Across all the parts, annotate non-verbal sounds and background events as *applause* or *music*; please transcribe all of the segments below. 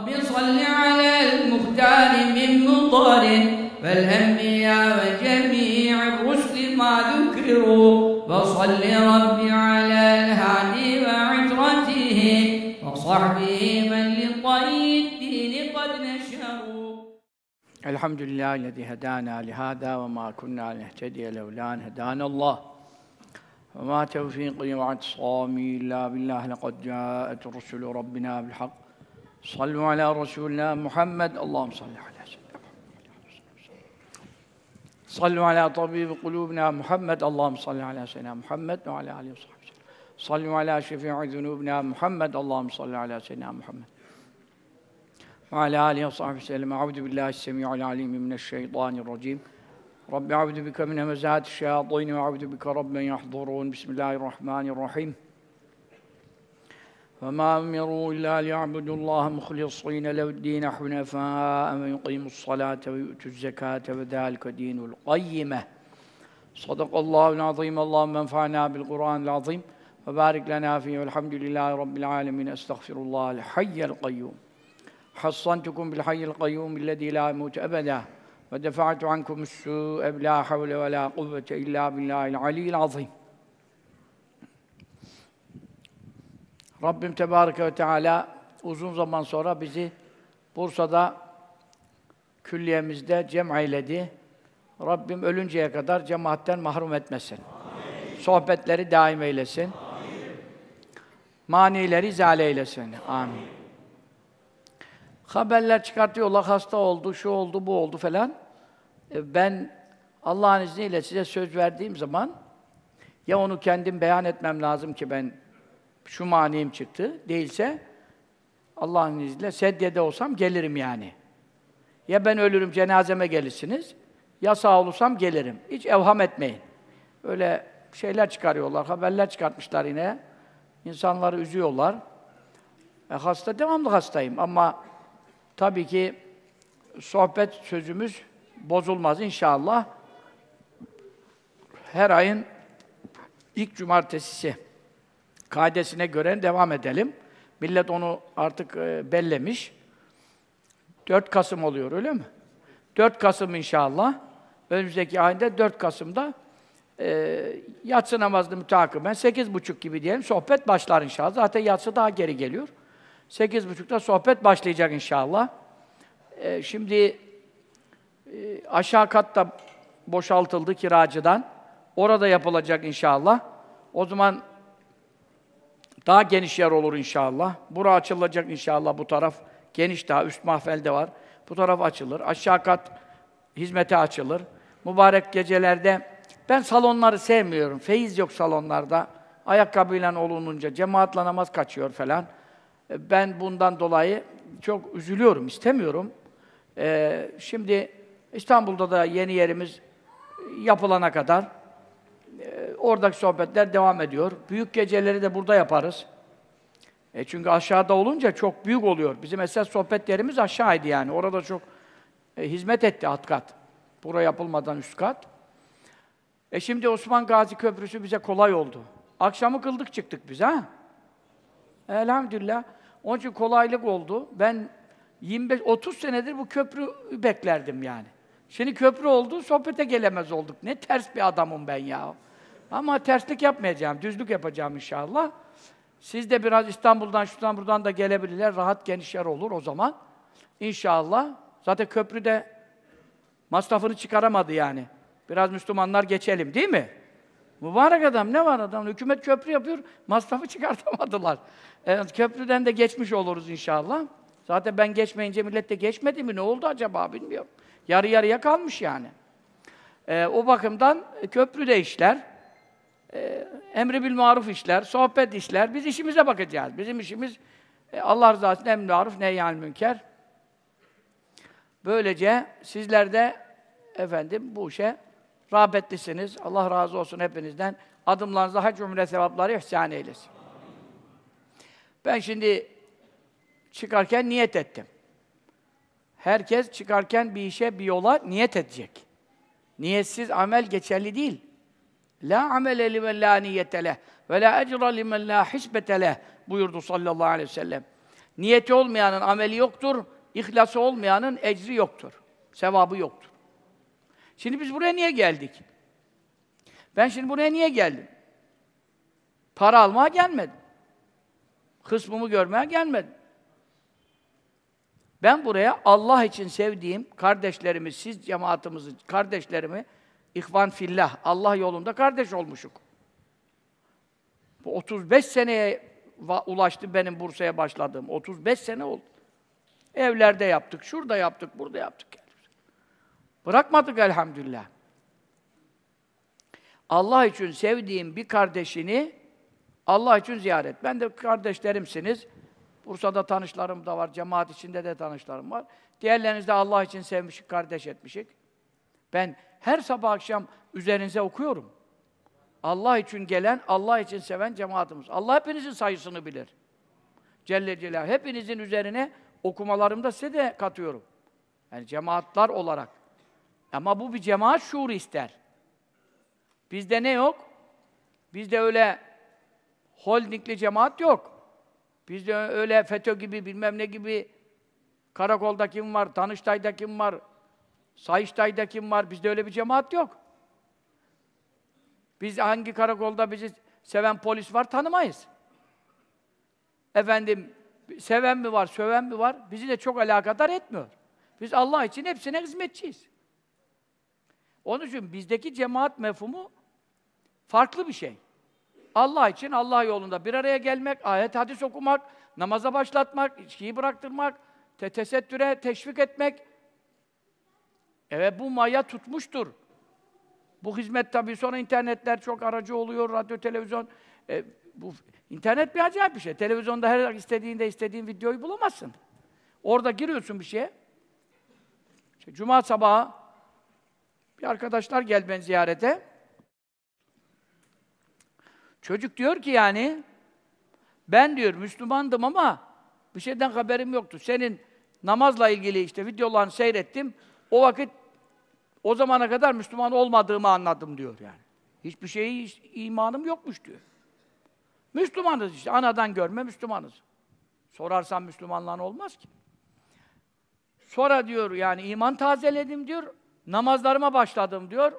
رب صل على المختار من مطر فالأنبياء وجميع الرسل ما ذكروا فصل رب على الهادي وعترته وصحبه من لطي الدين قد نشروا الحمد لله الذي هدانا لهذا وما كنا نهتدي لولا أن هدانا الله وما توفيقي واعتصامي إلا بالله لقد جاءت رسل ربنا بالحق Sallu ala Resulina Muhammed. Allahum salli ala Sallu ala tabibi kulubina Muhammed. Allahum salli ala seyyidina Muhammed ve ala alihi ve sahbihi. Sallu ala şefi'i zunubina Muhammed. Allahum salli ala seyyidina Muhammed. Ve ala alihi ve sahbihi sellem. Euzu billahi semi'ül alim mineşşeytanirracim. Rabbi a'udü bike min hemezati şeyatin ve a'udü bike rabben yahdurun. Bismillahirrahmanirrahim. فما أمروا إلا ليعبدوا الله مخلصين له الدين حنفاء ويقيموا الصلاة ويؤتوا الزكاة وذلك دين القيمة صدق الله العظيم اللهم انفعنا بالقرآن العظيم وبارك لنا فيه والحمد لله رب العالمين أستغفر الله الحي القيوم حصنتكم بالحي القيوم الذي لا يموت أبدا ودفعت عنكم السوء بلا حول ولا قوة إلا بالله العلي العظيم Rabbim Tebareke ve Teala uzun zaman sonra bizi Bursa'da külliyemizde cem eyledi. Rabbim ölünceye kadar cemaatten mahrum etmesin. Amin. Sohbetleri daim eylesin. Amin. Manileri zale eylesin. Amin. Amin. Haberler çıkartıyorlar, hasta oldu, şu oldu, bu oldu falan. E, ben Allah'ın izniyle size söz verdiğim zaman ya onu kendim beyan etmem lazım ki ben şu manim çıktı. Değilse Allah'ın izniyle sedyede olsam gelirim yani. Ya ben ölürüm cenazeme gelirsiniz ya sağ olursam gelirim. Hiç evham etmeyin. Öyle şeyler çıkarıyorlar, haberler çıkartmışlar yine. İnsanları üzüyorlar. E, hasta, devamlı hastayım ama tabii ki sohbet sözümüz bozulmaz inşallah. Her ayın ilk cumartesisi kaidesine göre devam edelim. Millet onu artık e, bellemiş. 4 Kasım oluyor öyle mi? 4 Kasım inşallah. Önümüzdeki ayında 4 Kasım'da e, yatsı namazını mütakiben 8.30 gibi diyelim sohbet başlar inşallah. Zaten yatsı daha geri geliyor. 8.30'da sohbet başlayacak inşallah. E, şimdi e, aşağı katta boşaltıldı kiracıdan. Orada yapılacak inşallah. O zaman daha geniş yer olur inşallah. Bura açılacak inşallah bu taraf. Geniş daha, üst mahfel de var. Bu taraf açılır. Aşağı kat hizmete açılır. Mübarek gecelerde ben salonları sevmiyorum. Feyiz yok salonlarda. Ayakkabıyla olununca cemaatle namaz kaçıyor falan. E, ben bundan dolayı çok üzülüyorum, istemiyorum. Ee, şimdi İstanbul'da da yeni yerimiz yapılana kadar e, oradaki sohbetler devam ediyor. Büyük geceleri de burada yaparız. E çünkü aşağıda olunca çok büyük oluyor. Bizim esas sohbetlerimiz aşağıydı yani. Orada çok e, hizmet etti alt kat. Bura yapılmadan üst kat. E şimdi Osman Gazi Köprüsü bize kolay oldu. Akşamı kıldık çıktık biz ha. Elhamdülillah. Onun için kolaylık oldu. Ben 25 30 senedir bu köprü beklerdim yani. Şimdi köprü oldu, sohbete gelemez olduk. Ne ters bir adamım ben ya. Ama terslik yapmayacağım, düzlük yapacağım inşallah. Siz de biraz İstanbul'dan, şuradan buradan da gelebilirler. Rahat, geniş yer olur o zaman. İnşallah. Zaten köprüde masrafını çıkaramadı yani. Biraz Müslümanlar geçelim değil mi? Mübarek adam ne var adam? Hükümet köprü yapıyor, masrafı *laughs* çıkartamadılar. E, köprüden de geçmiş oluruz inşallah. Zaten ben geçmeyince millet de geçmedi mi? Ne oldu acaba bilmiyorum. Yarı yarıya kalmış yani. E, o bakımdan köprüde işler e, emri bil maruf işler, sohbet işler. Biz işimize bakacağız. Bizim işimiz e, Allah rızası için emri maruf, yani münker. Böylece sizler de efendim bu işe rağbetlisiniz. Allah razı olsun hepinizden. Adımlarınıza hac umre sevapları ihsan eylesin. Ben şimdi çıkarken niyet ettim. Herkes çıkarken bir işe, bir yola niyet edecek. Niyetsiz amel geçerli değil. La amele limen la niyetele ve la ecra limen la hisbetele buyurdu sallallahu aleyhi ve sellem. Niyeti olmayanın ameli yoktur, ihlası olmayanın ecri yoktur. Sevabı yoktur. Şimdi biz buraya niye geldik? Ben şimdi buraya niye geldim? Para almaya gelmedim. kısmımı görmeye gelmedim. Ben buraya Allah için sevdiğim kardeşlerimi, siz cemaatimizi, kardeşlerimi İhvan fillah, Allah yolunda kardeş olmuşuk. Bu 35 seneye ulaştı benim Bursa'ya başladığım. 35 sene oldu. Evlerde yaptık, şurada yaptık, burada yaptık. Bırakmadık elhamdülillah. Allah için sevdiğim bir kardeşini Allah için ziyaret. Ben de kardeşlerimsiniz. Bursa'da tanışlarım da var, cemaat içinde de tanışlarım var. Diğerlerinizi de Allah için sevmişik, kardeş etmişik. Ben her sabah akşam üzerinize okuyorum. Allah için gelen, Allah için seven cemaatimiz. Allah hepinizin sayısını bilir. Celle Celal. Hepinizin üzerine okumalarımda size de katıyorum. Yani cemaatlar olarak. Ama bu bir cemaat şuuru ister. Bizde ne yok? Bizde öyle holdingli cemaat yok. Bizde öyle FETÖ gibi, bilmem ne gibi karakolda kim var, Danıştay'da kim var, Sayıştay'da kim var? Bizde öyle bir cemaat yok. Biz hangi karakolda bizi seven polis var tanımayız. Efendim seven mi var, söven mi var? Bizi de çok alakadar etmiyor. Biz Allah için hepsine hizmetçiyiz. Onun için bizdeki cemaat mefhumu farklı bir şey. Allah için, Allah yolunda bir araya gelmek, ayet hadis okumak, namaza başlatmak, içkiyi bıraktırmak, te tesettüre teşvik etmek, Evet bu maya tutmuştur. Bu hizmet tabii sonra internetler çok aracı oluyor, radyo, televizyon. E, bu internet bir acayip bir şey. Televizyonda her istediğinde istediğin videoyu bulamazsın. Orada giriyorsun bir şeye. İşte Cuma sabahı bir arkadaşlar gel ben ziyarete. Çocuk diyor ki yani ben diyor Müslümandım ama bir şeyden haberim yoktu. Senin namazla ilgili işte videolarını seyrettim. O vakit o zamana kadar Müslüman olmadığımı anladım diyor yani. Hiçbir şeyi hiç, imanım yokmuş diyor. Müslümanız işte. Anadan görme Müslümanız. Sorarsan Müslümanlan olmaz ki. Sonra diyor yani iman tazeledim diyor. Namazlarıma başladım diyor.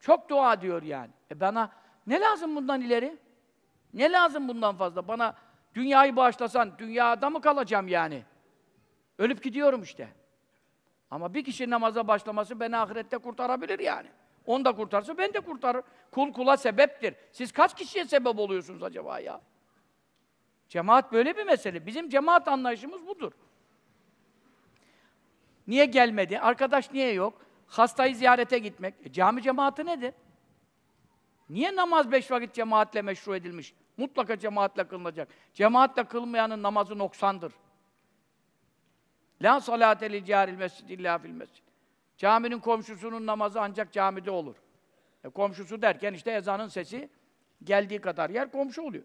Çok dua diyor yani. E bana ne lazım bundan ileri? Ne lazım bundan fazla? Bana dünyayı bağışlasan dünyada mı kalacağım yani? Ölüp gidiyorum işte. Ama bir kişi namaza başlaması beni ahirette kurtarabilir yani. Onu da kurtarsa ben de kurtarır. Kul kula sebeptir. Siz kaç kişiye sebep oluyorsunuz acaba ya? Cemaat böyle bir mesele. Bizim cemaat anlayışımız budur. Niye gelmedi? Arkadaş niye yok? Hastayı ziyarete gitmek. E, cami cemaati nedir? Niye namaz beş vakit cemaatle meşru edilmiş? Mutlaka cemaatle kılınacak. Cemaatle kılmayanın namazı noksandır. La salate li caril mescid illa fil mescid. Caminin komşusunun namazı ancak camide olur. E, komşusu derken işte ezanın sesi geldiği kadar yer komşu oluyor.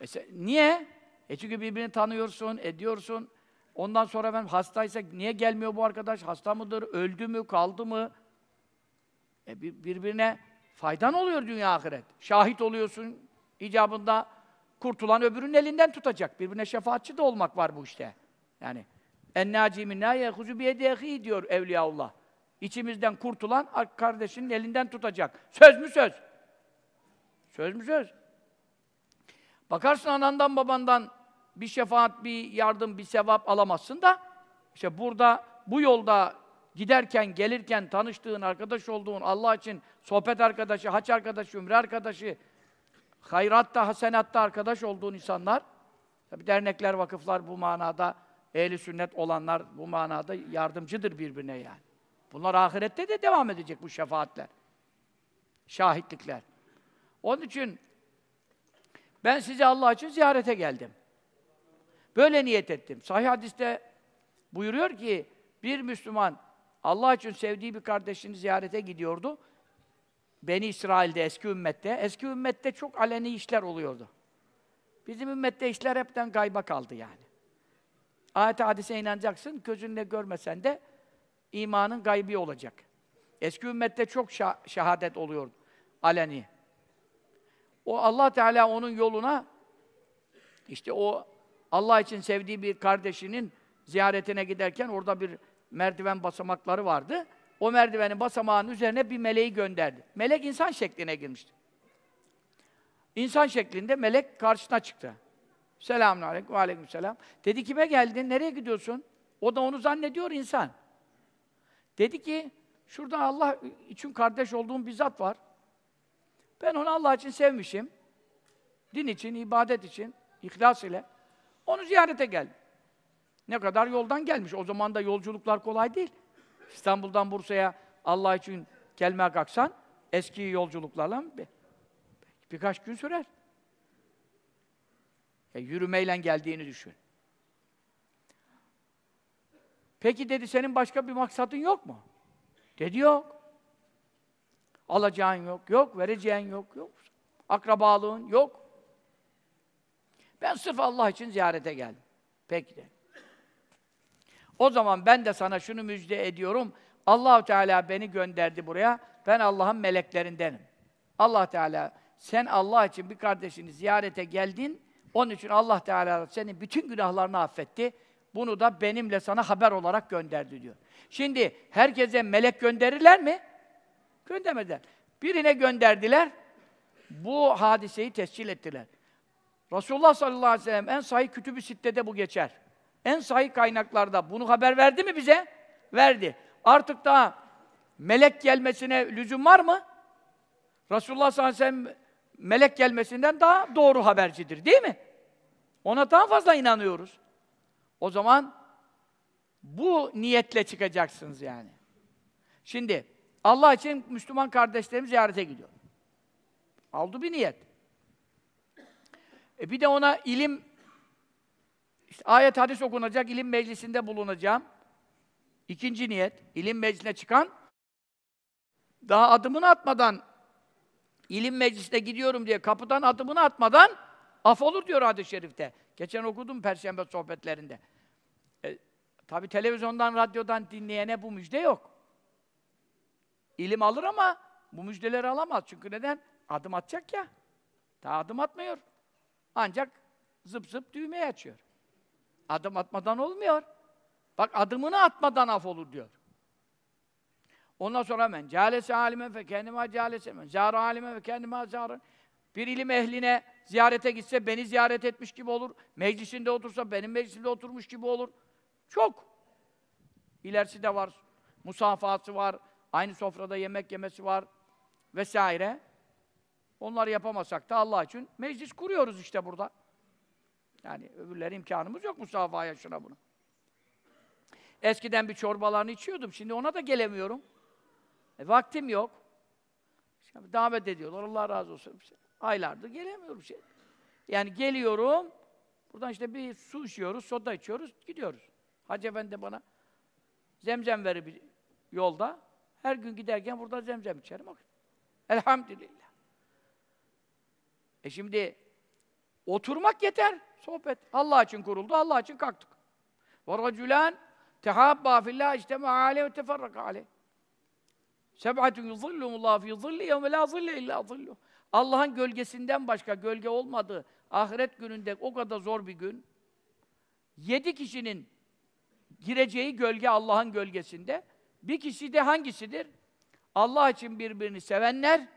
E, sen, niye? E çünkü birbirini tanıyorsun, ediyorsun. Ondan sonra ben hastaysa niye gelmiyor bu arkadaş? Hasta mıdır? Öldü mü? Kaldı mı? E, birbirine faydan oluyor dünya ahiret. Şahit oluyorsun icabında kurtulan öbürünün elinden tutacak. Birbirine şefaatçi de olmak var bu işte. Yani en ennaci minna yehuzu biyedehi diyor Evliyaullah. İçimizden kurtulan kardeşinin elinden tutacak. Söz mü söz? Söz mü söz? Bakarsın anandan babandan bir şefaat, bir yardım, bir sevap alamazsın da işte burada, bu yolda giderken, gelirken tanıştığın, arkadaş olduğun, Allah için sohbet arkadaşı, haç arkadaşı, ümre arkadaşı, hayratta, hasenatta arkadaş olduğun insanlar, tabi dernekler, vakıflar bu manada, ehli sünnet olanlar bu manada yardımcıdır birbirine yani. Bunlar ahirette de devam edecek bu şefaatler, şahitlikler. Onun için ben sizi Allah için ziyarete geldim. Böyle niyet ettim. Sahih hadiste buyuruyor ki bir Müslüman Allah için sevdiği bir kardeşini ziyarete gidiyordu. Beni İsrail'de, eski ümmette, eski ümmette çok aleni işler oluyordu. Bizim ümmette işler hepten gayba kaldı yani. Ayet hadise inanacaksın, gözünle görmesen de imanın gaybi olacak. Eski ümmette çok şah şehadet oluyordu, aleni. O Allah Teala onun yoluna işte o Allah için sevdiği bir kardeşinin ziyaretine giderken orada bir merdiven basamakları vardı o merdivenin basamağının üzerine bir meleği gönderdi. Melek insan şekline girmişti. İnsan şeklinde melek karşısına çıktı. Selamun aleyküm aleyküm selam. Dedi kime geldin, nereye gidiyorsun? O da onu zannediyor insan. Dedi ki, şurada Allah için kardeş olduğum bir zat var. Ben onu Allah için sevmişim. Din için, ibadet için, ihlas ile. Onu ziyarete geldim. Ne kadar yoldan gelmiş. O zaman da yolculuklar kolay değil. İstanbul'dan Bursa'ya Allah için gelmeye kalksan eski yolculuklarla bir, birkaç gün sürer. E, yürümeyle geldiğini düşün. Peki dedi senin başka bir maksatın yok mu? Dedi yok. Alacağın yok, yok. Vereceğin yok, yok. Akrabalığın yok. Ben sırf Allah için ziyarete geldim. Peki de. O zaman ben de sana şunu müjde ediyorum. Allahu Teala beni gönderdi buraya. Ben Allah'ın meleklerindenim. Allah Teala sen Allah için bir kardeşini ziyarete geldin. Onun için Allah Teala senin bütün günahlarını affetti. Bunu da benimle sana haber olarak gönderdi diyor. Şimdi herkese melek gönderirler mi? Göndermediler. Birine gönderdiler. Bu hadiseyi tescil ettiler. Resulullah sallallahu aleyhi ve sellem en sahih kütübü sittede bu geçer. En sahih kaynaklarda bunu haber verdi mi bize? Verdi. Artık daha melek gelmesine lüzum var mı? Resulullah sallallahu aleyhi ve sellem melek gelmesinden daha doğru habercidir değil mi? Ona daha fazla inanıyoruz. O zaman bu niyetle çıkacaksınız yani. Şimdi Allah için Müslüman kardeşlerimi ziyarete gidiyor. Aldı bir niyet. E bir de ona ilim işte ayet hadis okunacak, ilim meclisinde bulunacağım. İkinci niyet, ilim meclisine çıkan daha adımını atmadan ilim meclisine gidiyorum diye kapıdan adımını atmadan af olur diyor hadis-i şerifte. Geçen okudum perşembe sohbetlerinde. E, tabii televizyondan, radyodan dinleyene bu müjde yok. İlim alır ama bu müjdeleri alamaz. Çünkü neden? Adım atacak ya. Daha adım atmıyor. Ancak zıp zıp düğmeye açıyor. Adım atmadan olmuyor. Bak adımını atmadan af olur diyor. Ondan sonra hemen cehalesi alime ve kendime cehalesi hemen zâra alime ve kendime zâra bir ilim ehline ziyarete gitse beni ziyaret etmiş gibi olur. Meclisinde otursa benim meclisimde oturmuş gibi olur. Çok. İlerisi de var. Musafası var. Aynı sofrada yemek yemesi var. Vesaire. Onları yapamasak da Allah için meclis kuruyoruz işte burada. Yani öbürleri imkanımız yok musafaya yaşına bunu. Eskiden bir çorbalarını içiyordum. Şimdi ona da gelemiyorum. E, vaktim yok. Şimdi davet ediyorlar. Allah razı olsun. Aylardır gelemiyorum. Şey. Yani geliyorum. Buradan işte bir su içiyoruz, soda içiyoruz, gidiyoruz. Hacı Efendi bana zemzem verir bir yolda. Her gün giderken burada zemzem içerim. Elhamdülillah. E şimdi oturmak yeter. Sohbet. Allah için kuruldu, Allah için kalktık. Ve racülen tehabba fillah içtema aleyh ve teferraka aleyh. Seb'atun yuzillumullahu fi zilli yevme la zille illa zilluh. Allah'ın gölgesinden başka gölge olmadı. Ahiret gününde o kadar zor bir gün. Yedi kişinin gireceği gölge Allah'ın gölgesinde. Bir kişi de hangisidir? Allah için birbirini sevenler,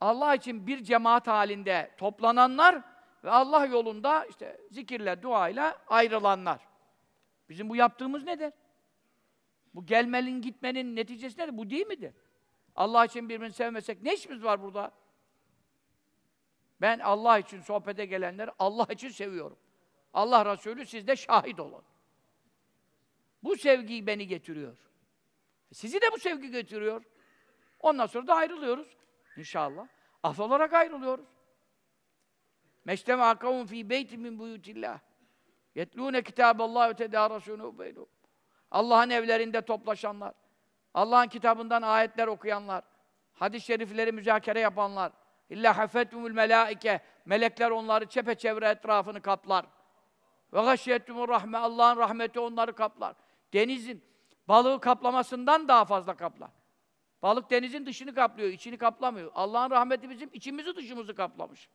Allah için bir cemaat halinde toplananlar ve Allah yolunda işte zikirle, duayla ayrılanlar. Bizim bu yaptığımız nedir? Bu gelmenin, gitmenin neticesi nedir? Bu değil midir? Allah için birbirini sevmesek ne işimiz var burada? Ben Allah için sohbete gelenleri Allah için seviyorum. Allah Resulü siz de şahit olun. Bu sevgi beni getiriyor. E sizi de bu sevgi götürüyor. Ondan sonra da ayrılıyoruz. İnşallah. Af olarak ayrılıyoruz. Meştema kavun fi beytin min buyutillah. Yetlûne kitâballâhu ve tedârasûnû beynû. Allah'ın evlerinde toplaşanlar, Allah'ın kitabından ayetler okuyanlar, hadis-i şerifleri müzakere yapanlar, illa hafetumul melaike, melekler onları çepeçevre etrafını kaplar. Ve gâşiyetumur rahme, Allah'ın rahmeti onları kaplar. Denizin balığı kaplamasından daha fazla kaplar. Balık denizin dışını kaplıyor, içini kaplamıyor. Allah'ın rahmeti bizim içimizi dışımızı kaplamış.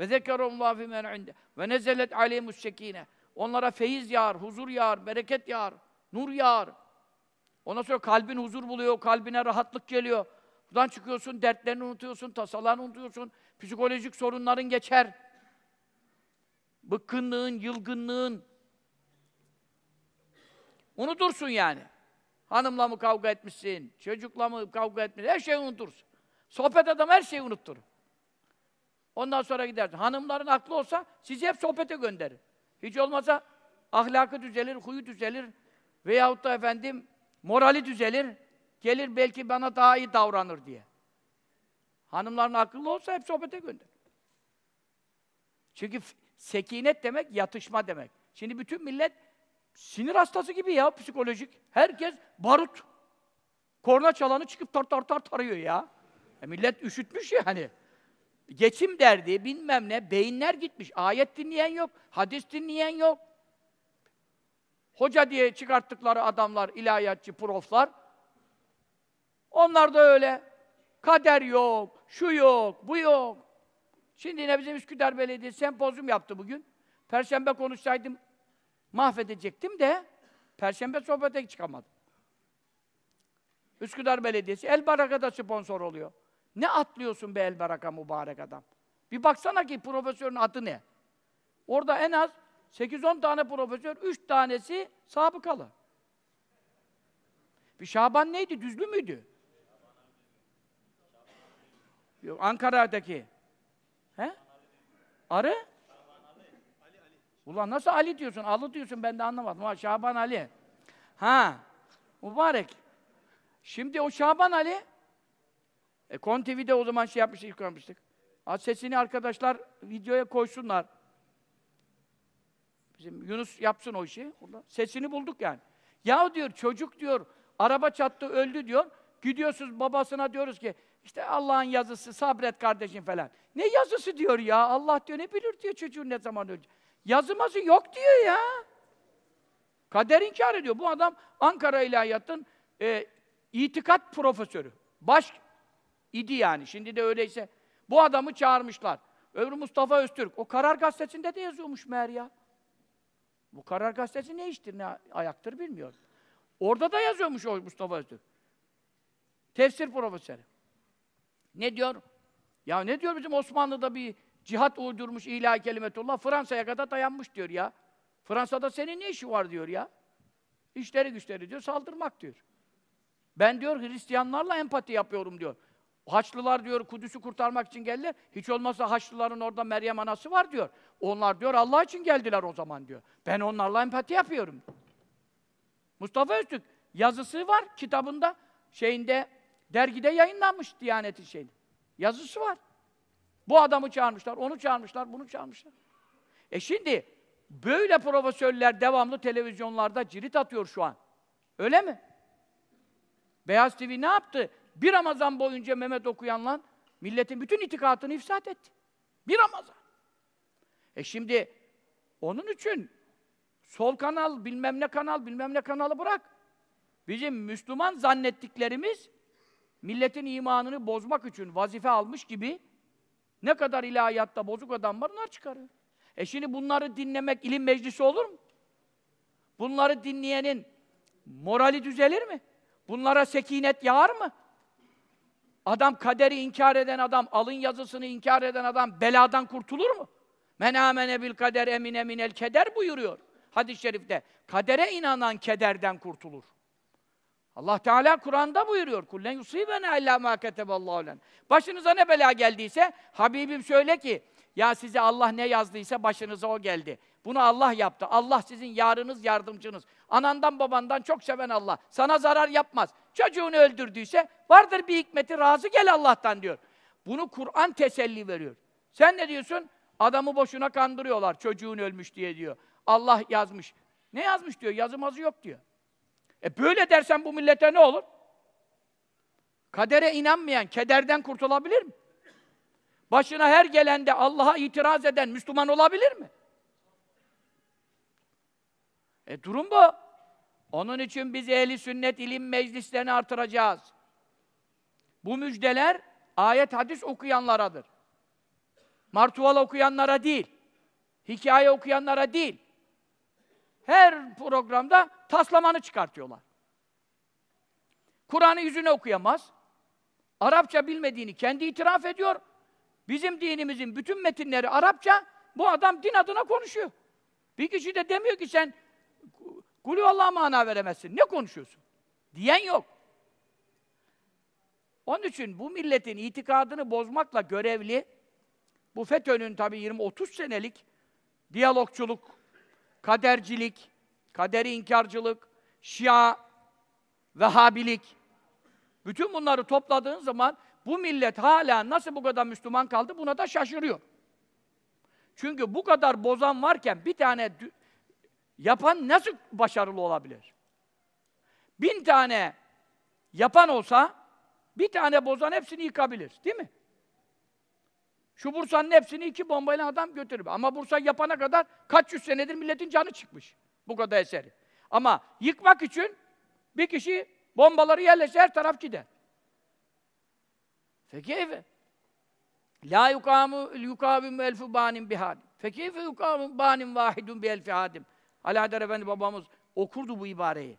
Ve zekerullah fi men inde. Ve nezelet aleyhimus sekine. Onlara feyiz yağar, huzur yağar, bereket yağar, nur yağar. Ondan sonra kalbin huzur buluyor, kalbine rahatlık geliyor. Buradan çıkıyorsun, dertlerini unutuyorsun, tasalarını unutuyorsun. Psikolojik sorunların geçer. Bıkkınlığın, yılgınlığın. Unutursun yani. Hanımla mı kavga etmişsin, çocukla mı kavga etmişsin, her şeyi unutursun. Sohbet adam her şeyi unuttur. Ondan sonra gidersin. Hanımların aklı olsa sizi hep sohbete gönderir. Hiç olmasa ahlakı düzelir, huyu düzelir veyahut da efendim morali düzelir. Gelir belki bana daha iyi davranır diye. Hanımların akıllı olsa hep sohbete gönder. Çünkü sekinet demek yatışma demek. Şimdi bütün millet sinir hastası gibi ya psikolojik. Herkes barut. Korna çalanı çıkıp tar tar tar tarıyor ya. E millet üşütmüş yani. Geçim derdi, bilmem ne, beyinler gitmiş. Ayet dinleyen yok, hadis dinleyen yok. Hoca diye çıkarttıkları adamlar, ilahiyatçı, proflar. Onlar da öyle. Kader yok, şu yok, bu yok. Şimdi yine bizim Üsküdar Belediyesi sempozyum yaptı bugün. Perşembe konuşsaydım mahvedecektim de Perşembe sohbete çıkamadım. Üsküdar Belediyesi El Baraka'da sponsor oluyor. Ne atlıyorsun be elberaka mübarek adam? Bir baksana ki profesörün adı ne? Orada en az 8-10 tane profesör, 3 tanesi sabıkalı. Bir Şaban neydi? Düzlü müydü? Yok, Ankara'daki. He? Arı? Ulan nasıl Ali diyorsun? Alı diyorsun ben de anlamadım. Şaban Ali. Ha. Mübarek. Şimdi o Şaban Ali e, Kon TV'de o zaman şey yapmıştık, kurmuştuk. Sesini arkadaşlar videoya koysunlar. Bizim Yunus yapsın o işi. Sesini bulduk yani. Ya diyor çocuk diyor araba çattı öldü diyor. Gidiyorsunuz babasına diyoruz ki işte Allah'ın yazısı sabret kardeşim falan. Ne yazısı diyor ya? Allah diyor ne bilir diyor çocuğun ne zaman öldü. Yazıması yok diyor ya. Kader inkar ediyor. Bu adam Ankara İlahiyat'ın e, itikat profesörü. Baş İdi yani. Şimdi de öyleyse. Bu adamı çağırmışlar. Öbür Mustafa Öztürk. O Karar Gazetesi'nde de yazıyormuş meğer ya. Bu Karar Gazetesi ne iştir, ne ayaktır bilmiyorum. Orada da yazıyormuş o Mustafa Öztürk. Tefsir profesörü. Ne diyor? Ya ne diyor bizim Osmanlı'da bir cihat uydurmuş ilahi kelimetullah Fransa'ya kadar dayanmış diyor ya. Fransa'da senin ne işi var diyor ya. İşleri güçleri diyor saldırmak diyor. Ben diyor Hristiyanlarla empati yapıyorum diyor. Haçlılar diyor Kudüs'ü kurtarmak için geldiler. Hiç olmazsa Haçlıların orada Meryem anası var diyor. Onlar diyor Allah için geldiler o zaman diyor. Ben onlarla empati yapıyorum. Mustafa Öztürk yazısı var kitabında şeyinde dergide yayınlanmış Diyanet'in şeyinde. Yazısı var. Bu adamı çağırmışlar, onu çağırmışlar, bunu çağırmışlar. E şimdi böyle profesörler devamlı televizyonlarda cirit atıyor şu an. Öyle mi? Beyaz TV ne yaptı? Bir Ramazan boyunca Mehmet okuyanla milletin bütün itikatını ifsat etti. Bir Ramazan. E şimdi onun için sol kanal, bilmem ne kanal, bilmem ne kanalı bırak. Bizim Müslüman zannettiklerimiz milletin imanını bozmak için vazife almış gibi ne kadar ilahiyatta bozuk adam var onlar çıkarıyor. E şimdi bunları dinlemek ilim meclisi olur mu? Bunları dinleyenin morali düzelir mi? Bunlara sekinet yağar mı? Adam kaderi inkar eden adam, alın yazısını inkar eden adam beladan kurtulur mu? Men bil kader emine minel keder buyuruyor hadis-i şerifte. Kadere inanan kederden kurtulur. Allah Teala Kur'an'da buyuruyor. Kullen yusibena illa ma keteballahu len. Başınıza ne bela geldiyse Habibim söyle ki ya size Allah ne yazdıysa başınıza o geldi. Bunu Allah yaptı. Allah sizin yarınız, yardımcınız. Anandan babandan çok seven Allah. Sana zarar yapmaz. Çocuğunu öldürdüyse vardır bir hikmeti, razı gel Allah'tan diyor. Bunu Kur'an teselli veriyor. Sen ne diyorsun? Adamı boşuna kandırıyorlar çocuğun ölmüş diye diyor. Allah yazmış. Ne yazmış diyor? Yazımazı yok diyor. E böyle dersen bu millete ne olur? Kadere inanmayan kederden kurtulabilir mi? Başına her gelende Allah'a itiraz eden Müslüman olabilir mi? E durum bu. Onun için biz ehli sünnet ilim meclislerini artıracağız. Bu müjdeler ayet hadis okuyanlaradır. Martuval okuyanlara değil. Hikaye okuyanlara değil. Her programda taslamanı çıkartıyorlar. Kur'an'ı yüzüne okuyamaz. Arapça bilmediğini kendi itiraf ediyor. Bizim dinimizin bütün metinleri Arapça, bu adam din adına konuşuyor. Bir kişi de demiyor ki sen Kulü Allah'a mana veremezsin. Ne konuşuyorsun? Diyen yok. Onun için bu milletin itikadını bozmakla görevli bu FETÖ'nün tabi 20-30 senelik diyalogçuluk, kadercilik, kaderi inkarcılık, şia, vehabilik, bütün bunları topladığın zaman bu millet hala nasıl bu kadar Müslüman kaldı buna da şaşırıyor. Çünkü bu kadar bozan varken bir tane Yapan nasıl başarılı olabilir? Bin tane yapan olsa bir tane bozan hepsini yıkabilir. Değil mi? Şu Bursa'nın hepsini iki bombayla adam götürür. Ama Bursa yapana kadar kaç yüz senedir milletin canı çıkmış. Bu kadar eseri. Ama yıkmak için bir kişi bombaları yerleşe her taraf gider. Fekeyfe. La yukamu yukavimu elfu banim bihad. Fekeyfe yukamu banim vahidun bi elfi hadim. Alaeddin Efendi babamız okurdu bu ibareyi.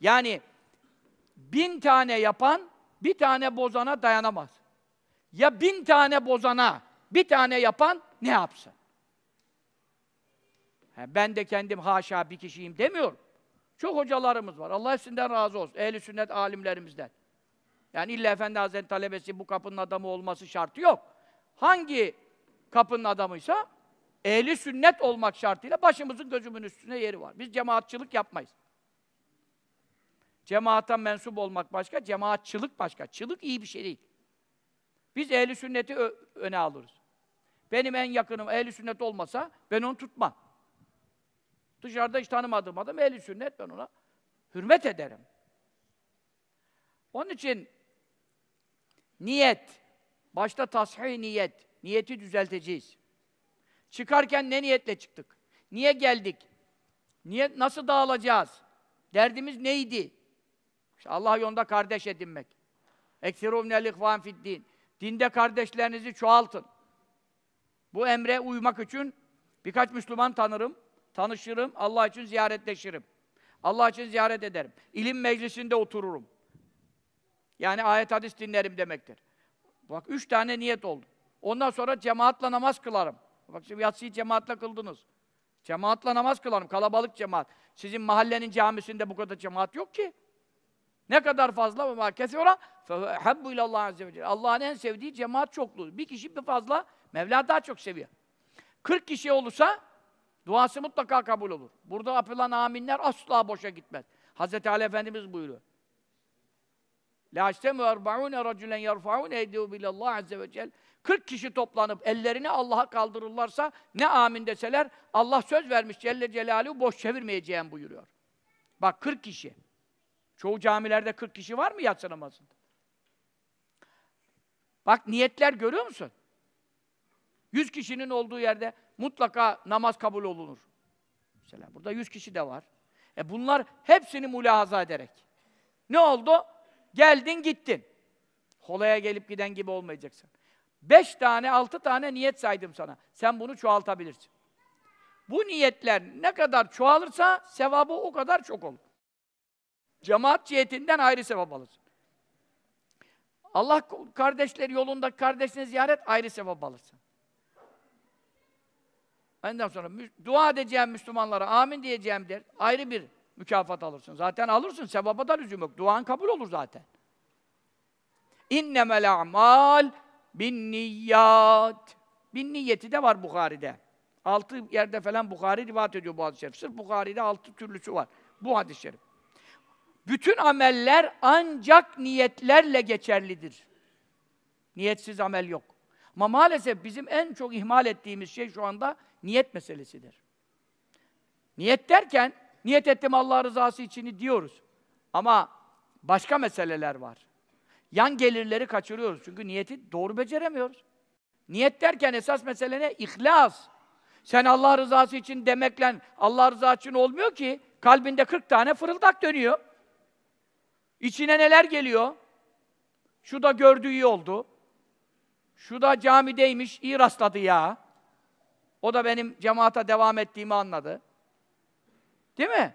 Yani bin tane yapan bir tane bozana dayanamaz. Ya bin tane bozana bir tane yapan ne yapsın? ben de kendim haşa bir kişiyim demiyorum. Çok hocalarımız var. Allah hepsinden razı olsun. Ehli sünnet alimlerimizden. Yani illa Efendi Hazretleri talebesi bu kapının adamı olması şartı yok. Hangi kapının adamıysa ehli sünnet olmak şartıyla başımızın gözümün üstüne yeri var. Biz cemaatçılık yapmayız. Cemaata mensup olmak başka, cemaatçılık başka. Çılık iyi bir şey değil. Biz ehli sünneti öne alırız. Benim en yakınım ehli sünnet olmasa ben onu tutmam. Dışarıda hiç tanımadığım adam ehli sünnet ben ona hürmet ederim. Onun için niyet, başta tasih niyet, niyeti düzelteceğiz. Çıkarken ne niyetle çıktık? Niye geldik? Niye, nasıl dağılacağız? Derdimiz neydi? İşte Allah yolunda kardeş edinmek. Eksirûm nel ihvan Dinde kardeşlerinizi çoğaltın. Bu emre uymak için birkaç Müslüman tanırım, tanışırım, Allah için ziyaretleşirim. Allah için ziyaret ederim. İlim meclisinde otururum. Yani ayet hadis dinlerim demektir. Bak üç tane niyet oldu. Ondan sonra cemaatle namaz kılarım. Bak şimdi yatsıyı cemaatle kıldınız. Cemaatle namaz kılalım, kalabalık cemaat. Sizin mahallenin camisinde bu kadar cemaat yok ki. Ne kadar fazla ve makesura fehebbu ilallah azze ve celle. Allah'ın en sevdiği cemaat çokluğu. Bir kişi bir fazla Mevla daha çok seviyor. 40 kişi olursa duası mutlaka kabul olur. Burada yapılan aminler asla boşa gitmez. Hazreti Ali Efendimiz buyuruyor. La istemu erba'une racülen yerfa'une eddû bilallah azze ve celle 40 kişi toplanıp ellerini Allah'a kaldırırlarsa ne amin deseler Allah söz vermiş Celle Celaluhu boş çevirmeyeceğim buyuruyor. Bak 40 kişi. Çoğu camilerde 40 kişi var mı yatsı namazında? Bak niyetler görüyor musun? 100 kişinin olduğu yerde mutlaka namaz kabul olunur. Mesela burada 100 kişi de var. E bunlar hepsini mülahaza ederek. Ne oldu? Geldin gittin. Holaya gelip giden gibi olmayacaksın. Beş tane, altı tane niyet saydım sana. Sen bunu çoğaltabilirsin. Bu niyetler ne kadar çoğalırsa sevabı o kadar çok olur. Cemaat cihetinden ayrı sevap alırsın. Allah kardeşleri yolunda kardeşini ziyaret ayrı sevap alırsın. Ondan sonra dua edeceğim Müslümanlara, amin diyeceğim der. Ayrı bir mükafat alırsın. Zaten alırsın, sevaba da lüzum yok. Duan kabul olur zaten. İnnemel a'mal bin niyyat. Bin niyeti de var Bukhari'de. Altı yerde falan Bukhari rivayet ediyor bu hadis-i şerif. Sırf Bukhari'de altı türlüsü var bu hadis-i şerif. Bütün ameller ancak niyetlerle geçerlidir. Niyetsiz amel yok. Ama maalesef bizim en çok ihmal ettiğimiz şey şu anda niyet meselesidir. Niyet derken, niyet ettim Allah rızası için diyoruz. Ama başka meseleler var yan gelirleri kaçırıyoruz. Çünkü niyeti doğru beceremiyoruz. Niyet derken esas mesele ne? İhlas. Sen Allah rızası için demekle Allah rızası için olmuyor ki. Kalbinde 40 tane fırıldak dönüyor. İçine neler geliyor? Şu da gördüğü iyi oldu. Şu da camideymiş, iyi rastladı ya. O da benim cemaata devam ettiğimi anladı. Değil mi?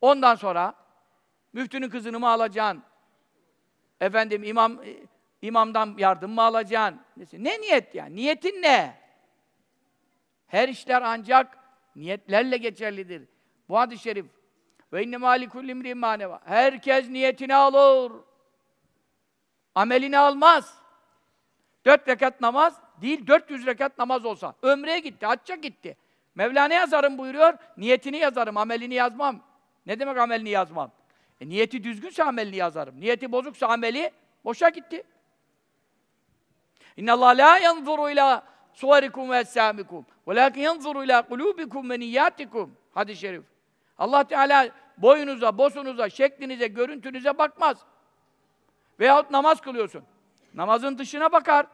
Ondan sonra müftünün kızını mı alacaksın? Efendim imam e, imamdan yardım mı alacaksın? Ne niyet yani? Niyetin ne? Her işler ancak niyetlerle geçerlidir. Bu hadis-i şerif ve inne malikul imri maneva. Herkes niyetini alır. Amelini almaz. Dört rekat namaz değil, dört yüz rekat namaz olsa. Ömreye gitti, hacca gitti. Mevlana yazarım buyuruyor, niyetini yazarım, amelini yazmam. Ne demek amelini yazmam? E, niyeti düzgünse ameli yazarım. Niyeti bozuksa ameli boşa gitti. İnna Allah la yanzuru ila suvarikum ve esamikum. Velakin yanzuru ila kulubikum ve niyatikum. Hadis-i şerif. Allah Teala boyunuza, bosunuza, şeklinize, görüntünüze bakmaz. Veyahut namaz kılıyorsun. Namazın dışına bakar.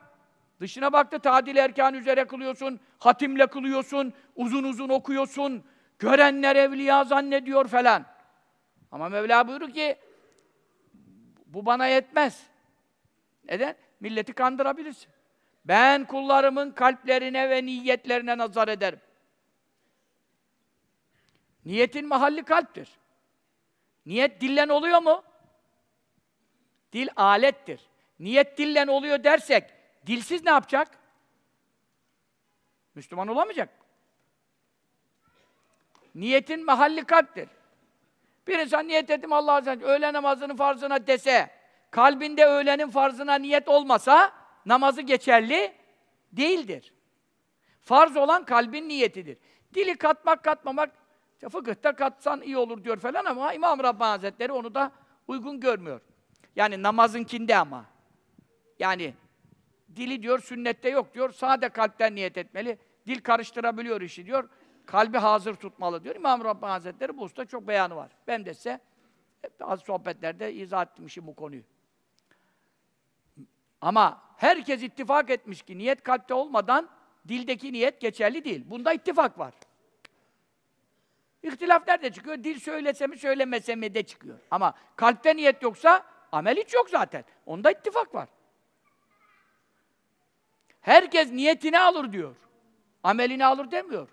Dışına baktı tadil erkan üzere kılıyorsun, hatimle kılıyorsun, uzun uzun okuyorsun, görenler evliya zannediyor falan. Ama Mevla buyurur ki bu bana yetmez. Neden? Milleti kandırabilirsin. Ben kullarımın kalplerine ve niyetlerine nazar ederim. Niyetin mahalli kalptir. Niyet dillen oluyor mu? Dil alettir. Niyet dillen oluyor dersek, dilsiz ne yapacak? Müslüman olamayacak. Niyetin mahalli kalptir. Bir insan niyet ettim Allah azze ve Celle? öğle namazının farzına dese, kalbinde öğlenin farzına niyet olmasa namazı geçerli değildir. Farz olan kalbin niyetidir. Dili katmak katmamak, işte fıkıhta katsan iyi olur diyor falan ama İmam Rabbani Hazretleri onu da uygun görmüyor. Yani namazınkinde ama. Yani dili diyor sünnette yok diyor, sade kalpten niyet etmeli. Dil karıştırabiliyor işi diyor kalbi hazır tutmalı diyor. İmam Rabbani Hazretleri bu usta çok beyanı var. Ben de size az sohbetlerde izah etmişim bu konuyu. Ama herkes ittifak etmiş ki niyet kalpte olmadan dildeki niyet geçerli değil. Bunda ittifak var. İhtilaf nerede çıkıyor? Dil söylese mi söylemese mi de çıkıyor. Ama kalpte niyet yoksa amel hiç yok zaten. Onda ittifak var. Herkes niyetini alır diyor. Amelini alır demiyor.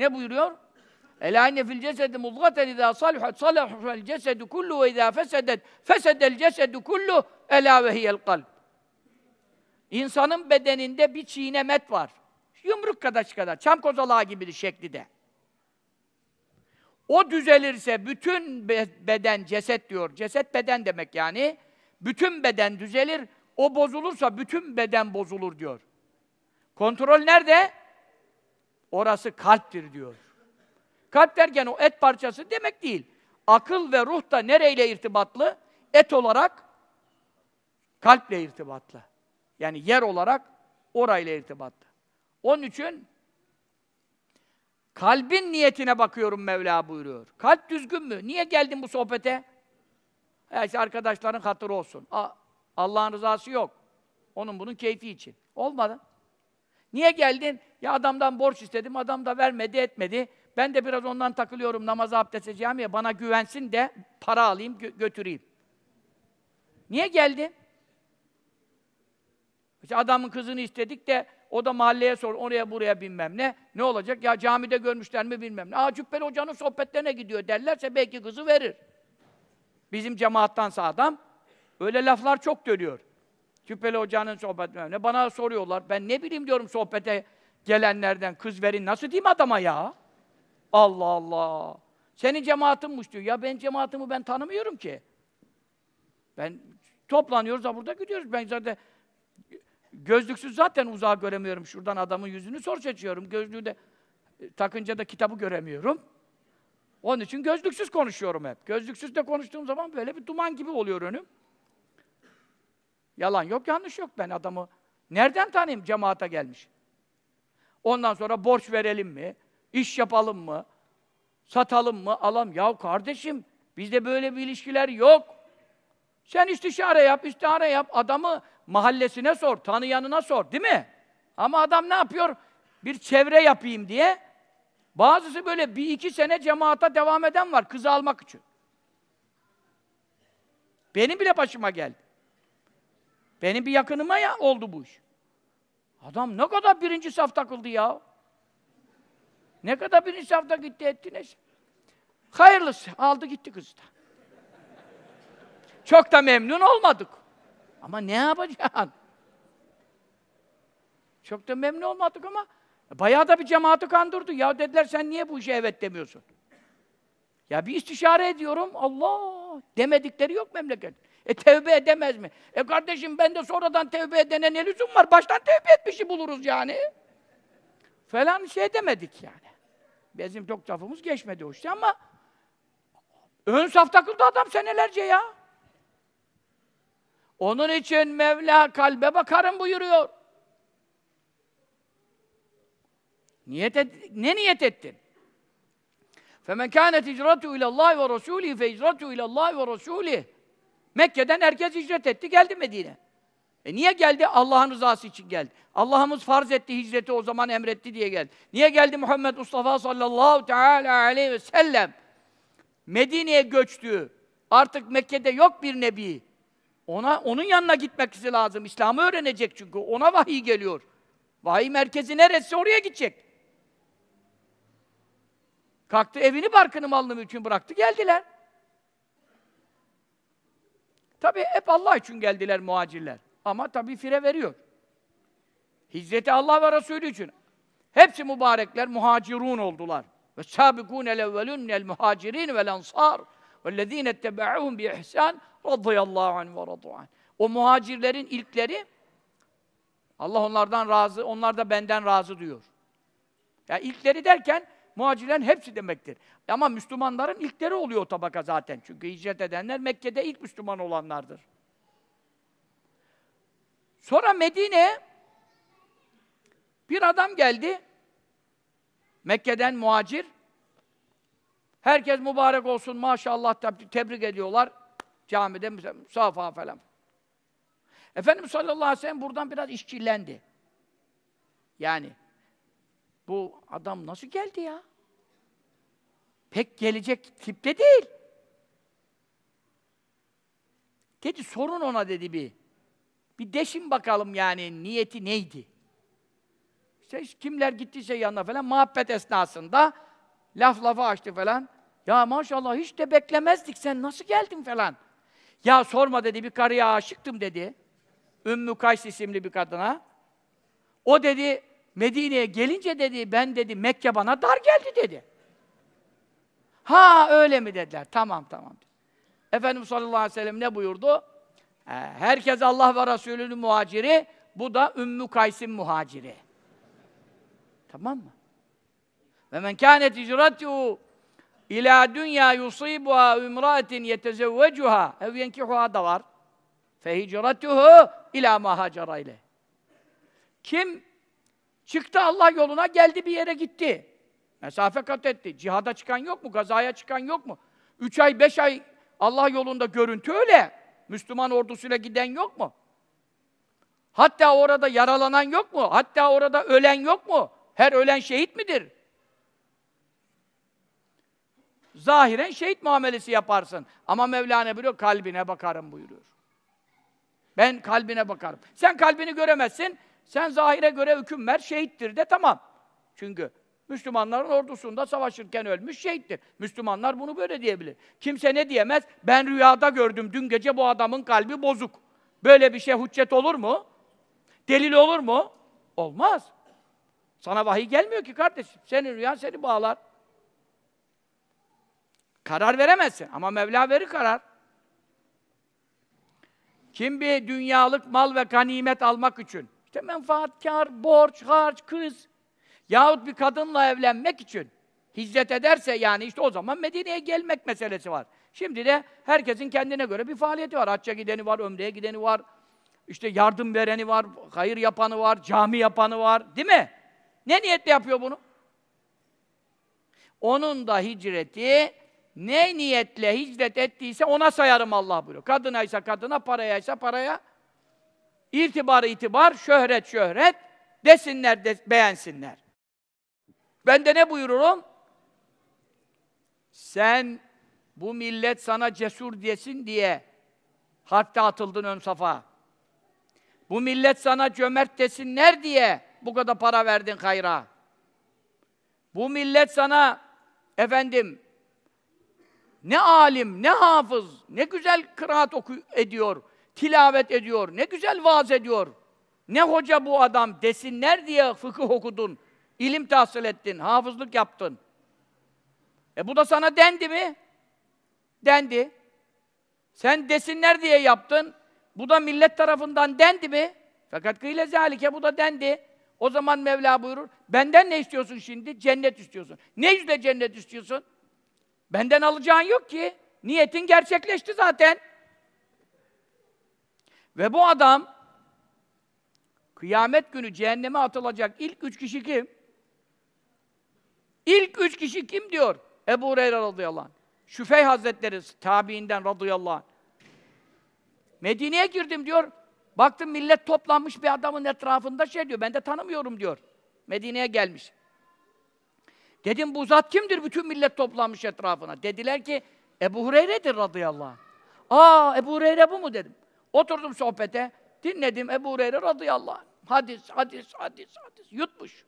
Ne buyuruyor? Ela inne fil cesedi mudgaten izâ salhat salahul cesedu kullu ve izâ fesedet fesedel cesedu kullu ela ve hiyel kalb. İnsanın bedeninde bir çiğnemet var. Yumruk kadar kadar, çam kozalağı gibi şekli de. O düzelirse bütün beden ceset diyor. Ceset beden demek yani. Bütün beden düzelir. O bozulursa bütün beden bozulur diyor. Kontrol nerede? Orası kalptir diyor. Kalp derken o et parçası demek değil. Akıl ve ruh da nereyle irtibatlı? Et olarak kalple irtibatlı. Yani yer olarak orayla irtibatlı. Onun için kalbin niyetine bakıyorum Mevla buyuruyor. Kalp düzgün mü? Niye geldin bu sohbete? Ya işte arkadaşların hatırı olsun. Allah'ın rızası yok. Onun bunun keyfi için. Olmadı. Niye geldin? Ya adamdan borç istedim, adam da vermedi, etmedi. Ben de biraz ondan takılıyorum namaza, abdeste, ya, Bana güvensin de para alayım, gö götüreyim. Niye geldin? İşte adamın kızını istedik de o da mahalleye sor, oraya buraya bilmem ne. Ne olacak? Ya camide görmüşler mi bilmem ne. Aa Cübbeli Hoca'nın sohbetlerine gidiyor derlerse belki kızı verir. Bizim cemaattansa adam öyle laflar çok dönüyor. Cübbeli Hoca'nın sohbeti ne? Bana soruyorlar. Ben ne bileyim diyorum sohbete gelenlerden. Kız verin. Nasıl diyeyim adama ya? Allah Allah. Senin cemaatinmiş diyor. Ya ben cemaatimi ben tanımıyorum ki. Ben toplanıyoruz da burada gidiyoruz. Ben zaten gözlüksüz zaten uzağa göremiyorum. Şuradan adamın yüzünü sor seçiyorum. Gözlüğü de takınca da kitabı göremiyorum. Onun için gözlüksüz konuşuyorum hep. Gözlüksüz de konuştuğum zaman böyle bir duman gibi oluyor önüm. Yalan yok, yanlış yok. Ben adamı nereden tanıyayım cemaate gelmiş? Ondan sonra borç verelim mi? İş yapalım mı? Satalım mı? Alam. Yahu kardeşim bizde böyle bir ilişkiler yok. Sen istişare yap, istihare yap. Adamı mahallesine sor, tanıyanına sor değil mi? Ama adam ne yapıyor? Bir çevre yapayım diye. Bazısı böyle bir iki sene cemaata devam eden var kızı almak için. Benim bile başıma geldi. Benim bir yakınıma ya oldu bu iş. Adam ne kadar birinci saf takıldı ya. Ne kadar birinci safta gitti ettiniz? Hayırlısı. Aldı gitti kızı da. Çok da memnun olmadık. Ama ne yapacaksın? Çok da memnun olmadık ama bayağı da bir cemaati kandırdı. Ya dediler sen niye bu işe evet demiyorsun? Ya bir istişare ediyorum. Allah! Demedikleri yok memleket. E tevbe edemez mi? E kardeşim ben de sonradan tevbe edene ne lüzum var? Baştan tevbe etmişi buluruz yani. Falan şey demedik yani. Bizim çok lafımız geçmedi o işte ama ön saf takıldı adam senelerce ya. Onun için Mevla kalbe bakarım buyuruyor. Niyet et, ne niyet ettin? فَمَنْ كَانَتْ هِجْرَتُ اِلَى اللّٰهِ وَرَسُولِهِ فَهِجْرَتُ اِلَى اللّٰهِ وَرَسُولِهِ Mekke'den herkes hicret etti, geldi Medine. E niye geldi? Allah'ın rızası için geldi. Allah'ımız farz etti hicreti o zaman emretti diye geldi. Niye geldi Muhammed Mustafa sallallahu teala aleyhi ve sellem? Medine'ye göçtü. Artık Mekke'de yok bir nebi. Ona onun yanına gitmek lazım. İslam'ı öğrenecek çünkü. Ona vahiy geliyor. Vahiy merkezi neresi? Oraya gidecek. Kalktı evini barkını malını mülkünü bıraktı geldiler. Tabii hep Allah için geldiler muhacirler. Ama tabii fire veriyor. Hicreti Allah ve Resulü için. Hepsi mübarekler muhacirun oldular. Ve sabikun el evvelun el muhacirin vel ansar vellezine ettebe'uhum bi ihsan radıyallahu anh ve radu'an. O muhacirlerin ilkleri Allah onlardan razı, onlar da benden razı diyor. Ya yani ilkleri derken muhaciren hepsi demektir. Ama Müslümanların ilkleri oluyor o tabaka zaten. Çünkü hicret edenler Mekke'de ilk Müslüman olanlardır. Sonra Medine bir adam geldi. Mekke'den muhacir. Herkes mübarek olsun maşallah tebrik ediyorlar. Camide safa falan. Efendimiz sallallahu aleyhi ve sellem buradan biraz işkillendi. Yani bu adam nasıl geldi ya? Pek gelecek tipte değil. Dedi sorun ona dedi bir. Bir deşin bakalım yani niyeti neydi? İşte kimler gittiyse yanına falan muhabbet esnasında laf lafa açtı falan. Ya maşallah hiç de beklemezdik sen nasıl geldin falan. Ya sorma dedi bir karıya aşıktım dedi. Ümmü Kays isimli bir kadına. O dedi Medine'ye gelince dedi, ben dedi, Mekke bana dar geldi dedi. Ha öyle mi dediler, tamam tamam. Dedi. Efendimiz sallallahu aleyhi ve sellem ne buyurdu? Ee, herkes Allah ve Resulü'nün muhaciri, bu da Ümmü Kays'in muhaciri. Tamam mı? Ve men kânet hicratu ila dünya yusibuha imra'atin yetezevvecuha ev yenkihuha da var. Fe hicratuhu ila ma hacera ile. Kim Çıktı Allah yoluna, geldi bir yere gitti. Mesafe kat etti. Cihada çıkan yok mu? Gazaya çıkan yok mu? Üç ay, beş ay Allah yolunda görüntü öyle. Müslüman ordusuyla giden yok mu? Hatta orada yaralanan yok mu? Hatta orada ölen yok mu? Her ölen şehit midir? Zahiren şehit muamelesi yaparsın. Ama Mevlana biliyor, kalbine bakarım buyuruyor. Ben kalbine bakarım. Sen kalbini göremezsin, sen zahire göre hüküm ver, şehittir de tamam. Çünkü Müslümanların ordusunda savaşırken ölmüş şehittir. Müslümanlar bunu böyle diyebilir. Kimse ne diyemez? Ben rüyada gördüm dün gece bu adamın kalbi bozuk. Böyle bir şey hüccet olur mu? Delil olur mu? Olmaz. Sana vahiy gelmiyor ki kardeşim. Senin rüyan seni bağlar. Karar veremezsin ama Mevla verir karar. Kim bir dünyalık mal ve ganimet almak için işte menfaatkar, borç, harç, kız yahut bir kadınla evlenmek için hicret ederse yani işte o zaman Medine'ye gelmek meselesi var. Şimdi de herkesin kendine göre bir faaliyeti var. Hacca gideni var, ömreye gideni var. İşte yardım vereni var, hayır yapanı var, cami yapanı var. Değil mi? Ne niyetle yapıyor bunu? Onun da hicreti ne niyetle hicret ettiyse ona sayarım Allah buyuruyor. Kadına ise kadına, paraya ise paraya, İtibar itibar, şöhret şöhret desinler, de, beğensinler. Ben de ne buyururum? Sen bu millet sana cesur desin diye harpte atıldın ön safa. Bu millet sana cömert desinler diye bu kadar para verdin hayra. Bu millet sana efendim ne alim, ne hafız, ne güzel kıraat oku ediyor, tilavet ediyor, ne güzel vaaz ediyor. Ne hoca bu adam desinler diye fıkıh okudun, ilim tahsil ettin, hafızlık yaptın. E bu da sana dendi mi? Dendi. Sen desinler diye yaptın, bu da millet tarafından dendi mi? Fakat kıyle zalike bu da dendi. O zaman Mevla buyurur, benden ne istiyorsun şimdi? Cennet istiyorsun. Ne yüzle cennet istiyorsun? Benden alacağın yok ki. Niyetin gerçekleşti zaten. Ve bu adam kıyamet günü cehenneme atılacak ilk üç kişi kim? İlk üç kişi kim diyor? Ebu Hureyre radıyallahu anh. Şüfey Hazretleri tabiinden radıyallahu anh. Medine'ye girdim diyor. Baktım millet toplanmış bir adamın etrafında şey diyor. Ben de tanımıyorum diyor. Medine'ye gelmiş. Dedim bu zat kimdir? Bütün millet toplanmış etrafına. Dediler ki Ebu Hureyre'dir radıyallahu anh. Aa Ebu Hureyre bu mu dedim. Oturdum sohbete, dinledim Ebu Hureyre radıyallahu anh. Hadis, hadis, hadis, hadis. Yutmuş.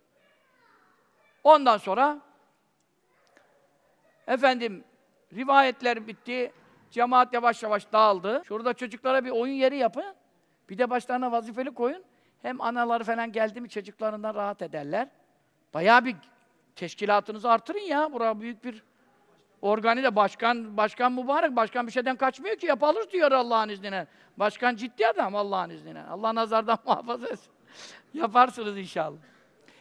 Ondan sonra efendim rivayetler bitti. Cemaat yavaş yavaş dağıldı. Şurada çocuklara bir oyun yeri yapın. Bir de başlarına vazifeli koyun. Hem anaları falan geldi mi çocuklarından rahat ederler. Bayağı bir teşkilatınızı artırın ya. Burası büyük bir organize başkan, başkan mübarek, başkan bir şeyden kaçmıyor ki yapalır diyor Allah'ın iznine Başkan ciddi adam Allah'ın iznine Allah nazardan *laughs* muhafaza etsin. Yaparsınız inşallah.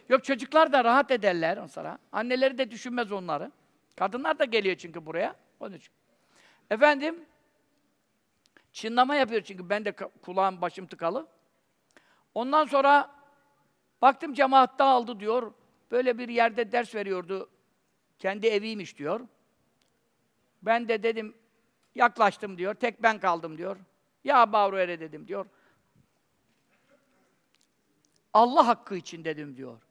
Yok çocuklar da rahat ederler onlara. Anneleri de düşünmez onları. Kadınlar da geliyor çünkü buraya. Onun için. Efendim, çınlama yapıyor çünkü ben de kulağım başım tıkalı. Ondan sonra baktım cemaat aldı diyor. Böyle bir yerde ders veriyordu. Kendi eviymiş diyor. Ben de dedim, yaklaştım diyor, tek ben kaldım diyor. Ya Bavru Ere dedim diyor. Allah hakkı için dedim diyor.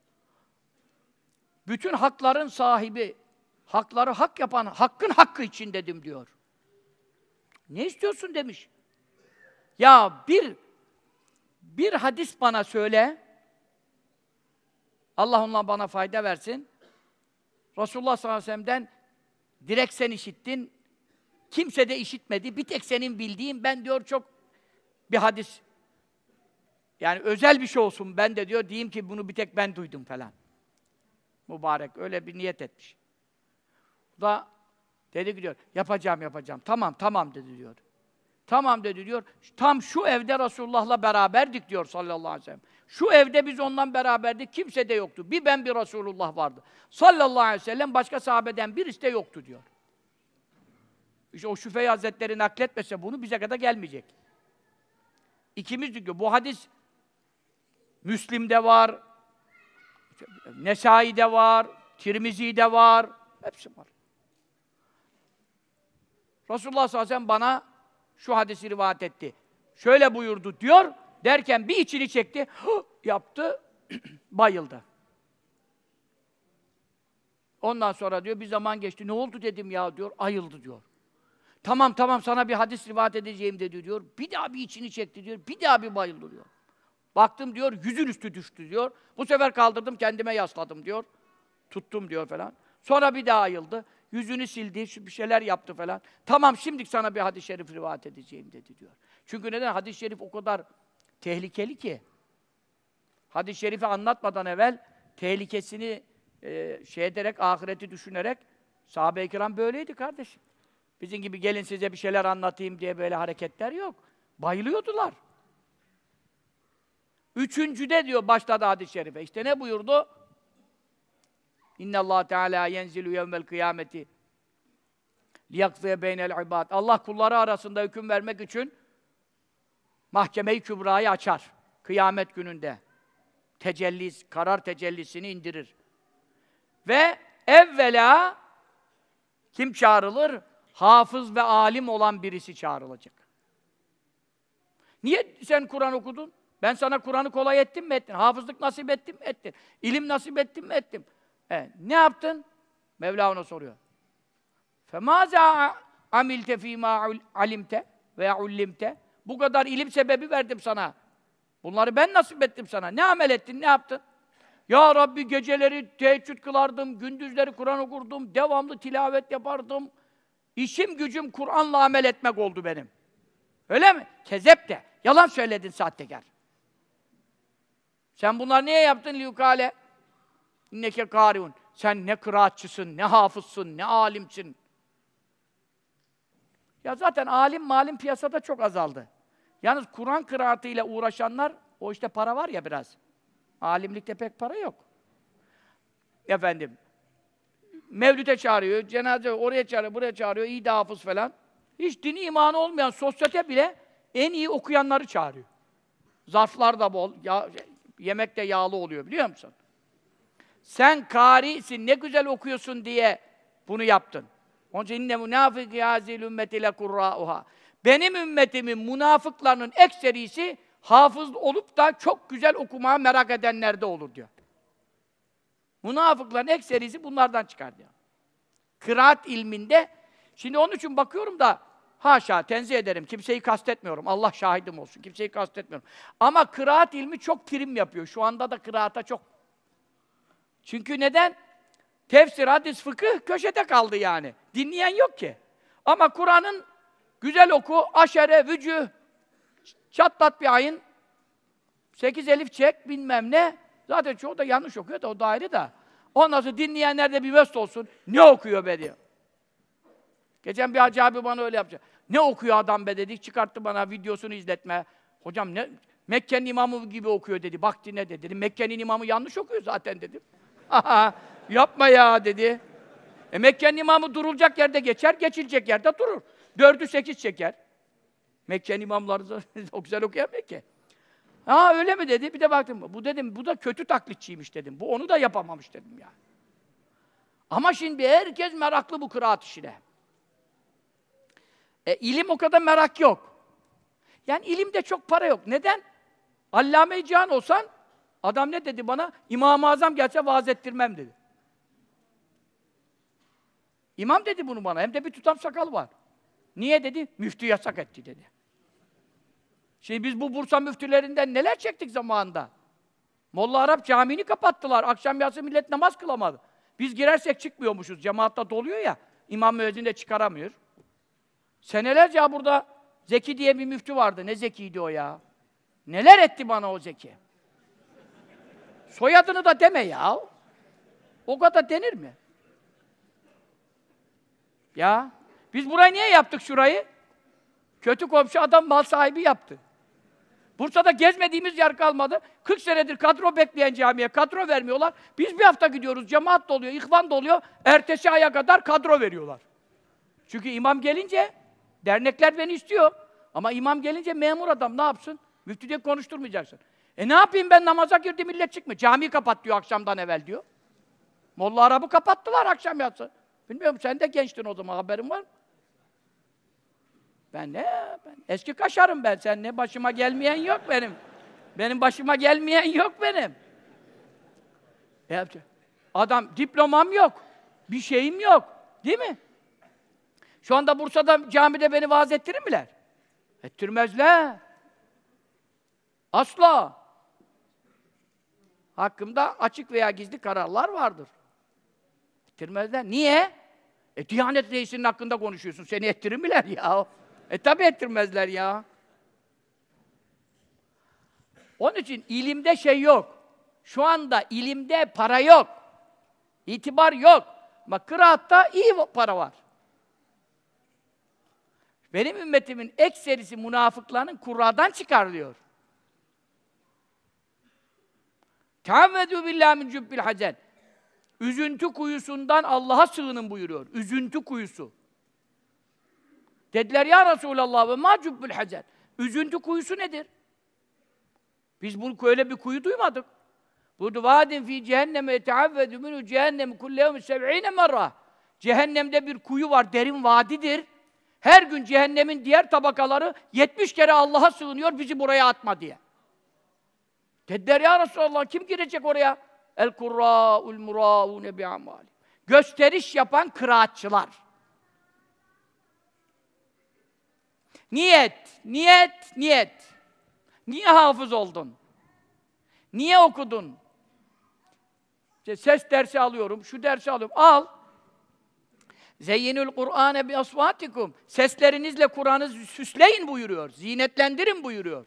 Bütün hakların sahibi, hakları hak yapan, hakkın hakkı için dedim diyor. Ne istiyorsun demiş. Ya bir bir hadis bana söyle. Allah ondan bana fayda versin. Resulullah sallallahu aleyhi ve sellem'den direkt sen işittin, kimse de işitmedi, bir tek senin bildiğin, ben diyor çok bir hadis, yani özel bir şey olsun ben de diyor, diyeyim ki bunu bir tek ben duydum falan. Mübarek, öyle bir niyet etmiş. Bu da dedi ki diyor, yapacağım yapacağım, tamam tamam dedi diyor. Tamam dedi diyor. Tam şu evde Resulullah'la beraberdik diyor sallallahu aleyhi ve sellem. Şu evde biz ondan beraberdik. Kimse de yoktu. Bir ben bir Resulullah vardı. Sallallahu aleyhi ve sellem başka sahabeden birisi de yoktu diyor. İşte o Şüfeyi Hazretleri nakletmese bunu bize kadar gelmeyecek. İkimiz diyor. Bu hadis Müslim'de var, Nesai'de var, Tirmizi'de var, hepsi var. Resulullah sallallahu aleyhi ve sellem bana şu hadisi rivayet etti. Şöyle buyurdu diyor, derken bir içini çekti, yaptı, *clears throat* bayıldı. Ondan sonra diyor bir zaman geçti. Ne oldu dedim ya diyor. Ayıldı diyor. Tamam tamam sana bir hadis rivayet edeceğim dedi diyor. Bir daha bir içini çekti diyor. Bir daha bir bayıldı diyor. Baktım diyor yüzün üstü düştü diyor. Bu sefer kaldırdım kendime yasladım diyor. Tuttum diyor falan. Sonra bir daha ayıldı yüzünü sildi, bir şeyler yaptı falan. Tamam şimdi sana bir hadis-i şerif rivayet edeceğim dedi diyor. Çünkü neden? Hadis-i şerif o kadar tehlikeli ki. Hadis-i şerifi anlatmadan evvel tehlikesini e, şey ederek, ahireti düşünerek sahabe-i kiram böyleydi kardeşim. Bizim gibi gelin size bir şeyler anlatayım diye böyle hareketler yok. Bayılıyordular. Üçüncüde diyor başladı hadis-i şerife. İşte ne buyurdu? İnna Allah Teala yenzilu yevmel kıyameti liyakziye beynel ibad. Allah kulları arasında hüküm vermek için mahkemeyi kübrayı açar. Kıyamet gününde. Tecellis, karar tecellisini indirir. Ve evvela kim çağrılır? Hafız ve alim olan birisi çağrılacak. Niye sen Kur'an okudun? Ben sana Kur'an'ı kolay ettim mi ettin? Hafızlık nasip ettim mi ettin? İlim nasip ettim mi ettim? E, ne yaptın? Mevla ona soruyor. Femaza amilte fîmâ alimte veya ullimte. Bu kadar ilim sebebi verdim sana. Bunları ben nasip ettim sana. Ne amel ettin, ne yaptın? Ya Rabbi geceleri teheccüd kılardım, gündüzleri Kur'an okurdum, devamlı tilavet yapardım. İşim gücüm Kur'an'la amel etmek oldu benim. Öyle mi? Kezep de. Yalan söyledin sahtekar. Sen bunları niye yaptın Liukale? İnneke kariun. Sen ne kıraatçısın, ne hafızsın, ne alimsin. Ya zaten alim malim piyasada çok azaldı. Yalnız Kur'an kıraatıyla uğraşanlar, o işte para var ya biraz. Alimlikte pek para yok. Efendim, mevlüte çağırıyor, cenaze oraya çağırıyor, buraya çağırıyor, iyi de hafız falan. Hiç dini imanı olmayan sosyete bile en iyi okuyanları çağırıyor. Zarflar da bol, ya, yemek de yağlı oluyor biliyor musun? Sen karisin, ne güzel okuyorsun diye bunu yaptın. Onun için inne münafık yazil ümmeti kurra'uha. Benim ümmetimin münafıklarının ekserisi hafız olup da çok güzel okumaya merak edenlerde olur diyor. Münafıkların ekserisi bunlardan çıkar diyor. Kıraat ilminde, şimdi onun için bakıyorum da, haşa tenzih ederim, kimseyi kastetmiyorum, Allah şahidim olsun, kimseyi kastetmiyorum. Ama kıraat ilmi çok prim yapıyor, şu anda da kıraata çok çünkü neden? Tefsir, hadis, fıkıh köşede kaldı yani. Dinleyen yok ki. Ama Kur'an'ın güzel oku, aşere, vücü, çatlat bir ayın, sekiz elif çek, bilmem ne. Zaten çoğu da yanlış okuyor da o da ayrı da. Ondan sonra dinleyenler de bir vest olsun. Ne okuyor be diyor. Geçen bir hacı abi bana öyle yapacak. Ne okuyor adam be dedik, çıkarttı bana videosunu izletme. Hocam ne, Mekke'nin imamı gibi okuyor dedi, bak dinle dedi. Mekke'nin imamı yanlış okuyor zaten dedim. *laughs* Yapma ya dedi. E Mekke'nin imamı durulacak yerde geçer, geçilecek yerde durur. Dördü sekiz çeker. Mekke'nin imamları da *laughs* o güzel okuyan Mekke. Ha öyle mi dedi. Bir de baktım. Bu dedim bu da kötü taklitçiymiş dedim. Bu onu da yapamamış dedim Yani. Ama şimdi herkes meraklı bu kıraat işine. E, ilim o kadar merak yok. Yani ilimde çok para yok. Neden? Allame-i Cihan olsan Adam ne dedi bana? İmam-ı Azam gelse vaaz ettirmem dedi. İmam dedi bunu bana. Hem de bir tutam sakal var. Niye dedi? Müftü yasak etti dedi. Şimdi biz bu Bursa müftülerinden neler çektik zamanında? Molla Arap camini kapattılar. Akşam yatsı millet namaz kılamadı. Biz girersek çıkmıyormuşuz. Cemaatta doluyor ya. İmam müezzin de çıkaramıyor. Senelerce burada Zeki diye bir müftü vardı. Ne zekiydi o ya? Neler etti bana o Zeki? Soyadını da deme ya. O kadar denir mi? Ya. Biz burayı niye yaptık şurayı? Kötü komşu adam mal sahibi yaptı. Bursa'da gezmediğimiz yer kalmadı. 40 senedir kadro bekleyen camiye kadro vermiyorlar. Biz bir hafta gidiyoruz, cemaat doluyor, ihvan doluyor. Ertesi aya kadar kadro veriyorlar. Çünkü imam gelince dernekler beni istiyor. Ama imam gelince memur adam ne yapsın? Müftü konuşturmayacaksın. E ne yapayım ben namaza girdi millet çıkmıyor. Cami kapat diyor akşamdan evvel diyor. Molla Arap'ı kapattılar akşam yatsı. Bilmiyorum sen de gençtin o zaman haberin var mı? Ben ne? Ben eski kaşarım ben. Sen ne başıma gelmeyen yok benim. Benim başıma gelmeyen yok benim. E, adam diplomam yok. Bir şeyim yok. Değil mi? Şu anda Bursa'da camide beni vaaz ettirir miler? Ettirmezler. Asla. Hakkında açık veya gizli kararlar vardır. Ettirmezler. Niye? E Diyanet Reisi'nin hakkında konuşuyorsun. Seni ettirirler ya. E tabi ettirmezler ya. Onun için ilimde şey yok. Şu anda ilimde para yok. İtibar yok. Bak kıraatta iyi para var. Benim ümmetimin ekserisi münafıkların kuradan çıkar diyor. Teavvedu billahi min cübbil hazen. Üzüntü kuyusundan Allah'a sığının buyuruyor. Üzüntü kuyusu. Dediler ya Resulallah ve ma cübbül hazen. Üzüntü kuyusu nedir? Biz bunu öyle bir kuyu duymadık. Bu vadin fi cehenneme yeteavvedu minu cehennem kulle yevmi sev'ine merra. Cehennemde bir kuyu var, derin vadidir. Her gün cehennemin diğer tabakaları 70 kere Allah'a sığınıyor bizi buraya atma diye. Dediler ya Resulallah kim girecek oraya? El kurra'ul muraune bi amali. Gösteriş yapan kıraatçılar. Niyet, niyet, niyet. Niye hafız oldun? Niye okudun? İşte ses dersi alıyorum, şu dersi alıyorum. Al. Zeyyinül Kur'ane bi asvatikum. Seslerinizle Kur'an'ı süsleyin buyuruyor. Zinetlendirin buyuruyor.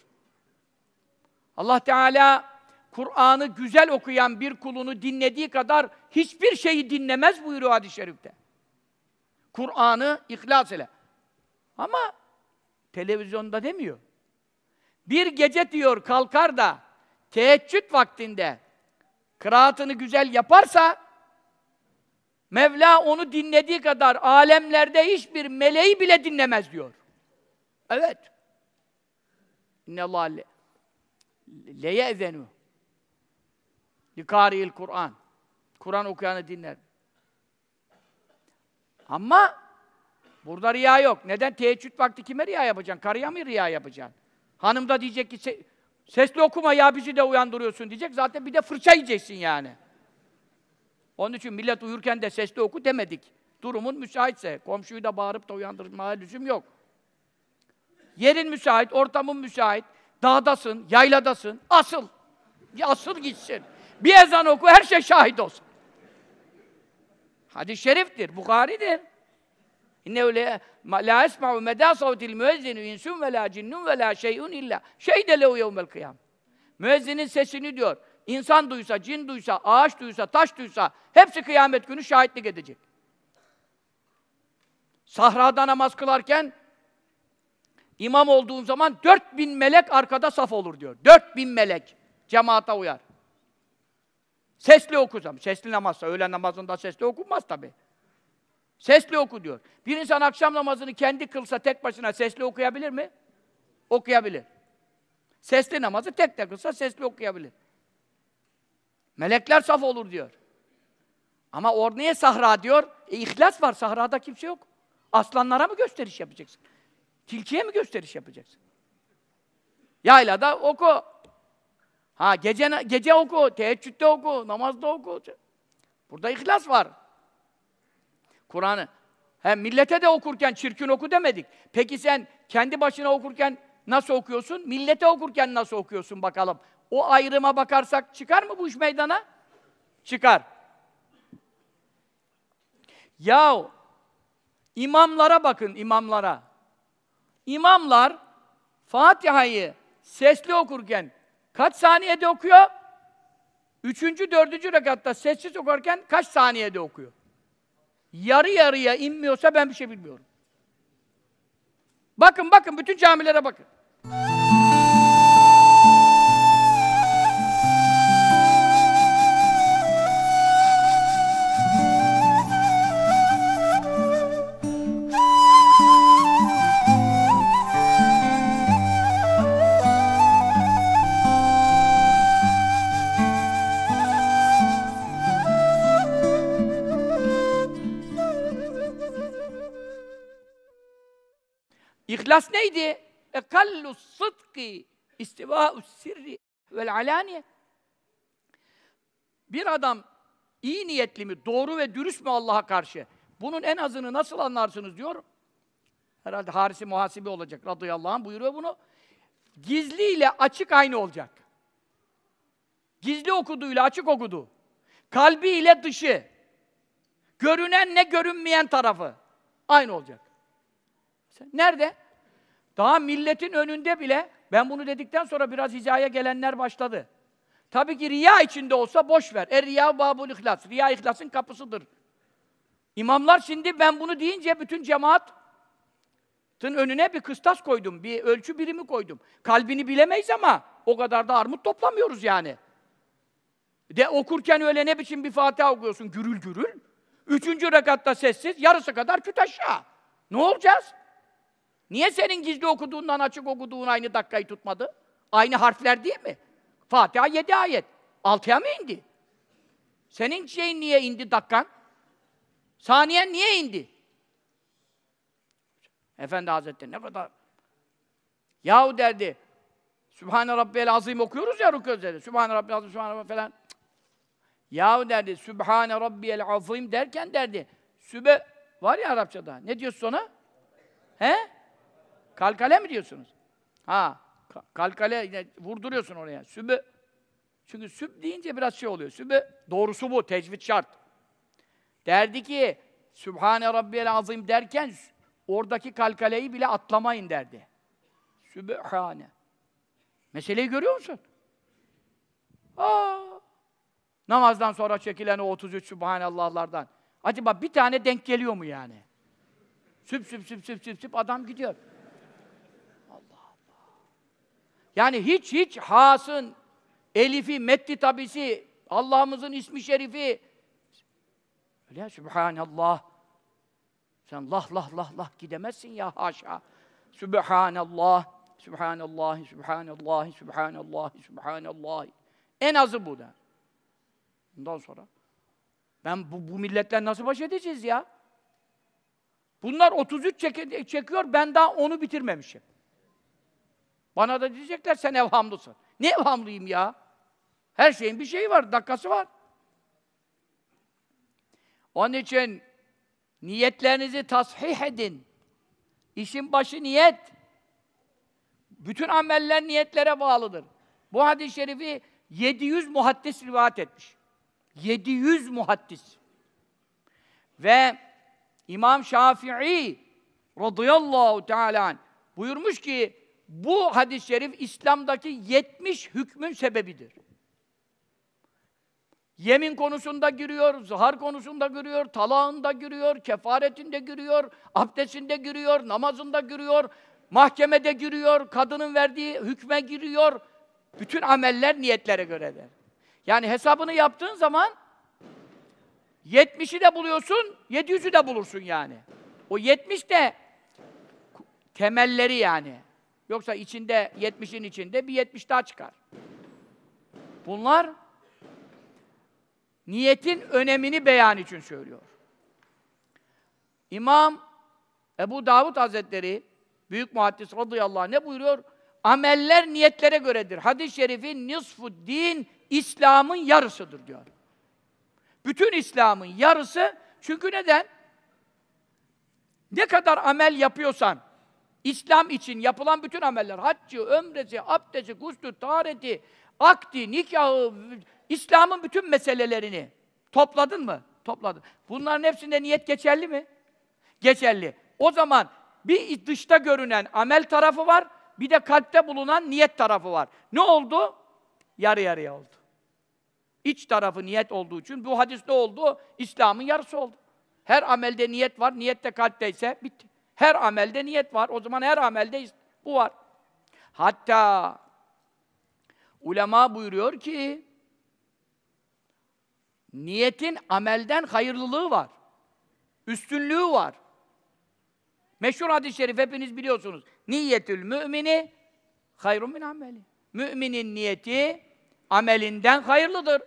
Allah Teala Kur'an'ı güzel okuyan bir kulunu dinlediği kadar hiçbir şeyi dinlemez buyuruyor hadis-i şerifte. Kur'an'ı ihlas ile. Ama televizyonda demiyor. Bir gece diyor kalkar da teheccüd vaktinde kıraatını güzel yaparsa Mevla onu dinlediği kadar alemlerde hiçbir meleği bile dinlemez diyor. Evet. İnne leye'zenu likari'il Kur'an. Kur'an okuyanı dinler. Ama burada riya yok. Neden? Teheccüd vakti kime riya yapacaksın? Karıya mı riya yapacaksın? Hanım da diyecek ki sesli okuma ya bizi de uyandırıyorsun diyecek. Zaten bir de fırça yiyeceksin yani. Onun için millet uyurken de sesli oku demedik. Durumun müsaitse. Komşuyu da bağırıp da uyandırmaya lüzum yok. Yerin müsait, ortamın müsait. Dağdasın, yayladasın. Asıl. Asıl gitsin. Bir ezan oku, her şey şahit olsun. Hadis-i şeriftir, Bukhari'dir. İnne öyle la esma'u medâ savtil müezzinu insün ve la cinnun ve la şey'un illa. Şey de lehu yevmel kıyam. Müezzinin sesini diyor. İnsan duysa, cin duysa, ağaç duysa, taş duysa hepsi kıyamet günü şahitlik edecek. Sahrada namaz kılarken İmam olduğun zaman 4000 melek arkada saf olur diyor. 4000 melek cemaata uyar. Sesli okuzam. Sesli namazsa öğle namazında sesli okunmaz tabi. Sesli oku diyor. Bir insan akşam namazını kendi kılsa tek başına sesli okuyabilir mi? Okuyabilir. Sesli namazı tek tek kılsa sesli okuyabilir. Melekler saf olur diyor. Ama or niye sahra diyor? E, ihlas var, sahrada kimse yok. Aslanlara mı gösteriş yapacaksın? Tilkiye mi gösteriş yapacaksın? Yaylada oku. Ha gece gece oku, teheccüde oku, namazda oku. Burada ihlas var. Kur'an'ı. Hem millete de okurken çirkin oku demedik. Peki sen kendi başına okurken nasıl okuyorsun? Millete okurken nasıl okuyorsun bakalım? O ayrıma bakarsak çıkar mı bu iş meydana? Çıkar. Yahu imamlara bakın imamlara. İmamlar Fatiha'yı sesli okurken kaç saniyede okuyor? Üçüncü, dördüncü rekatta sessiz okurken kaç saniyede okuyor? Yarı yarıya inmiyorsa ben bir şey bilmiyorum. Bakın bakın bütün camilere bakın. Miras neydi? Ekallus sıdki istivâus sirri vel alaniye. Bir adam iyi niyetli mi, doğru ve dürüst mü Allah'a karşı? Bunun en azını nasıl anlarsınız diyor. Herhalde harisi muhasibi olacak radıyallahu anh buyuruyor bunu. Gizli ile açık aynı olacak. Gizli okuduğuyla açık okudu. Kalbi ile dışı. Görünen ne görünmeyen tarafı. Aynı olacak. Nerede? Daha milletin önünde bile ben bunu dedikten sonra biraz hizaya gelenler başladı. Tabii ki riya içinde olsa boş ver. E riya babul ihlas. Riya ihlasın kapısıdır. İmamlar şimdi ben bunu deyince bütün cemaatin önüne bir kıstas koydum. Bir ölçü birimi koydum. Kalbini bilemeyiz ama o kadar da armut toplamıyoruz yani. De okurken öyle ne biçim bir Fatiha okuyorsun gürül gürül. Üçüncü rekatta sessiz, yarısı kadar küt aşağı. Ne olacağız? Niye senin gizli okuduğundan açık okuduğun aynı dakikayı tutmadı? Aynı harfler değil mi? Fatiha yedi ayet. Altıya mı indi? Senin şeyin niye indi dakikan? Saniyen niye indi? Efendi Hazretleri ne kadar Yahu derdi Sübhane Rabbiyel Azim okuyoruz ya rükû dedi. Sübhane Rabbiyel Azim, Sübhane Rabbiyel falan. Cık. Yahu derdi Sübhane Rabbiyel Azim derken derdi Sübe var ya Arapçada. Ne diyorsun ona? He? Kalkale mi diyorsunuz? Ha, kalkale yine vurduruyorsun oraya. Sübü. Çünkü süb deyince biraz şey oluyor. Sübü doğrusu bu, tecvid şart. Derdi ki Sübhane Rabbiyel Azim derken oradaki kalkaleyi bile atlamayın derdi. Sübhane. Meseleyi görüyor musun? Aa! Namazdan sonra çekilen o 33 Sübhanallahlardan. Acaba bir tane denk geliyor mu yani? Süp süp süp süp süp süp adam gidiyor. Yani hiç hiç hasın, elifi, metti tabisi, Allah'ımızın ismi şerifi. Öyle ya, Sübhanallah. Sen lah lah lah lah gidemezsin ya haşa. Sübhanallah, Sübhanallah, Sübhanallah, Sübhanallah, Sübhanallah. En azı bu da. Bundan sonra. Ben bu, bu milletle nasıl baş edeceğiz ya? Bunlar 33 çek çekiyor, ben daha onu bitirmemişim. Bana da diyecekler sen evhamlısın. Ne evhamlıyım ya? Her şeyin bir şeyi var, dakikası var. Onun için niyetlerinizi tasfih edin. İşin başı niyet. Bütün ameller niyetlere bağlıdır. Bu hadis-i şerifi 700 muhaddis rivayet etmiş. 700 muhaddis. Ve İmam Şafii radıyallahu teala buyurmuş ki bu hadis-i şerif İslam'daki 70 hükmün sebebidir. Yemin konusunda giriyor, zahar konusunda giriyor, talağında giriyor, kefaretinde giriyor, abdestinde giriyor, namazında giriyor, mahkemede giriyor, kadının verdiği hükme giriyor. Bütün ameller niyetlere göre de. Yani hesabını yaptığın zaman 70'i de buluyorsun, 700'ü de bulursun yani. O 70 de temelleri yani. Yoksa içinde, 70'in içinde bir 70 daha çıkar. Bunlar niyetin önemini beyan için söylüyor. İmam Ebu Davud Hazretleri, büyük muhaddis radıyallahu anh ne buyuruyor? Ameller niyetlere göredir. Hadis-i şerifi nisfu din İslam'ın yarısıdır diyor. Bütün İslam'ın yarısı çünkü neden? Ne kadar amel yapıyorsan, İslam için yapılan bütün ameller, haccı, ömresi, abdesti, guslü, tahareti, akdi, nikahı, İslam'ın bütün meselelerini topladın mı? Topladın. Bunların hepsinde niyet geçerli mi? Geçerli. O zaman bir dışta görünen amel tarafı var, bir de kalpte bulunan niyet tarafı var. Ne oldu? Yarı yarıya oldu. İç tarafı niyet olduğu için bu hadis ne oldu? İslam'ın yarısı oldu. Her amelde niyet var, niyette kalpte ise bitti. Her amelde niyet var. O zaman her amelde bu var. Hatta ulema buyuruyor ki niyetin amelden hayırlılığı var. Üstünlüğü var. Meşhur hadis-i şerif hepiniz biliyorsunuz. Niyetül mümini hayrun min ameli. Müminin niyeti amelinden hayırlıdır.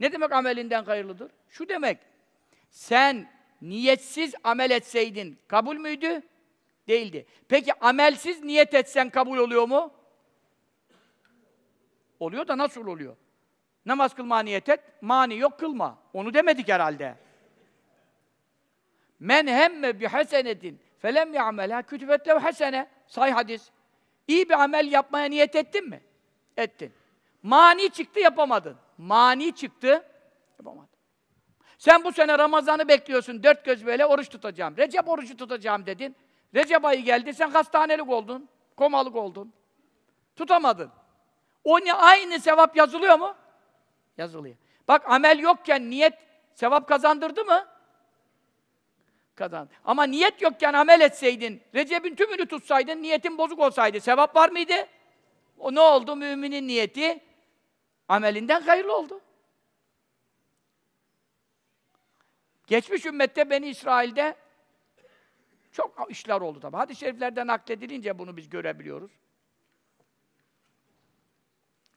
Ne demek amelinden hayırlıdır? Şu demek. Sen niyetsiz amel etseydin kabul müydü? Değildi. Peki amelsiz niyet etsen kabul oluyor mu? Oluyor da nasıl oluyor? Namaz kılma niyet et, mani yok kılma. Onu demedik herhalde. Men hemme bi hasenetin felem ya'melha kütübet lev hasene. Say hadis. İyi bir amel yapmaya niyet ettin mi? Ettin. Mani çıktı yapamadın. Mani çıktı yapamadın. Sen bu sene Ramazan'ı bekliyorsun, dört göz böyle oruç tutacağım. Recep orucu tutacağım dedin. Recep ayı geldi, sen hastanelik oldun, komalık oldun. Tutamadın. O ne aynı sevap yazılıyor mu? Yazılıyor. Bak amel yokken niyet sevap kazandırdı mı? Kazandı. Ama niyet yokken amel etseydin, Recep'in tümünü tutsaydın, niyetin bozuk olsaydı sevap var mıydı? O ne oldu? Müminin niyeti amelinden hayırlı oldu. Geçmiş ümmette Beni İsrail'de çok işler oldu tabi. Hadis-i şeriflerden nakledilince bunu biz görebiliyoruz.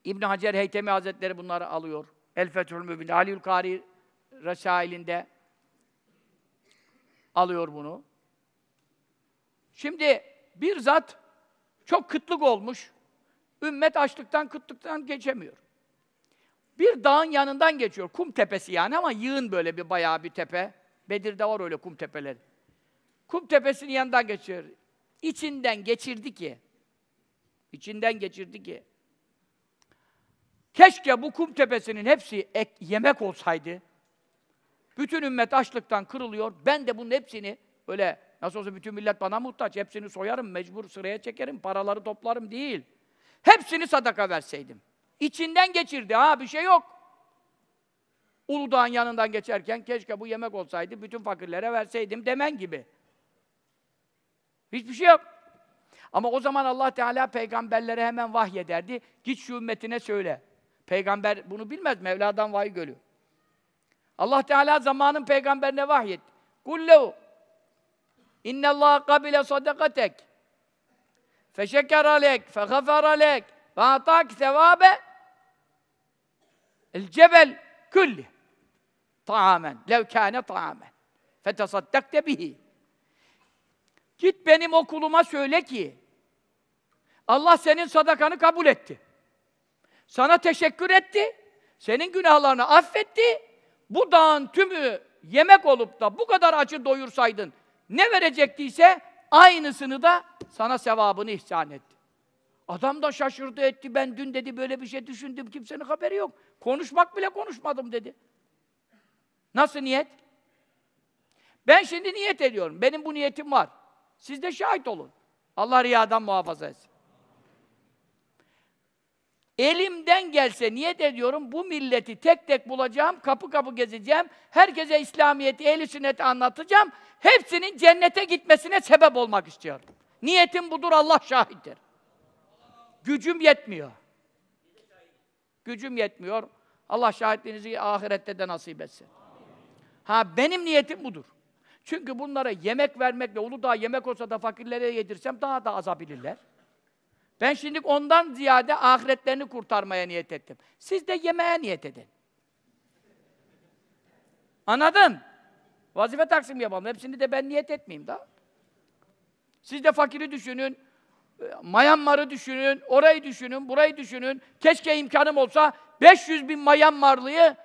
İbn Hacer Heytemi Hazretleri bunları alıyor. El Fethül Mübin Aliül Kari Resailinde alıyor bunu. Şimdi bir zat çok kıtlık olmuş. Ümmet açlıktan, kıtlıktan geçemiyor. Bir dağın yanından geçiyor. Kum tepesi yani ama yığın böyle bir bayağı bir tepe. Bedir'de var öyle kum tepeleri. Kum tepesinin yanından geçiyor. İçinden geçirdi ki. İçinden geçirdi ki. Keşke bu kum tepesinin hepsi ek, yemek olsaydı. Bütün ümmet açlıktan kırılıyor. Ben de bunun hepsini öyle nasıl olsa bütün millet bana muhtaç. Hepsini soyarım, mecbur sıraya çekerim, paraları toplarım değil. Hepsini sadaka verseydim. İçinden geçirdi. Ha bir şey yok. Uludağ'ın yanından geçerken keşke bu yemek olsaydı, bütün fakirlere verseydim demen gibi. Hiçbir şey yok. Ama o zaman Allah Teala peygamberlere hemen vahyederdi. Git şu ümmetine söyle. Peygamber bunu bilmez. Mevla'dan vahiy görüyor. Allah Teala zamanın peygamberine vahyetti. Kullu inna Allah kabile sadakatek fe şeker alek fe gafer alek ve atak sevabe El cebel külli. Taamen. Lev kâne taamen. Fetesaddakte bihi. Git benim okuluma söyle ki Allah senin sadakanı kabul etti. Sana teşekkür etti. Senin günahlarını affetti. Bu dağın tümü yemek olup da bu kadar acı doyursaydın ne verecektiyse aynısını da sana sevabını ihsan etti. Adam da şaşırdı etti. Ben dün dedi böyle bir şey düşündüm. Kimsenin haberi yok. Konuşmak bile konuşmadım dedi. Nasıl niyet? Ben şimdi niyet ediyorum. Benim bu niyetim var. Siz de şahit olun. Allah riyadan muhafaza etsin. Elimden gelse niyet ediyorum bu milleti tek tek bulacağım, kapı kapı gezeceğim, herkese İslamiyet'i, ehl sünneti anlatacağım, hepsinin cennete gitmesine sebep olmak istiyorum. Niyetim budur, Allah şahittir. Gücüm yetmiyor. Gücüm yetmiyor. Allah şahitliğinizi ahirette de nasip etsin. Ha benim niyetim budur. Çünkü bunlara yemek vermekle, Uludağ yemek olsa da fakirlere yedirsem daha da azabilirler. Ben şimdi ondan ziyade ahiretlerini kurtarmaya niyet ettim. Siz de yemeğe niyet edin. Anladın? Vazife taksim yapalım. Hepsini de ben niyet etmeyeyim daha. Siz de fakiri düşünün. Mayanmar'ı düşünün, orayı düşünün, burayı düşünün. Keşke imkanım olsa 500 bin Mayanmarlıyı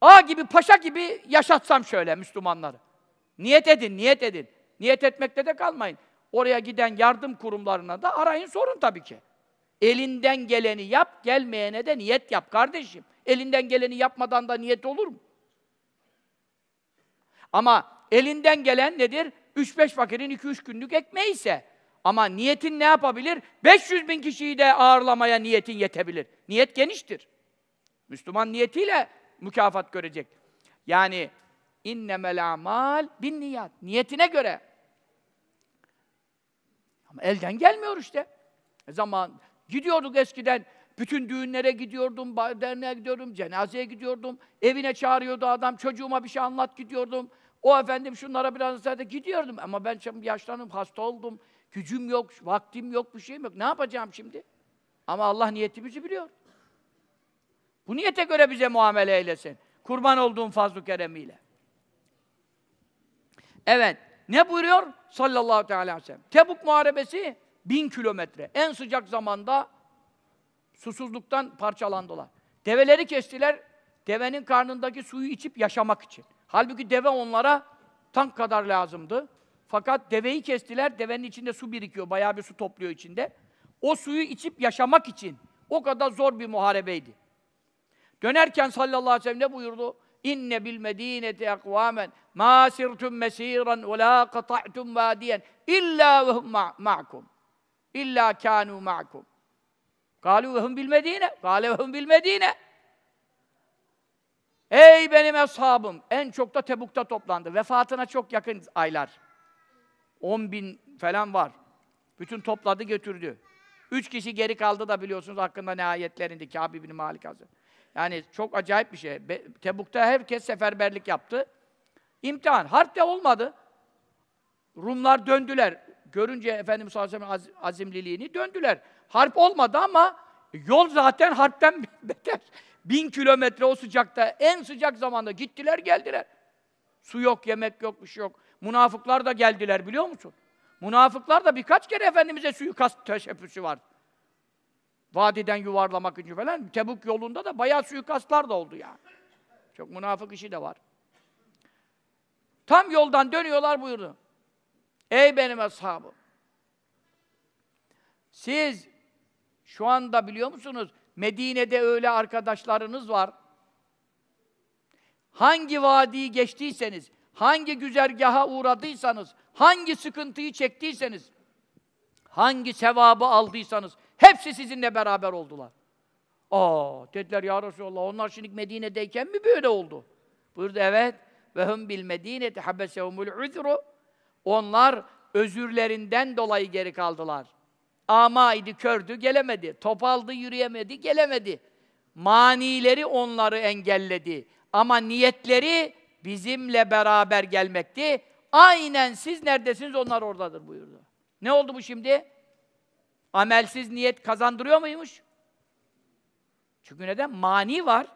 A gibi, paşa gibi yaşatsam şöyle Müslümanları. Niyet edin, niyet edin. Niyet etmekte de kalmayın. Oraya giden yardım kurumlarına da arayın sorun tabii ki. Elinden geleni yap, gelmeyene de niyet yap kardeşim. Elinden geleni yapmadan da niyet olur mu? Ama elinden gelen nedir? 3-5 fakirin 2-3 günlük ekmeği ise ama niyetin ne yapabilir? 500 bin kişiyi de ağırlamaya niyetin yetebilir. Niyet geniştir. Müslüman niyetiyle mükafat görecek. Yani innemel amal bin niyat. Niyetine göre. Ama elden gelmiyor işte. E zaman gidiyorduk eskiden. Bütün düğünlere gidiyordum, derneğe gidiyordum, cenazeye gidiyordum. Evine çağırıyordu adam, çocuğuma bir şey anlat gidiyordum. O efendim şunlara biraz da gidiyordum ama ben şimdi yaşlandım, hasta oldum. Gücüm yok, vaktim yok, bir şeyim yok. Ne yapacağım şimdi? Ama Allah niyetimizi biliyor. Bu niyete göre bize muamele eylesin. Kurban olduğun fazl-ı keremiyle. Evet. Ne buyuruyor? Sallallahu teala aleyhi ve sellem. Tebuk Muharebesi bin kilometre. En sıcak zamanda susuzluktan parçalandılar. Develeri kestiler. Devenin karnındaki suyu içip yaşamak için. Halbuki deve onlara tank kadar lazımdı. Fakat deveyi kestiler, devenin içinde su birikiyor, bayağı bir su topluyor içinde. O suyu içip yaşamak için o kadar zor bir muharebeydi. Dönerken sallallahu aleyhi ve sellem ne buyurdu? İnne bil medineti akvamen ma sirtum mesiran ve la qata'tum vadiyen illa ve hum ma'akum. İlla kanu ma'akum. Galu ve hum bil medine. Gale ve hum bil medine. Ey benim eshabım, En çok da Tebuk'ta toplandı. Vefatına çok yakın aylar. 10 bin falan var. Bütün topladı götürdü. Üç kişi geri kaldı da biliyorsunuz hakkında ne ayetlerindi indi Kâb bin Malik Hazretleri. Yani çok acayip bir şey. Be Tebuk'ta herkes seferberlik yaptı. İmtihan. Harp de olmadı. Rumlar döndüler. Görünce Efendimiz sallallahu aleyhi az azimliliğini döndüler. Harp olmadı ama yol zaten harpten *laughs* beter. Bin kilometre o sıcakta, en sıcak zamanda gittiler geldiler. Su yok, yemek yok, bir şey yok. Münafıklar da geldiler biliyor musun? Münafıklar da birkaç kere Efendimiz'e suikast teşebbüsü var. Vadiden yuvarlamak için falan. Tebuk yolunda da bayağı suikastlar da oldu yani. Çok münafık işi de var. Tam yoldan dönüyorlar buyurdu. Ey benim ashabım! Siz şu anda biliyor musunuz Medine'de öyle arkadaşlarınız var. Hangi vadiyi geçtiyseniz hangi güzergaha uğradıysanız, hangi sıkıntıyı çektiyseniz, hangi sevabı aldıysanız, hepsi sizinle beraber oldular. Aa, dediler ya Resulallah, onlar şimdi Medine'deyken mi böyle oldu? Buyurdu, evet. Ve hum bil Medine'ti habesehumul uzru. Onlar özürlerinden dolayı geri kaldılar. Ama idi, kördü, gelemedi. Topaldı, yürüyemedi, gelemedi. Manileri onları engelledi. Ama niyetleri bizimle beraber gelmekti. Aynen siz neredesiniz onlar oradadır buyurdu. Ne oldu bu şimdi? Amelsiz niyet kazandırıyor muymuş? Çünkü neden? Mani var.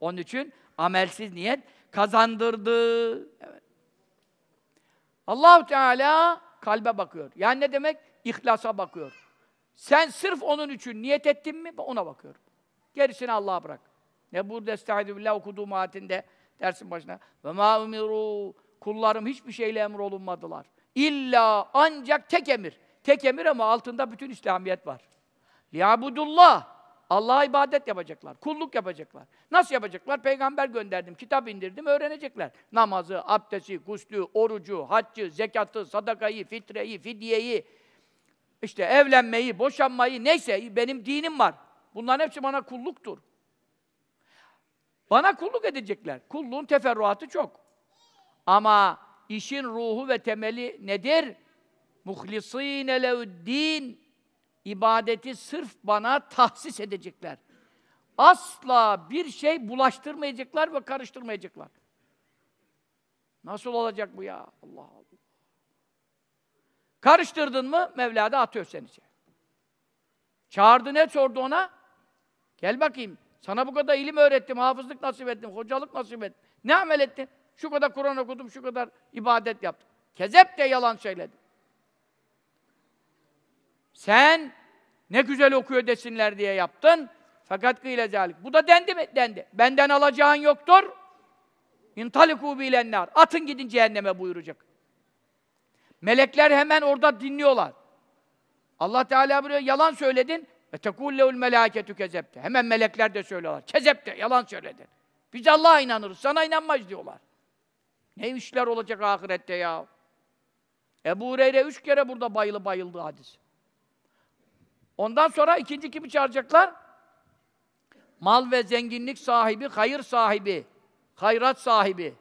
Onun için amelsiz niyet kazandırdı. Evet. Allahu Teala kalbe bakıyor. Yani ne demek? İhlasa bakıyor. Sen sırf onun için niyet ettin mi? Ona bakıyorum. Gerisini Allah'a bırak. Ne bu destaizu billah okuduğum ayetinde dersin başına. Ve ma umiru kullarım hiçbir şeyle olunmadılar İlla ancak tek emir. Tek emir ama altında bütün İslamiyet var. Yabudullah. Allah'a ibadet yapacaklar, kulluk yapacaklar. Nasıl yapacaklar? Peygamber gönderdim, kitap indirdim, öğrenecekler. Namazı, abdesti, guslü, orucu, haccı, zekatı, sadakayı, fitreyi, fidyeyi, işte evlenmeyi, boşanmayı, neyse benim dinim var. Bunların hepsi bana kulluktur. Bana kulluk edecekler. Kulluğun teferruatı çok. Ama işin ruhu ve temeli nedir? Muhlisîne levdîn. ibadeti sırf bana tahsis edecekler. Asla bir şey bulaştırmayacaklar ve karıştırmayacaklar. Nasıl olacak bu ya? Allah Allah. Karıştırdın mı mevlada atıyor seni. Çağırdı ne sordu ona? Gel bakayım. Sana bu kadar ilim öğrettim, hafızlık nasip ettim, hocalık nasip ettim. Ne amel ettin? Şu kadar Kur'an okudum, şu kadar ibadet yaptım. Kezep de yalan söyledim. Sen ne güzel okuyor desinler diye yaptın. Fakat kıyle zalik. Bu da dendi mi? Dendi. Benden alacağın yoktur. İntalikû bilenler. Atın gidin cehenneme buyuracak. Melekler hemen orada dinliyorlar. Allah Teala buraya yalan söyledin. Ve tekul lehul melâketu kezepte. Hemen melekler de söylüyorlar. Kezepte, yalan söyledin. Biz Allah'a inanırız, sana inanmaz diyorlar. Ne işler olacak ahirette ya? Ebu Hureyre üç kere burada bayılı bayıldı hadis. Ondan sonra ikinci kimi çağıracaklar? Mal ve zenginlik sahibi, hayır sahibi, hayrat sahibi.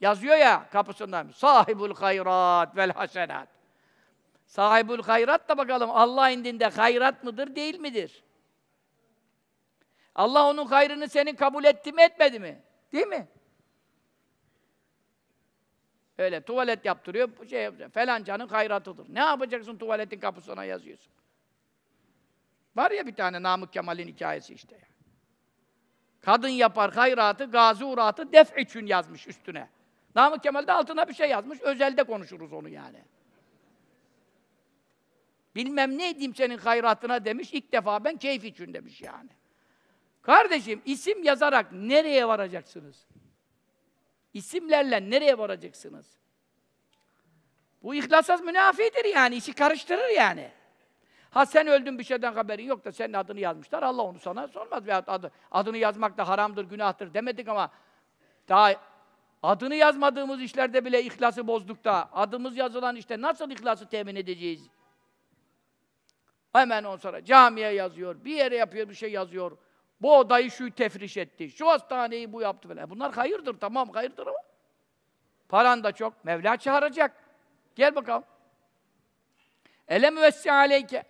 Yazıyor ya kapısından. Sahibul hayrat vel hasenat. Sahibül hayrat da bakalım Allah indinde hayrat mıdır değil midir? Allah onun hayrını senin kabul etti mi etmedi mi? Değil mi? Öyle tuvalet yaptırıyor, şey yapacak. canın hayratıdır. Ne yapacaksın tuvaletin kapısına yazıyorsun? Var ya bir tane Namık Kemal'in hikayesi işte. Kadın yapar hayratı, gazi uratı, def için yazmış üstüne. Namık Kemal de altına bir şey yazmış. Özelde konuşuruz onu yani. Bilmem ne edeyim senin hayratına demiş. İlk defa ben keyif için demiş yani. Kardeşim isim yazarak nereye varacaksınız? İsimlerle nereye varacaksınız? Bu ihlasız münafidir yani, işi karıştırır yani. Ha sen öldün bir şeyden haberin yok da senin adını yazmışlar, Allah onu sana sormaz. Veyahut adı, adını yazmak da haramdır, günahtır demedik ama daha adını yazmadığımız işlerde bile ihlası bozduk da adımız yazılan işte nasıl ihlası temin edeceğiz? Hemen on sonra camiye yazıyor, bir yere yapıyor, bir şey yazıyor. Bu odayı şu tefriş etti, şu hastaneyi bu yaptı falan. Bunlar hayırdır, tamam hayırdır ama. Paran da çok, Mevla çağıracak. Gel bakalım. Ele müvessi aleyke.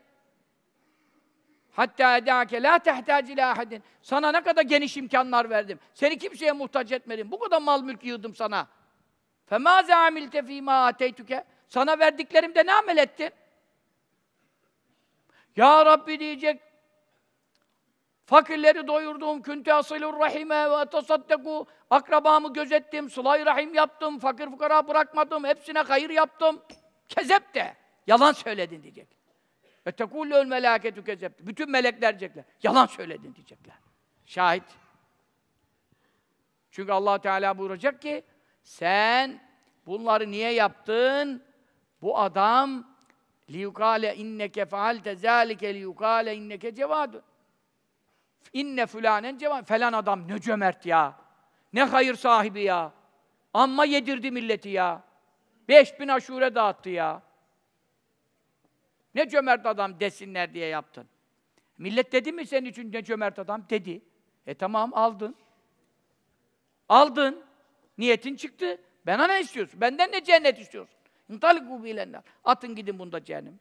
Hatta edâke la tehtac ilâ ahadin. Sana ne kadar geniş imkanlar verdim. Seni kimseye muhtaç etmedim. Bu kadar mal mülk yığdım sana. Femâze amilte fîmâ ateytüke. Sana verdiklerimde ne amel ettin? Ya Rabbi diyecek. Fakirleri doyurdum, künte asilur rahime ve tasaddeku. Akrabamı gözettim, sulay rahim yaptım, fakir fukara bırakmadım, hepsine hayır yaptım. Kezep de, yalan söyledin diyecek. Ve tekullül melâketü kezep. Bütün melekler diyecekler, yalan söyledin diyecekler. Şahit. Çünkü allah Teala buyuracak ki, sen bunları niye yaptın? Bu adam liyukale inneke faalte zalike liyukale inneke cevadu. İnne fülanen cevad. Falan adam ne cömert ya. Ne hayır sahibi ya. Amma yedirdi milleti ya. Beş bin aşure dağıttı ya. Ne cömert adam desinler diye yaptın. Millet dedi mi senin için ne cömert adam? Dedi. E tamam aldın. Aldın. Niyetin çıktı. Ben ne istiyorsun. Benden ne cennet istiyorsun? İntaliku bilenler. Atın gidin bunda cehennem.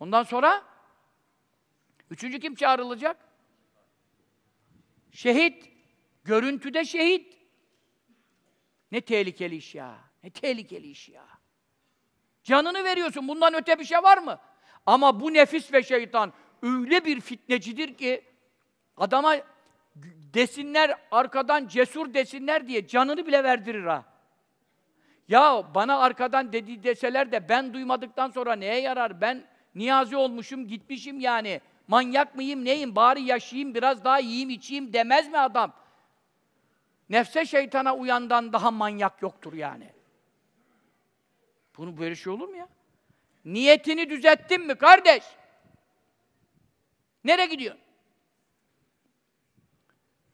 Ondan sonra üçüncü kim çağrılacak? Şehit. Görüntüde şehit. Ne tehlikeli iş ya. Ne tehlikeli iş ya. Canını veriyorsun. Bundan öte bir şey var mı? Ama bu nefis ve şeytan öyle bir fitnecidir ki adama desinler arkadan cesur desinler diye canını bile verdirir ha. Ya bana arkadan dedi deseler de ben duymadıktan sonra neye yarar? Ben niyazi olmuşum, gitmişim yani. Manyak mıyım, neyim? Bari yaşayayım, biraz daha yiyeyim, içeyim demez mi adam? Nefse şeytana uyandan daha manyak yoktur yani. Bunu böyle şey olur mu ya? Niyetini düzelttin mi kardeş? Nereye gidiyorsun?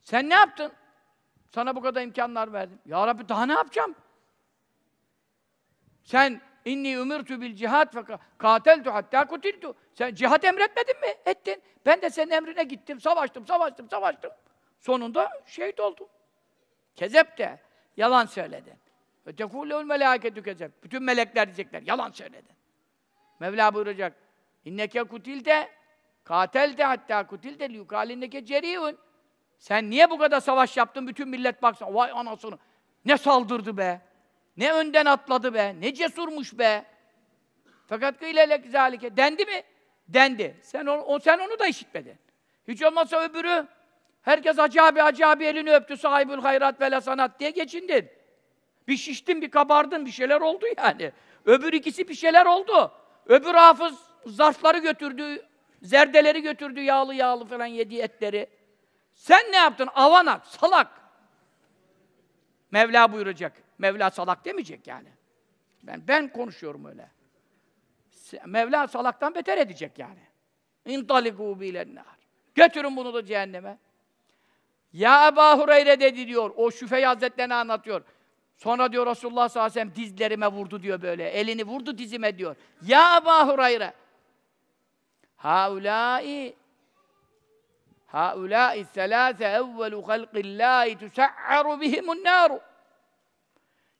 Sen ne yaptın? Sana bu kadar imkanlar verdim. Ya Rabbi daha ne yapacağım? Sen inni umirtu bil cihat ve kateltu hatta kutiltu. Sen cihat emretmedin mi? Ettin. Ben de senin emrine gittim, savaştım, savaştım, savaştım. Sonunda şehit oldum. Kezep de yalan söyledin. Ve tekûleul melâketü kezep. Bütün melekler diyecekler, yalan söyledin. Mevla buyuracak. İnneke kutil de, katel de hatta kutil de liyukâl inneke cerîun. Sen niye bu kadar savaş yaptın? Bütün millet baksın. Vay anasını. Ne saldırdı be. Ne önden atladı be, ne cesurmuş be. Fakat kıylelek zalike. Dendi mi? Dendi. Sen, o, o, sen onu da işitmedin. Hiç olmazsa öbürü herkes acabi acabi elini öptü sahibül hayrat ve sanat diye geçindin. Bir şiştin, bir kabardın, bir şeyler oldu yani. Öbür ikisi bir şeyler oldu. Öbür hafız zarfları götürdü, zerdeleri götürdü, yağlı yağlı falan yedi etleri. Sen ne yaptın? Avanak, salak. Mevla buyuracak. Mevla salak demeyecek yani. Ben ben konuşuyorum öyle. Mevla salaktan beter edecek yani. İntalikû bilennâr. Götürün bunu da cehenneme. Ya Ebu Hureyre dedi diyor. O şüfe Hazretlerini anlatıyor. Sonra diyor Resulullah sallallahu aleyhi ve sellem dizlerime vurdu diyor böyle. Elini vurdu dizime diyor. Ya Ebu Hureyre. Haulâi Haulâi selâse evvelu halkillâhi tüse'aru bihimun nâru.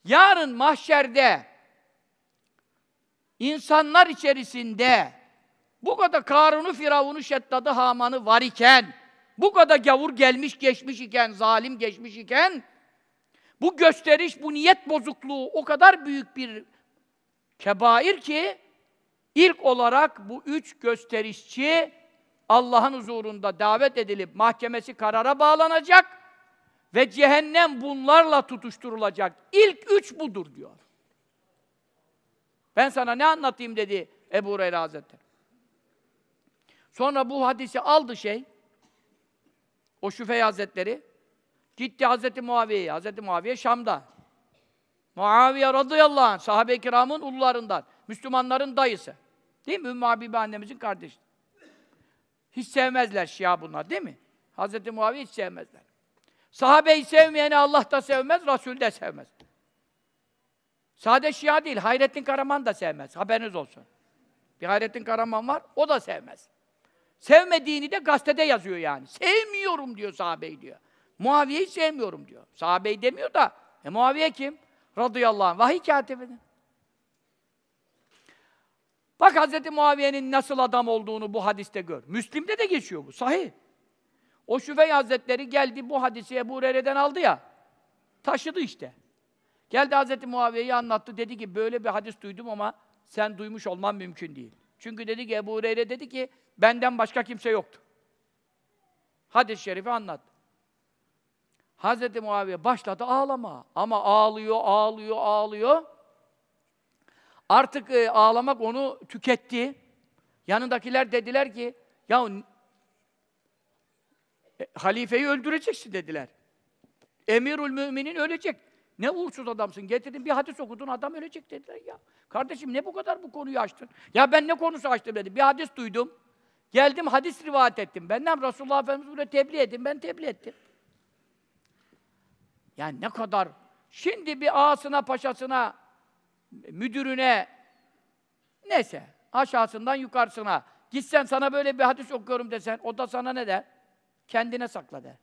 Yarın mahşerde insanlar içerisinde bu kadar Karun'u, Firavun'u, Şeddad'ı, Haman'ı var iken, bu kadar gavur gelmiş geçmiş iken, zalim geçmiş iken, bu gösteriş, bu niyet bozukluğu o kadar büyük bir kebair ki, ilk olarak bu üç gösterişçi Allah'ın huzurunda davet edilip mahkemesi karara bağlanacak, ve cehennem bunlarla tutuşturulacak. İlk üç budur diyor. Ben sana ne anlatayım dedi Ebu Hureyre Hazretleri. Sonra bu hadisi aldı şey, o Şüfey Hazretleri, gitti Hazreti Muaviye'ye, Hazreti Muaviye Şam'da. Muaviye radıyallahu anh, sahabe-i kiramın ullarından, Müslümanların dayısı. Değil mi? Ümmü Habibi annemizin kardeşi. Hiç sevmezler Şia bunlar değil mi? Hazreti Muaviye hiç sevmezler. Sahabeyi sevmeyeni Allah da sevmez, Rasul de sevmez. Sadece Şia değil, Hayrettin Karaman da sevmez. Haberiniz olsun. Bir Hayrettin Karaman var, o da sevmez. Sevmediğini de gazetede yazıyor yani. Sevmiyorum diyor sahabeyi diyor. Muaviye'yi sevmiyorum diyor. Sahabeyi demiyor da, e Muaviye kim? Radıyallahu anh. Vahiy katibidir. Bak Hazreti Muaviye'nin nasıl adam olduğunu bu hadiste gör. Müslim'de de geçiyor bu, sahih. O şüfe Hazretleri geldi bu hadisi Ebu Hureyre'den aldı ya. Taşıdı işte. Geldi Hazreti Muaviye'yi anlattı. Dedi ki böyle bir hadis duydum ama sen duymuş olman mümkün değil. Çünkü dedi ki Ebu Hureyre dedi ki benden başka kimse yoktu. Hadis-i şerifi anlattı. Hazreti Muaviye başladı ağlama. Ama ağlıyor, ağlıyor, ağlıyor. Artık e, ağlamak onu tüketti. Yanındakiler dediler ki, ya e, halifeyi öldüreceksin dediler. Emirül müminin ölecek. Ne uğursuz adamsın. Getirdin bir hadis okudun adam ölecek dediler ya. Kardeşim ne bu kadar bu konuyu açtın? Ya ben ne konusu açtım dedi. Bir hadis duydum. Geldim hadis rivayet ettim. Benden Resulullah Efendimiz böyle tebliğ edin. Ben tebliğ ettim. Yani ne kadar şimdi bir ağasına, paşasına, müdürüne neyse aşağısından yukarısına gitsen sana böyle bir hadis okuyorum desen o da sana ne der? kendine sakla der.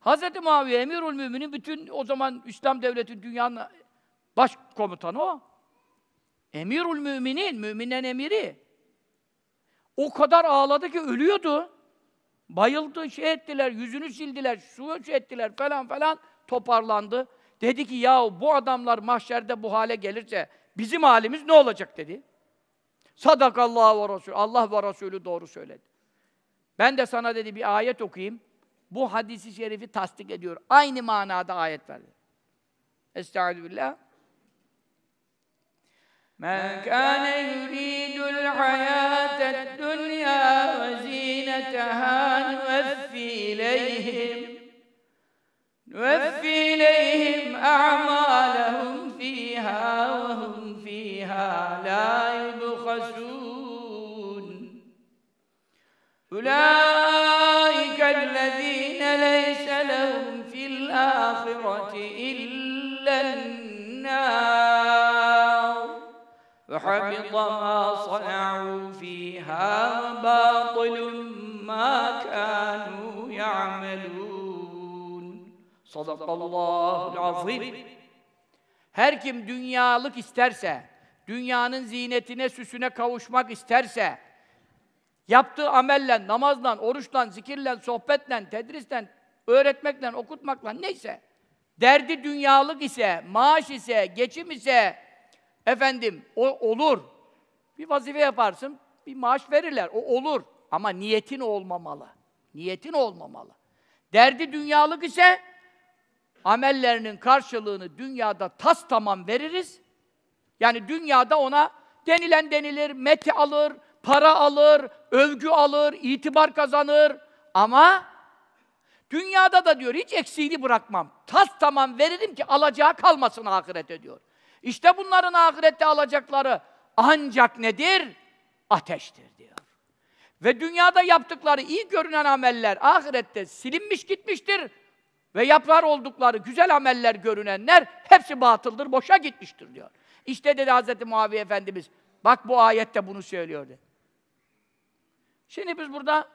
Hz. Muaviye Emirül Mümin'in bütün o zaman İslam devleti dünyanın baş komutanı o. Emirül Müminin, müminen emiri. O kadar ağladı ki ölüyordu. Bayıldı, şey ettiler, yüzünü sildiler, suyu su şey ettiler falan falan toparlandı. Dedi ki ya bu adamlar mahşerde bu hale gelirse bizim halimiz ne olacak dedi. Sadakallah ve Resul. Allah ve Resulü doğru söyledi. Ben de sana dedi bir ayet okuyayım. Bu hadisi şerifi tasdik ediyor. Aynı manada ayet verdi. Estaizu Men kâne yuridul hayâted dünyâ ve zînetehâ nüveffî ileyhim nüveffî ileyhim a'mâlehum fîhâ ve hum fîhâ lâ yubhasûn أولئك الذين ليس لهم في الآخرة إلا النار وحبط ما صنعوا فيها باطل ما كانوا يعملون صدق الله العظيم Her kim dünyalık isterse, dünyanın ziynetine süsüne kavuşmak isterse, Yaptığı amelle, namazdan, oruçtan, zikirle, sohbetle, tedrisle, öğretmekle, okutmakla neyse. Derdi dünyalık ise, maaş ise, geçim ise efendim o olur. Bir vazife yaparsın, bir maaş verirler. O olur. Ama niyetin olmamalı. Niyetin olmamalı. Derdi dünyalık ise amellerinin karşılığını dünyada tas tamam veririz. Yani dünyada ona denilen denilir, meti alır, para alır, övgü alır, itibar kazanır. Ama dünyada da diyor hiç eksiğini bırakmam. Tas tamam veririm ki alacağı kalmasın ahirete diyor. İşte bunların ahirette alacakları ancak nedir? Ateştir diyor. Ve dünyada yaptıkları iyi görünen ameller ahirette silinmiş gitmiştir ve yapar oldukları güzel ameller görünenler hepsi batıldır, boşa gitmiştir diyor. İşte dedi Hz. Muaviye Efendimiz, bak bu ayette bunu söylüyordu. Şimdi biz burada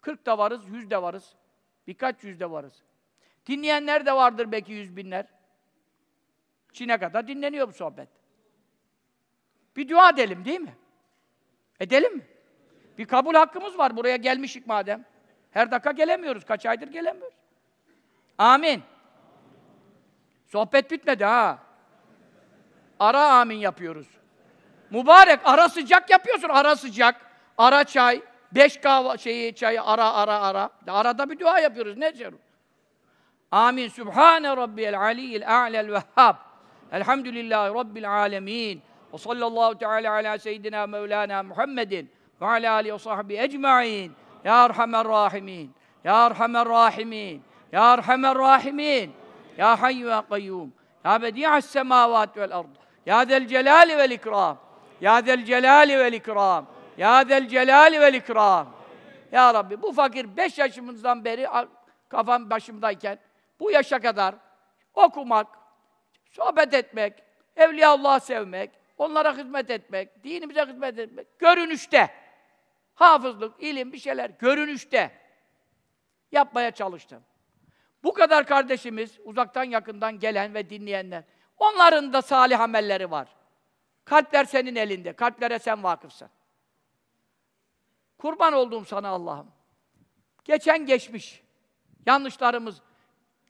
40 de varız, 100 de varız. Birkaç yüz de varız. Dinleyenler de vardır belki yüz binler. Çin'e kadar dinleniyor bu sohbet. Bir dua edelim değil mi? Edelim mi? Bir kabul hakkımız var. Buraya gelmişik madem. Her dakika gelemiyoruz. Kaç aydır gelemiyoruz. Amin. Sohbet bitmedi ha. Ara amin yapıyoruz. Mübarek ara sıcak yapıyorsun. Ara sıcak. Ara çay, beş kahve şeyi çayı ara ara ara. Arada bir dua yapıyoruz. Ne diyorum? Amin. Sübhane Rabbiyel Aliyyil A'lel Vehhab. Elhamdülillahi Rabbil Alemin. Ve sallallahu teala ala seyyidina Mevlana Muhammedin ve ala alihi ve sahbihi ecma'in. Ya Erhamer Rahimin. Ya Erhamer Rahimin. Ya Erhamer Rahimin. Ya Hayyu Ya Kayyum. Ya Bedi'as Semavat vel Ard. Ya Del Celali vel İkram. Ya Del Celali vel İkram. Ya del celal vel ikram. Ya Rabbi bu fakir beş yaşımızdan beri kafam başımdayken bu yaşa kadar okumak, sohbet etmek, evliya Evliyaullah'ı sevmek, onlara hizmet etmek, dinimize hizmet etmek, görünüşte, hafızlık, ilim bir şeyler görünüşte yapmaya çalıştım. Bu kadar kardeşimiz, uzaktan yakından gelen ve dinleyenler, onların da salih amelleri var. Kalpler senin elinde, kalplere sen vakıfsın. Kurban olduğum sana Allah'ım. Geçen geçmiş. Yanlışlarımız,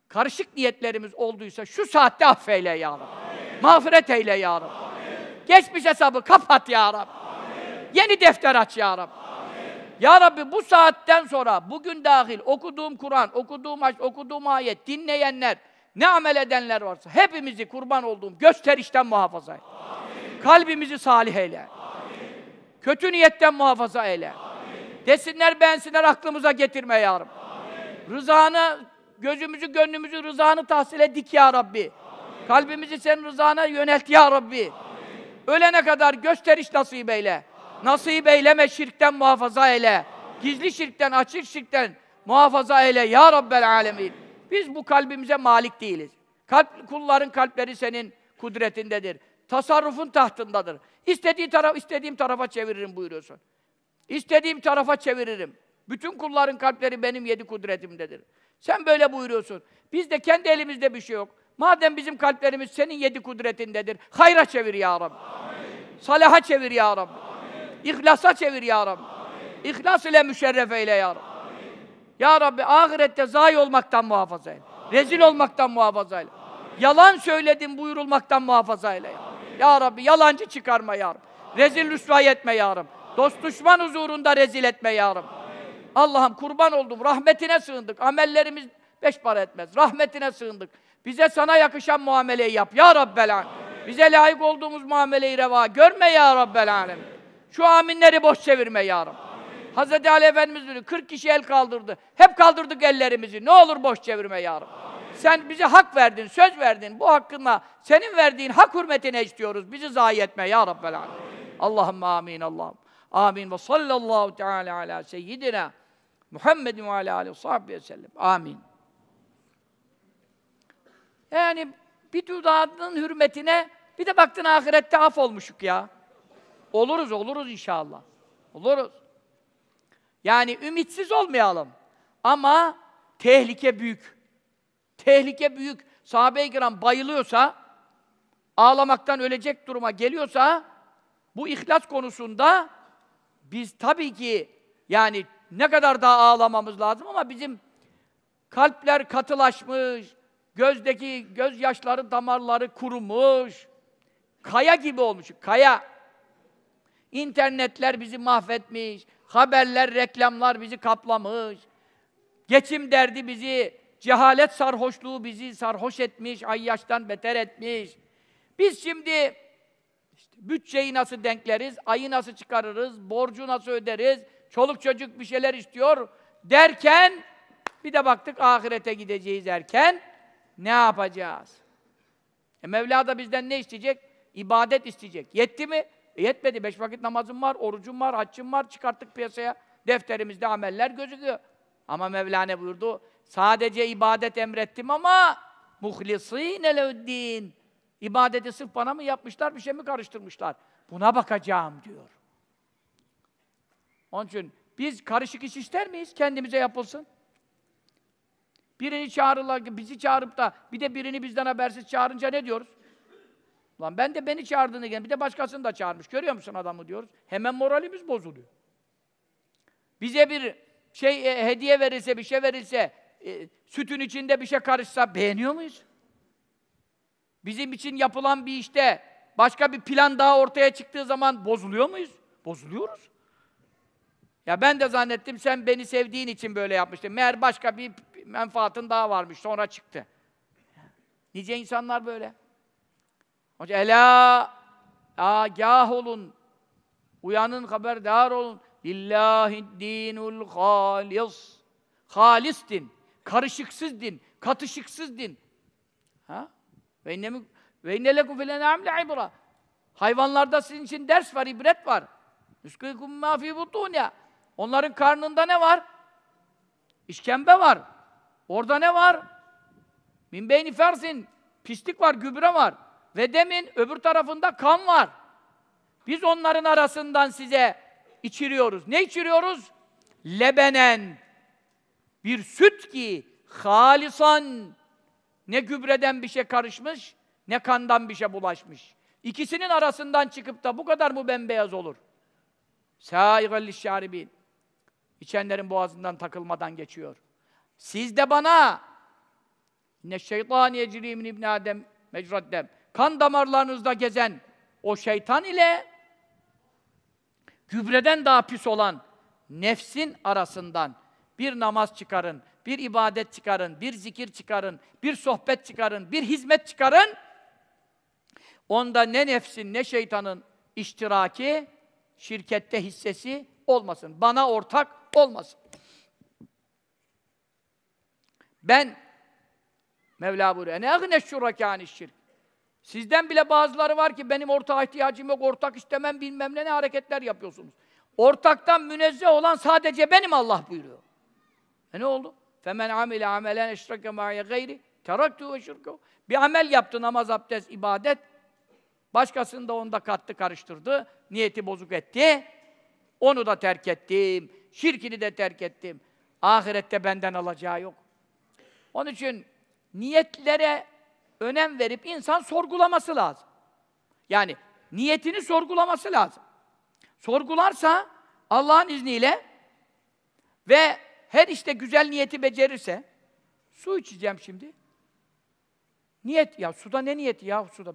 karışık niyetlerimiz olduysa şu saatte affeyle ya Rabbi. Amin. Mağfiret eyle ya Rabbi. Geçmiş hesabı kapat ya Rabbi. Yeni defter aç ya Rabbi. Ya Rabbi bu saatten sonra bugün dahil okuduğum Kur'an, okuduğum aç, okuduğum ayet, dinleyenler, ne amel edenler varsa hepimizi kurban olduğum gösterişten muhafaza et. Kalbimizi salih eyle. Kötü niyetten muhafaza eyle. Amin. Desinler bensinler aklımıza getirme ya Rabbi. Rızanı, gözümüzü, gönlümüzü rızanı tahsile dik ya Rabbi. Amin. Kalbimizi senin rızana yönelt ya Rabbi. Amin. Ölene kadar gösteriş nasip eyle. Amin. Nasip eyleme şirkten muhafaza eyle. Amin. Gizli şirkten, açık şirkten muhafaza eyle ya Rabbel alemin. Biz bu kalbimize malik değiliz. Kalp, kulların kalpleri senin kudretindedir. Tasarrufun tahtındadır. İstediği taraf, istediğim tarafa çeviririm buyuruyorsun. İstediğim tarafa çeviririm. Bütün kulların kalpleri benim yedi kudretimdedir. Sen böyle buyuruyorsun. Biz de kendi elimizde bir şey yok. Madem bizim kalplerimiz senin yedi kudretindedir. Hayra çevir ya Rabbi. Amin. Salaha çevir ya Rabbi. Amin. İhlasa çevir ya Rabbi. Amin. İhlas ile müşerref eyle ya Rabbi. Amin. Ya Rabbi ahirette zayi olmaktan muhafaza eyle. Amin. Rezil olmaktan muhafaza eyle. Amin. Yalan söyledim buyurulmaktan muhafaza eyle. Ya, Amin. ya Rabbi yalancı çıkarma ya Rabbi. Rezil rüsvay etme ya Rabbi. Dost düşman huzurunda rezil etme ya Allah'ım kurban oldum. Rahmetine sığındık. Amellerimiz beş para etmez. Rahmetine sığındık. Bize sana yakışan muameleyi yap ya Rabbel Alem. Bize layık olduğumuz muameleyi reva görme ya Rabbel Alem. Şu aminleri boş çevirme ya Rabbi. Hz. Ali Efendimiz dedi, 40 kişi el kaldırdı. Hep kaldırdık ellerimizi. Ne olur boş çevirme ya Rabbi. Sen bize hak verdin, söz verdin. Bu hakkınla senin verdiğin hak hürmetine istiyoruz. Bizi zayi etme ya Rabbel Alem. Allahümme amin Allah'ım. Amin. Ve sallallahu teala ala seyyidina Muhammedin ve ala aleyhi sahbihi ve sellem. Amin. Yani bir dudağının hürmetine bir de baktın ahirette af olmuşuk ya. Oluruz, oluruz inşallah. Oluruz. Yani ümitsiz olmayalım. Ama tehlike büyük. Tehlike büyük. Sahabe-i kiram bayılıyorsa, ağlamaktan ölecek duruma geliyorsa, bu ihlas konusunda biz tabii ki yani ne kadar daha ağlamamız lazım ama bizim kalpler katılaşmış, gözdeki gözyaşları damarları kurumuş, kaya gibi olmuş, kaya. İnternetler bizi mahvetmiş, haberler, reklamlar bizi kaplamış, geçim derdi bizi, cehalet sarhoşluğu bizi sarhoş etmiş, ay yaştan beter etmiş. Biz şimdi Bütçeyi nasıl denkleriz, ayı nasıl çıkarırız, borcu nasıl öderiz, çoluk çocuk bir şeyler istiyor derken bir de baktık ahirete gideceğiz erken ne yapacağız? E Mevla da bizden ne isteyecek? İbadet isteyecek. Yetti mi? E yetmedi. Beş vakit namazım var, orucum var, haccım var. Çıkarttık piyasaya. Defterimizde ameller gözüküyor. Ama Mevla ne buyurdu? Sadece ibadet emrettim ama muhlisîne levdîn. İbadeti sırf bana mı yapmışlar, bir şey mi karıştırmışlar? Buna bakacağım diyor. Onun için biz karışık iş ister miyiz? Kendimize yapılsın. Birini çağırırlar, bizi çağırıp da bir de birini bizden habersiz çağırınca ne diyoruz? Lan ben de beni çağırdığını gel, bir de başkasını da çağırmış. Görüyor musun adamı diyoruz. Hemen moralimiz bozuluyor. Bize bir şey e, hediye verilse, bir şey verilse, e, sütün içinde bir şey karışsa beğeniyor muyuz? Bizim için yapılan bir işte başka bir plan daha ortaya çıktığı zaman bozuluyor muyuz? Bozuluyoruz. Ya ben de zannettim sen beni sevdiğin için böyle yapmıştın. Meğer başka bir menfaatın daha varmış. Sonra çıktı. Nice insanlar böyle. Hoca ela agah olun. Uyanın, haberdar olun. Lillahi dinul halis. Halis din. Karışıksız din. Katışıksız din. Ha? Ve inne ve inne lekum fil en'amle ibra. Hayvanlarda sizin için ders var, ibret var. Nuskuykum ma fi butunya. Onların karnında ne var? İşkembe var. Orada ne var? Min beyni fersin. Pislik var, gübre var. Ve demin öbür tarafında kan var. Biz onların arasından size içiriyoruz. Ne içiriyoruz? Lebenen. Bir süt ki halisan ne gübreden bir şey karışmış, ne kandan bir şey bulaşmış. İkisinin arasından çıkıp da bu kadar mı bembeyaz olur? Sâigal şaribin. İçenlerin boğazından takılmadan geçiyor. Siz de bana ne şeytan yecri min ibn adem mecraddem. Kan damarlarınızda gezen o şeytan ile gübreden daha pis olan nefsin arasından bir namaz çıkarın bir ibadet çıkarın, bir zikir çıkarın, bir sohbet çıkarın, bir hizmet çıkarın. Onda ne nefsin ne şeytanın iştiraki, şirkette hissesi olmasın. Bana ortak olmasın. Ben Mevla buyuruyor. Ne agne şurakâni şirk. Sizden bile bazıları var ki benim ortağa ihtiyacım yok, ortak istemem bilmem ne ne hareketler yapıyorsunuz. Ortaktan münezzeh olan sadece benim Allah buyuruyor. E ne oldu? Femen amile amelen eşreke ma'ye gayri teraktu ve şirku. Bir amel yaptı namaz, abdest, ibadet. Başkasını da onda kattı, karıştırdı. Niyeti bozuk etti. Onu da terk ettim. Şirkini de terk ettim. Ahirette benden alacağı yok. Onun için niyetlere önem verip insan sorgulaması lazım. Yani niyetini sorgulaması lazım. Sorgularsa Allah'ın izniyle ve her işte güzel niyeti becerirse, su içeceğim şimdi. Niyet, ya suda ne niyeti ya suda?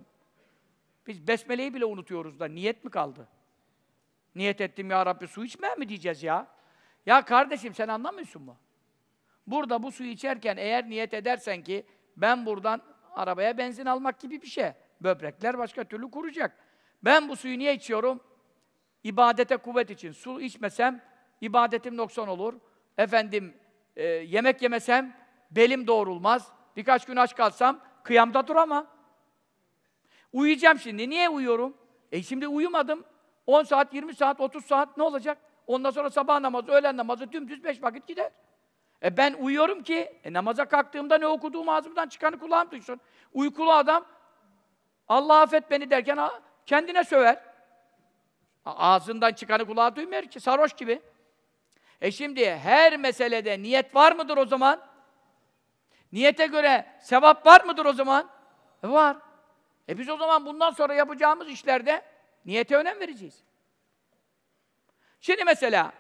Biz besmeleyi bile unutuyoruz da niyet mi kaldı? Niyet ettim ya Rabbi su içmeye mi diyeceğiz ya? Ya kardeşim sen anlamıyorsun mu? Burada bu suyu içerken eğer niyet edersen ki ben buradan arabaya benzin almak gibi bir şey. Böbrekler başka türlü kuracak. Ben bu suyu niye içiyorum? İbadete kuvvet için. Su içmesem ibadetim noksan olur efendim e, yemek yemesem belim doğrulmaz. Birkaç gün aç kalsam kıyamda dur ama Uyuyacağım şimdi. Niye uyuyorum? E şimdi uyumadım. 10 saat, 20 saat, 30 saat ne olacak? Ondan sonra sabah namazı, öğlen namazı dümdüz 5 vakit gider. E ben uyuyorum ki e namaza kalktığımda ne okuduğum ağzımdan çıkanı kulağım duysun. Uykulu adam Allah affet beni derken kendine söver. Ağzından çıkanı kulağı duymuyor ki sarhoş gibi. E şimdi her meselede niyet var mıdır o zaman? Niyete göre sevap var mıdır o zaman? E var. E biz o zaman bundan sonra yapacağımız işlerde niyete önem vereceğiz. Şimdi mesela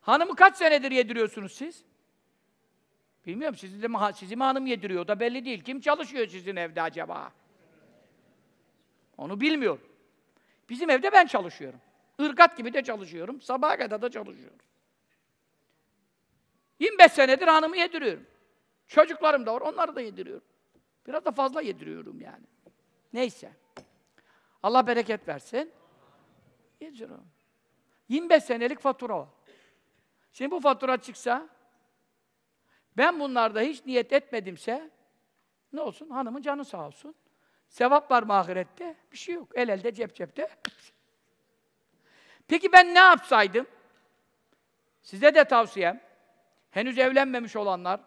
hanımı kaç senedir yediriyorsunuz siz? Bilmiyorum sizi de sizi mi hanım yediriyor da belli değil. Kim çalışıyor sizin evde acaba? Onu bilmiyorum. Bizim evde ben çalışıyorum. Irgat gibi de çalışıyorum. Sabaha kadar da çalışıyorum. 25 senedir hanımı yediriyorum. Çocuklarım da var, onları da yediriyorum. Biraz da fazla yediriyorum yani. Neyse. Allah bereket versin. Yediriyorum. 25 senelik fatura var. Şimdi bu fatura çıksa, ben bunlarda hiç niyet etmedimse, ne olsun? Hanımın canı sağ olsun. Sevap var mı Bir şey yok. El elde, cep cepte. Peki ben ne yapsaydım? Size de tavsiyem henüz evlenmemiş olanlar,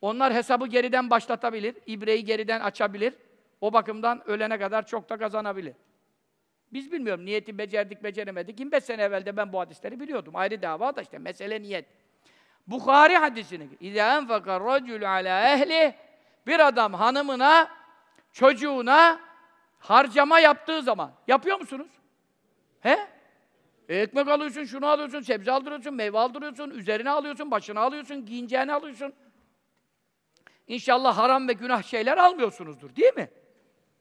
onlar hesabı geriden başlatabilir, ibreyi geriden açabilir. O bakımdan ölene kadar çok da kazanabilir. Biz bilmiyorum niyeti becerdik beceremedik. 25 sene evvelde ben bu hadisleri biliyordum. Ayrı dava da işte mesele niyet. Bukhari hadisini. İza enfaka racul ala ehli bir adam hanımına, çocuğuna harcama yaptığı zaman. Yapıyor musunuz? He? E, ekmek alıyorsun, şunu alıyorsun, sebze aldırıyorsun, meyve aldırıyorsun, üzerine alıyorsun, başına alıyorsun, giyineceğini alıyorsun. İnşallah haram ve günah şeyler almıyorsunuzdur değil mi?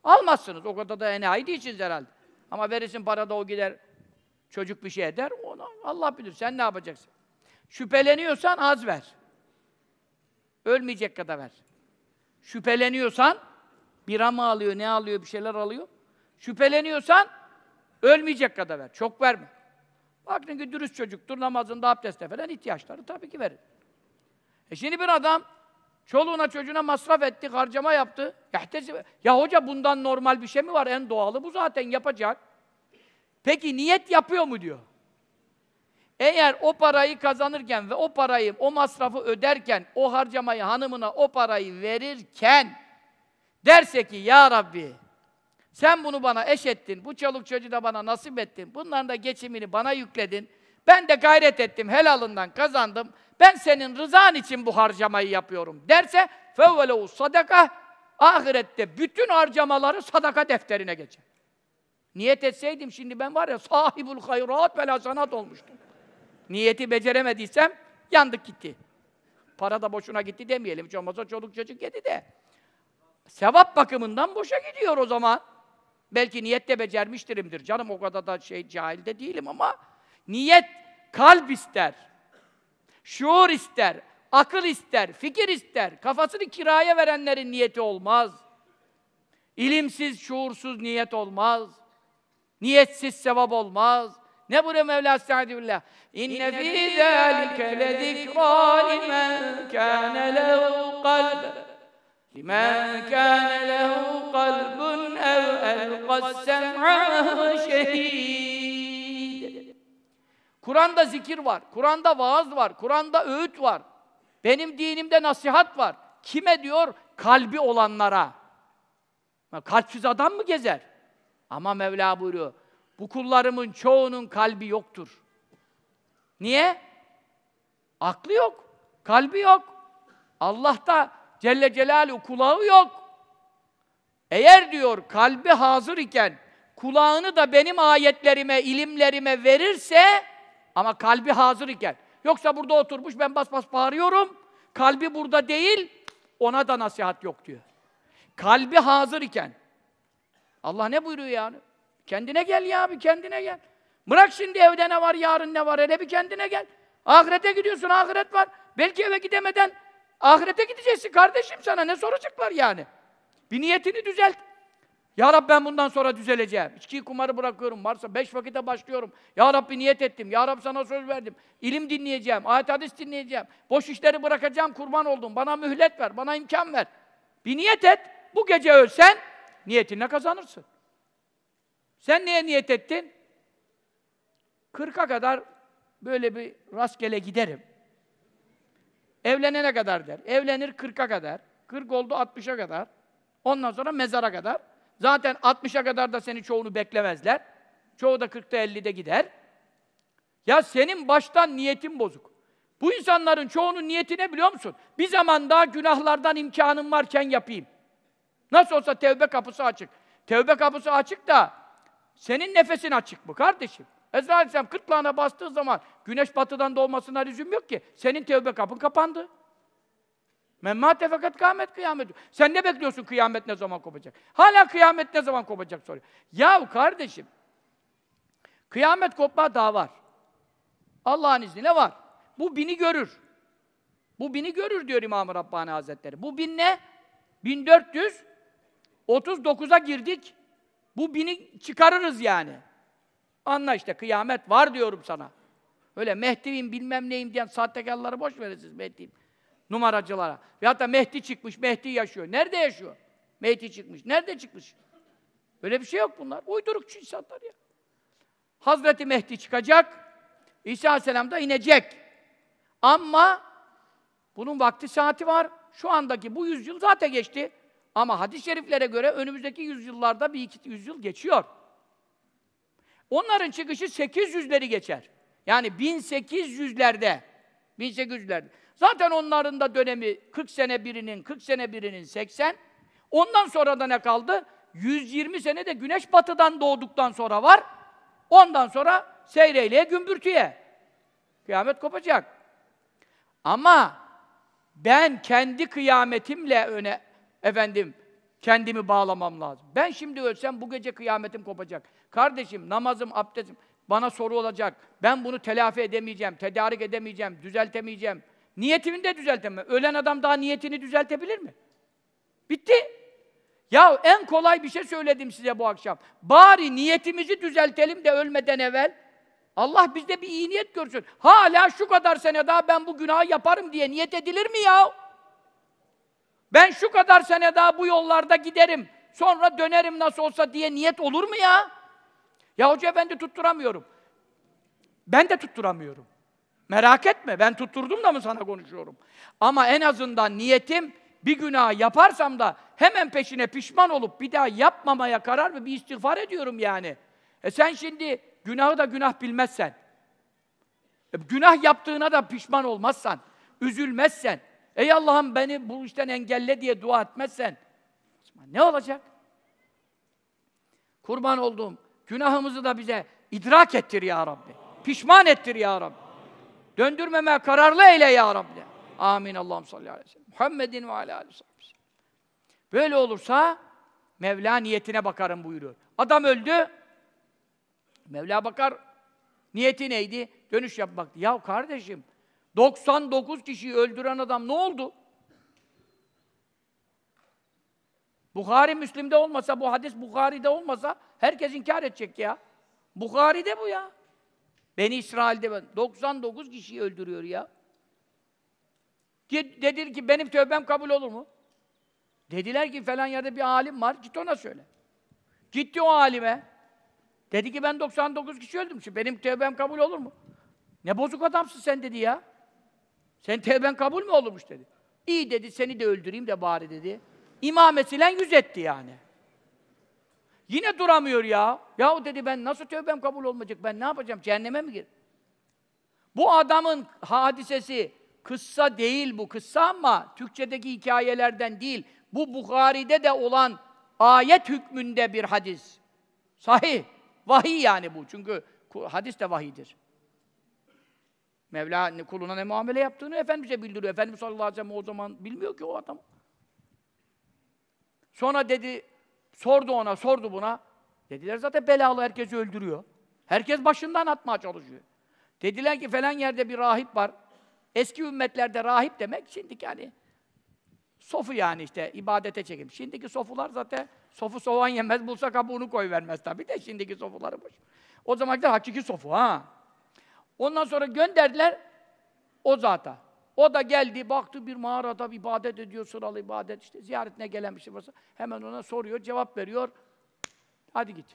Almazsınız. O kadar da enayi değilsiniz herhalde. Ama verirsin para da o gider, çocuk bir şey eder, ona Allah bilir. Sen ne yapacaksın? Şüpheleniyorsan az ver. Ölmeyecek kadar ver. Şüpheleniyorsan, bira mı alıyor, ne alıyor, bir şeyler alıyor. Şüpheleniyorsan, ölmeyecek kadar ver. Çok verme. Baktın ki dürüst çocuktur, namazında, abdeste falan ihtiyaçları tabii ki verir. E şimdi bir adam çoluğuna çocuğuna masraf etti, harcama yaptı. Ya hoca bundan normal bir şey mi var? En doğalı bu zaten yapacak. Peki niyet yapıyor mu diyor. Eğer o parayı kazanırken ve o parayı, o masrafı öderken, o harcamayı hanımına o parayı verirken derse ki ya Rabbi sen bunu bana eş ettin, bu çoluk çocuğu da bana nasip ettin, bunların da geçimini bana yükledin. Ben de gayret ettim, helalından kazandım. Ben senin rızan için bu harcamayı yapıyorum derse fevvelehu sadaka ahirette bütün harcamaları sadaka defterine geçer. Niyet etseydim şimdi ben var ya sahibul hayrat vel hasanat olmuştum. Niyeti beceremediysem yandık gitti. Para da boşuna gitti demeyelim. Hiç olmazsa çoluk çocuk yedi de. Sevap bakımından boşa gidiyor o zaman. Belki niyetle becermiştirimdir. Canım o kadar da şey cahil de değilim ama niyet kalp ister. Şuur ister, akıl ister, fikir ister. Kafasını kiraya verenlerin niyeti olmaz. İlimsiz, şuursuz niyet olmaz. Niyetsiz sevap olmaz. Ne buyuruyor Mevla Estağfirullah? İnne fî zâlike lezikra limen kâne lehu kalbe لمن كان له قلب أو ألقى السمع شهيد Kur'an'da zikir var, Kur'an'da vaaz var, Kur'an'da öğüt var. Benim dinimde nasihat var. Kime diyor? Kalbi olanlara. Kalpsiz adam mı gezer? Ama Mevla buyuruyor, bu kullarımın çoğunun kalbi yoktur. Niye? Aklı yok, kalbi yok. Allah da Celle Celaluhu kulağı yok. Eğer diyor kalbi hazır iken kulağını da benim ayetlerime, ilimlerime verirse ama kalbi hazır iken. Yoksa burada oturmuş ben bas bas bağırıyorum. Kalbi burada değil. Ona da nasihat yok diyor. Kalbi hazır iken. Allah ne buyuruyor yani? Kendine gel ya bir kendine gel. Bırak şimdi evde ne var, yarın ne var, hele bir kendine gel. Ahirete gidiyorsun, ahiret var. Belki eve gidemeden Ahirete gideceksin kardeşim sana ne soracaklar yani? Bir niyetini düzelt. Ya Rabbi ben bundan sonra düzeleceğim. İçkiyi kumarı bırakıyorum. Varsa beş vakite başlıyorum. Ya Rabbi niyet ettim. Ya Rabbi sana söz verdim. İlim dinleyeceğim. Ayet hadis dinleyeceğim. Boş işleri bırakacağım. Kurban oldum. Bana mühlet ver. Bana imkan ver. Bir niyet et. Bu gece ölsen niyetinle kazanırsın. Sen neye niyet ettin? Kırka kadar böyle bir rastgele giderim. Evlenene kadar der. Evlenir 40'a kadar. 40 oldu 60'a kadar. Ondan sonra mezara kadar. Zaten 60'a kadar da seni çoğunu beklemezler. Çoğu da 40'ta 50'de gider. Ya senin baştan niyetin bozuk. Bu insanların çoğunun niyeti ne biliyor musun? Bir zaman daha günahlardan imkanım varken yapayım. Nasıl olsa tevbe kapısı açık. Tevbe kapısı açık da senin nefesin açık mı kardeşim? Ezra Aleyhisselam 40 lağına bastığı zaman Güneş batıdan doğmasına lüzum yok ki. Senin tevbe kapın kapandı. Memmate fakat kıyamet kıyamet. Sen ne bekliyorsun kıyamet ne zaman kopacak? Hala kıyamet ne zaman kopacak soruyor. Yahu kardeşim, kıyamet kopma daha var. Allah'ın izniyle var. Bu bini görür. Bu bini görür diyor İmam-ı Rabbani Hazretleri. Bu bin ne? 1439'a girdik. Bu bini çıkarırız yani. Anla işte kıyamet var diyorum sana. Öyle Mehdi'yim bilmem neyim diyen sahtekarları boş verin siz Mehdi'yim. Numaracılara. Ve da Mehdi çıkmış, Mehdi yaşıyor. Nerede yaşıyor? Mehdi çıkmış. Nerede çıkmış? Böyle bir şey yok bunlar. Uydurukçu insanlar ya. Hazreti Mehdi çıkacak. İsa Aleyhisselam da inecek. Ama bunun vakti saati var. Şu andaki bu yüzyıl zaten geçti. Ama hadis-i şeriflere göre önümüzdeki yüzyıllarda bir iki yüzyıl geçiyor. Onların çıkışı 800'leri geçer. Yani 1800'lerde 1800'lerde. Zaten onların da dönemi 40 sene birinin, 40 sene birinin 80. Ondan sonra da ne kaldı? 120 sene de güneş batıdan doğduktan sonra var. Ondan sonra seyreyleye, gümbürtüye. Kıyamet kopacak. Ama ben kendi kıyametimle öne efendim kendimi bağlamam lazım. Ben şimdi ölsem bu gece kıyametim kopacak. Kardeşim namazım, abdestim bana soru olacak. Ben bunu telafi edemeyeceğim, tedarik edemeyeceğim, düzeltemeyeceğim. Niyetimi de düzeltemem. Ölen adam daha niyetini düzeltebilir mi? Bitti. Ya en kolay bir şey söyledim size bu akşam. Bari niyetimizi düzeltelim de ölmeden evvel. Allah bizde bir iyi niyet görsün. Hala şu kadar sene daha ben bu günahı yaparım diye niyet edilir mi ya? Ben şu kadar sene daha bu yollarda giderim. Sonra dönerim nasıl olsa diye niyet olur mu ya? Ya hoca efendi tutturamıyorum. Ben de tutturamıyorum. Merak etme, ben tutturdum da mı sana konuşuyorum? Ama en azından niyetim bir günah yaparsam da hemen peşine pişman olup bir daha yapmamaya karar ve bir istiğfar ediyorum yani. E sen şimdi günahı da günah bilmezsen, e günah yaptığına da pişman olmazsan, üzülmezsen, ey Allah'ım beni bu işten engelle diye dua etmezsen, ne olacak? Kurban olduğum Günahımızı da bize idrak ettir ya Rabbi. Pişman ettir ya Rabbi. döndürmeme kararlı eyle ya Rabbi. Amin. Allah'ım sallallahu aleyhi ve sellem. Muhammedin ve aleyhi ve Böyle olursa Mevla niyetine bakarım buyuruyor. Adam öldü. Mevla bakar. Niyeti neydi? Dönüş yapmaktı. Ya kardeşim 99 kişiyi öldüren adam ne oldu? Bukhari Müslim'de olmasa, bu hadis Bukhari'de olmasa herkes inkar edecek ya. Bukhari'de bu ya. Beni İsrail'de 99 kişiyi öldürüyor ya. Dediler ki benim tövbem kabul olur mu? Dediler ki falan yerde bir alim var, git ona söyle. Gitti o alime. Dedi ki ben 99 kişi öldüm. Şimdi benim tövbem kabul olur mu? Ne bozuk adamsın sen dedi ya. Sen tövben kabul mü olurmuş dedi. İyi dedi seni de öldüreyim de bari dedi. İmamesiyle yüz etti yani. Yine duramıyor ya. Yahu dedi ben nasıl tövbem kabul olmayacak? Ben ne yapacağım? Cehenneme mi gir? Bu adamın hadisesi kıssa değil bu kıssa ama Türkçedeki hikayelerden değil. Bu Bukhari'de de olan ayet hükmünde bir hadis. Sahih. Vahiy yani bu. Çünkü hadis de vahidir. Mevla kuluna ne muamele yaptığını Efendimiz'e bildiriyor. Efendimiz sallallahu aleyhi ve sellem o zaman bilmiyor ki o adam. Sonra dedi, sordu ona, sordu buna. Dediler zaten belalı herkesi öldürüyor. Herkes başından atmaya çalışıyor. Dediler ki falan yerde bir rahip var. Eski ümmetlerde rahip demek, şimdiki hani sofu yani işte ibadete çekim. Şimdiki sofular zaten sofu soğan yemez, bulsa kabuğunu koy vermez tabii de şimdiki sofuları boş. O zamankiler hakiki sofu ha. Ondan sonra gönderdiler o zata. O da geldi, baktı bir mağarada ibadet ediyor, sıralı ibadet işte ziyaretine gelen bir şey varsa hemen ona soruyor, cevap veriyor. Hadi git.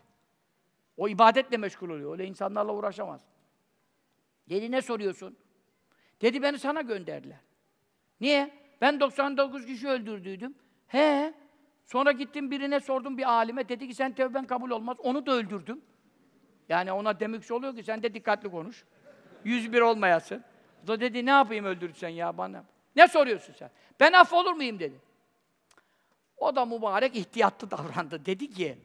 O ibadetle meşgul oluyor. Öyle insanlarla uğraşamaz. Dedi ne soruyorsun? Dedi beni sana gönderdiler. Niye? Ben 99 kişi öldürdüydüm. He. Sonra gittim birine sordum bir alime. Dedi ki sen tövben kabul olmaz. Onu da öldürdüm. Yani ona demek oluyor ki sen de dikkatli konuş. 101 olmayasın. O da dedi ne yapayım öldürürsen ya bana. Ne soruyorsun sen? Ben af olur muyum dedi. O da mübarek ihtiyatlı davrandı. Dedi ki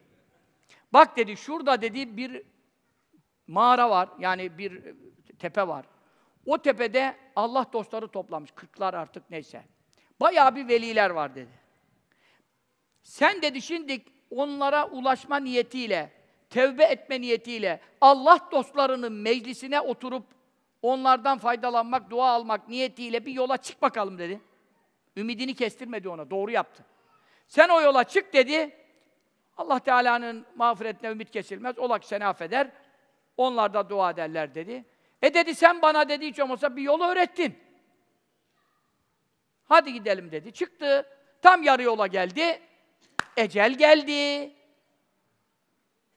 bak dedi şurada dedi bir mağara var. Yani bir tepe var. O tepede Allah dostları toplamış. Kırklar artık neyse. Bayağı bir veliler var dedi. Sen dedi şimdi onlara ulaşma niyetiyle, tevbe etme niyetiyle Allah dostlarının meclisine oturup Onlardan faydalanmak, dua almak niyetiyle bir yola çık bakalım dedi. Ümidini kestirmedi ona, doğru yaptı. Sen o yola çık dedi. Allah Teala'nın mağfiretine ümit kesilmez. Olak seni affeder. Onlar da dua ederler dedi. E dedi sen bana dedi hiç olmasa bir yolu öğrettin. Hadi gidelim dedi. Çıktı. Tam yarı yola geldi. Ecel geldi.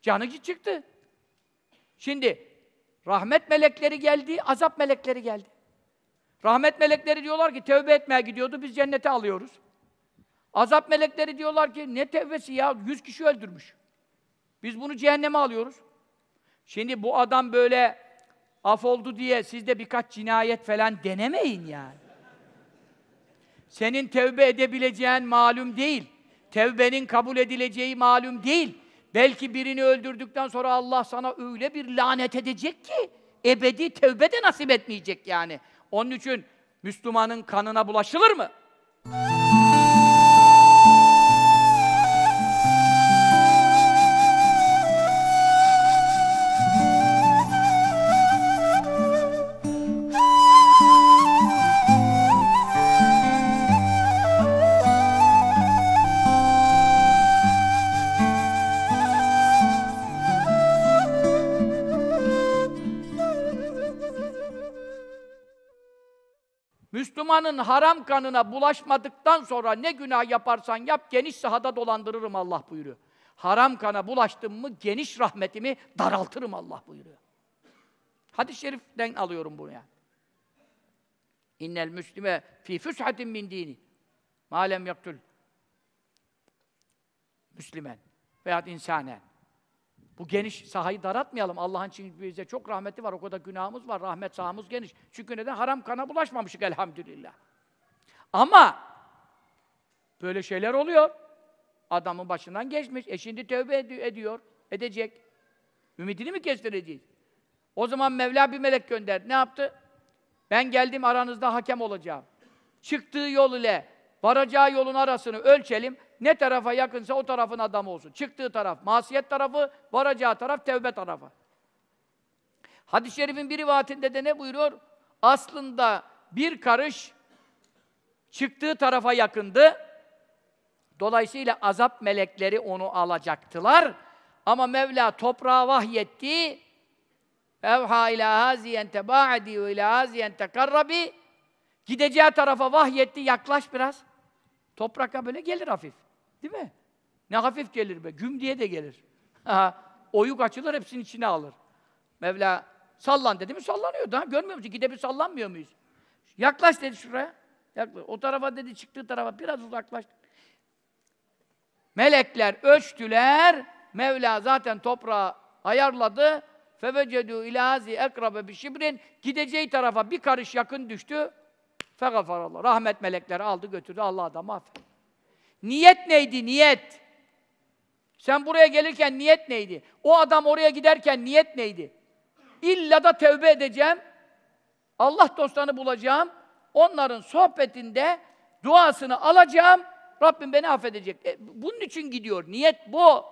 Canı çıktı. Şimdi Rahmet melekleri geldi, azap melekleri geldi. Rahmet melekleri diyorlar ki tevbe etmeye gidiyordu, biz cennete alıyoruz. Azap melekleri diyorlar ki ne tevbesi ya, yüz kişi öldürmüş. Biz bunu cehenneme alıyoruz. Şimdi bu adam böyle af oldu diye siz de birkaç cinayet falan denemeyin yani. Senin tevbe edebileceğin malum değil. Tevbenin kabul edileceği malum değil. Belki birini öldürdükten sonra Allah sana öyle bir lanet edecek ki ebedi tevbe de nasip etmeyecek yani. Onun için Müslümanın kanına bulaşılır mı? Müslümanın haram kanına bulaşmadıktan sonra ne günah yaparsan yap geniş sahada dolandırırım Allah buyuruyor. Haram kana bulaştım mı geniş rahmetimi daraltırım Allah buyuruyor. Hadis-i şeriften alıyorum bunu yani. İnnel müslime fi füshatin min dini. Malem yaktül. Müslümen veya insanen. Bu geniş sahayı daratmayalım. Allah'ın için bize çok rahmeti var. O kadar günahımız var. Rahmet sahamız geniş. Çünkü neden? Haram kana bulaşmamışık elhamdülillah. Ama böyle şeyler oluyor. Adamın başından geçmiş. E şimdi tövbe ed ediyor. Edecek. Ümidini mi kestireceğiz? O zaman Mevla bir melek gönderdi. Ne yaptı? Ben geldim aranızda hakem olacağım. Çıktığı yol ile Varacağı yolun arasını ölçelim. Ne tarafa yakınsa o tarafın adamı olsun. Çıktığı taraf masiyet tarafı, varacağı taraf tevbe tarafı. Hadis-i şerifin bir rivayetinde de ne buyuruyor? Aslında bir karış çıktığı tarafa yakındı. Dolayısıyla azap melekleri onu alacaktılar. Ama Mevla toprağa vahyetti. Evha ila haziyen tebaadi ve ila haziyen tekarrabi. Gideceği tarafa vahyetti, yaklaş biraz. Toprakla böyle gelir hafif. Değil mi? Ne hafif gelir be. Güm diye de gelir. *laughs* Oyuk açılır hepsinin içine alır. Mevla sallan dedi mi sallanıyor. Daha görmüyor musun? Gide bir sallanmıyor muyuz? Yaklaş dedi şuraya. Yaklaş. O tarafa dedi çıktığı tarafa biraz uzaklaş. Melekler ölçtüler. Mevla zaten toprağı ayarladı. Fevecedû ilazi ekrabe bir şibrin. Gideceği tarafa bir karış yakın düştü. Fegafarallah. Rahmet melekleri aldı götürdü. Allah adamı affet. Niyet neydi? Niyet. Sen buraya gelirken niyet neydi? O adam oraya giderken niyet neydi? İlla da tevbe edeceğim. Allah dostlarını bulacağım. Onların sohbetinde duasını alacağım. Rabbim beni affedecek. E, bunun için gidiyor. Niyet bu.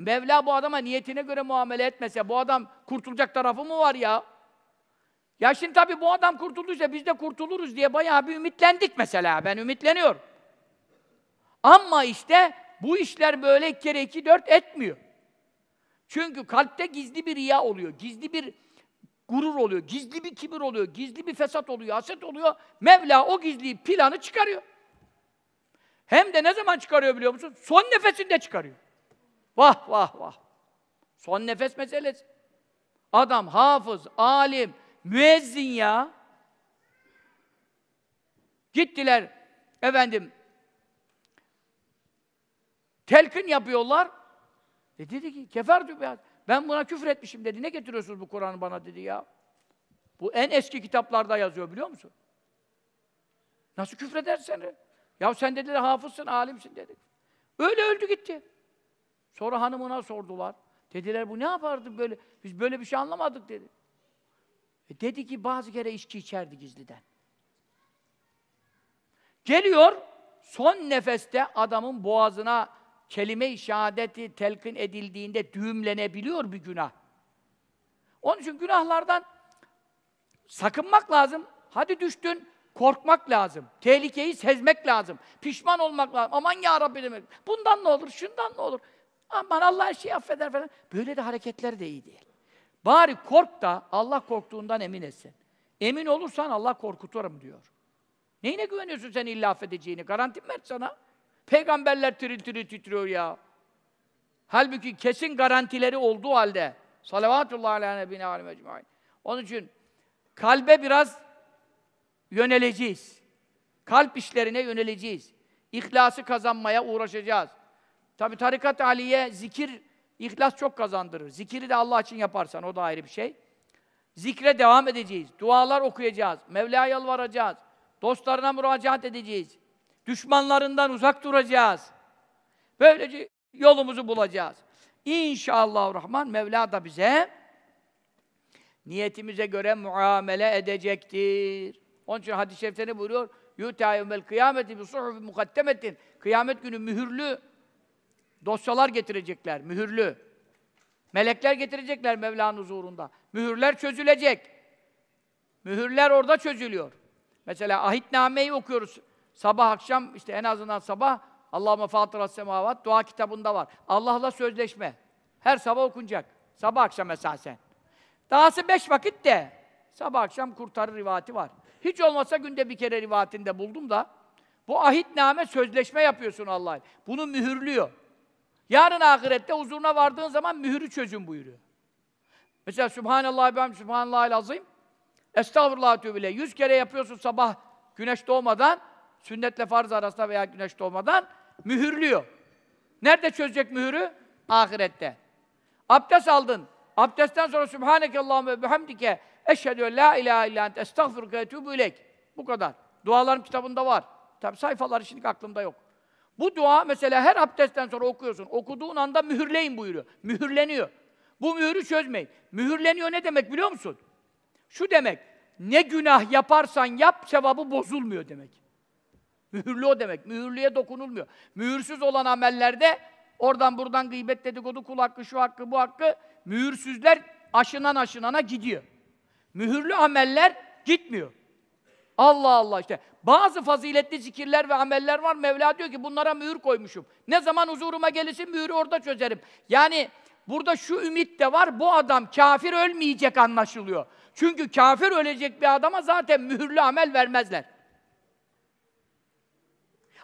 Mevla bu adama niyetine göre muamele etmese bu adam kurtulacak tarafı mı var ya? Ya şimdi tabii bu adam kurtulduysa biz de kurtuluruz diye bayağı bir ümitlendik mesela. Ben ümitleniyorum. Ama işte bu işler böyle iki kere iki dört etmiyor. Çünkü kalpte gizli bir riya oluyor, gizli bir gurur oluyor, gizli bir kibir oluyor, gizli bir fesat oluyor, haset oluyor. Mevla o gizli planı çıkarıyor. Hem de ne zaman çıkarıyor biliyor musun? Son nefesinde çıkarıyor. Vah vah vah. Son nefes meselesi. Adam hafız, alim, Müezzin ya. Gittiler efendim telkin yapıyorlar. E dedi ki kefer ya. Ben buna küfür etmişim dedi. Ne getiriyorsunuz bu Kur'an'ı bana dedi ya. Bu en eski kitaplarda yazıyor biliyor musun? Nasıl küfür seni Ya sen dediler hafızsın, alimsin dedi Öyle öldü gitti. Sonra hanımına sordular. Dediler bu ne yapardı böyle? Biz böyle bir şey anlamadık dedi. E, dedi ki bazı kere içki içerdi gizliden. Geliyor, son nefeste adamın boğazına kelime-i şehadeti telkin edildiğinde düğümlenebiliyor bir günah. Onun için günahlardan sakınmak lazım. Hadi düştün, korkmak lazım. Tehlikeyi sezmek lazım. Pişman olmak lazım. Aman ya Rabbi demek. Bundan ne olur, şundan ne olur. Aman Allah her şeyi affeder falan. Böyle de hareketler de iyi değil. Bari kork da Allah korktuğundan emin etsin. Emin olursan Allah korkuturum diyor. Neyine güveniyorsun sen illa affedeceğini? Garanti mi ver sana? Peygamberler tiril tiril titriyor ya. Halbuki kesin garantileri olduğu halde salavatullahi aleyhi nebine alim ecmain. Onun için kalbe biraz yöneleceğiz. Kalp işlerine yöneleceğiz. İhlası kazanmaya uğraşacağız. Tabi tarikat aliye zikir İhlas çok kazandırır. Zikiri de Allah için yaparsan o da ayrı bir şey. Zikre devam edeceğiz. Dualar okuyacağız. Mevla'ya yalvaracağız. Dostlarına müracaat edeceğiz. Düşmanlarından uzak duracağız. Böylece yolumuzu bulacağız. İnşallah Rahman Mevla da bize niyetimize göre muamele edecektir. Onun için hadis-i şerifte ne buyuruyor? يُؤْتَى يَوْمَ الْقِيَامَةِ بِصُحُفِ مُقَدَّمَةٍ Kıyamet günü mühürlü Dosyalar getirecekler, mühürlü. Melekler getirecekler Mevla'nın huzurunda. Mühürler çözülecek. Mühürler orada çözülüyor. Mesela ahitnameyi okuyoruz. Sabah akşam işte en azından sabah Allahümme fatıras semavat dua kitabında var. Allah'la sözleşme. Her sabah okunacak. Sabah akşam esasen. Dahası beş vakit de sabah akşam kurtarı rivati var. Hiç olmasa günde bir kere rivatinde buldum da bu ahitname sözleşme yapıyorsun Allah'a. Bunu mühürlüyor. Yarın ahirette huzuruna vardığın zaman mühürü çözün buyuruyor. Mesela Sübhanallah ben Sübhanallah azim. Estağfurullah tövbe Yüz kere yapıyorsun sabah güneş doğmadan, sünnetle farz arasında veya güneş doğmadan mühürlüyor. Nerede çözecek mühürü? Ahirette. Abdest aldın. Abdestten sonra Sübhaneke Allahümme ve bihamdike eşhedü en la ilahe illa ente estağfiruke ve Bu kadar. Dualarım kitabında var. Tabi sayfaları şimdi aklımda yok. Bu dua mesela her abdestten sonra okuyorsun. Okuduğun anda mühürleyin buyuruyor. Mühürleniyor. Bu mühürü çözmeyin. Mühürleniyor ne demek biliyor musun? Şu demek. Ne günah yaparsan yap cevabı bozulmuyor demek. Mühürlü o demek. Mühürlüye dokunulmuyor. Mühürsüz olan amellerde oradan buradan gıybet dedikodu, kul hakkı, şu hakkı, bu hakkı mühürsüzler aşınan aşınana gidiyor. Mühürlü ameller gitmiyor. Allah Allah işte. Bazı faziletli zikirler ve ameller var. Mevla diyor ki bunlara mühür koymuşum. Ne zaman huzuruma gelirsin mühürü orada çözerim. Yani burada şu ümit de var. Bu adam kafir ölmeyecek anlaşılıyor. Çünkü kafir ölecek bir adama zaten mühürlü amel vermezler.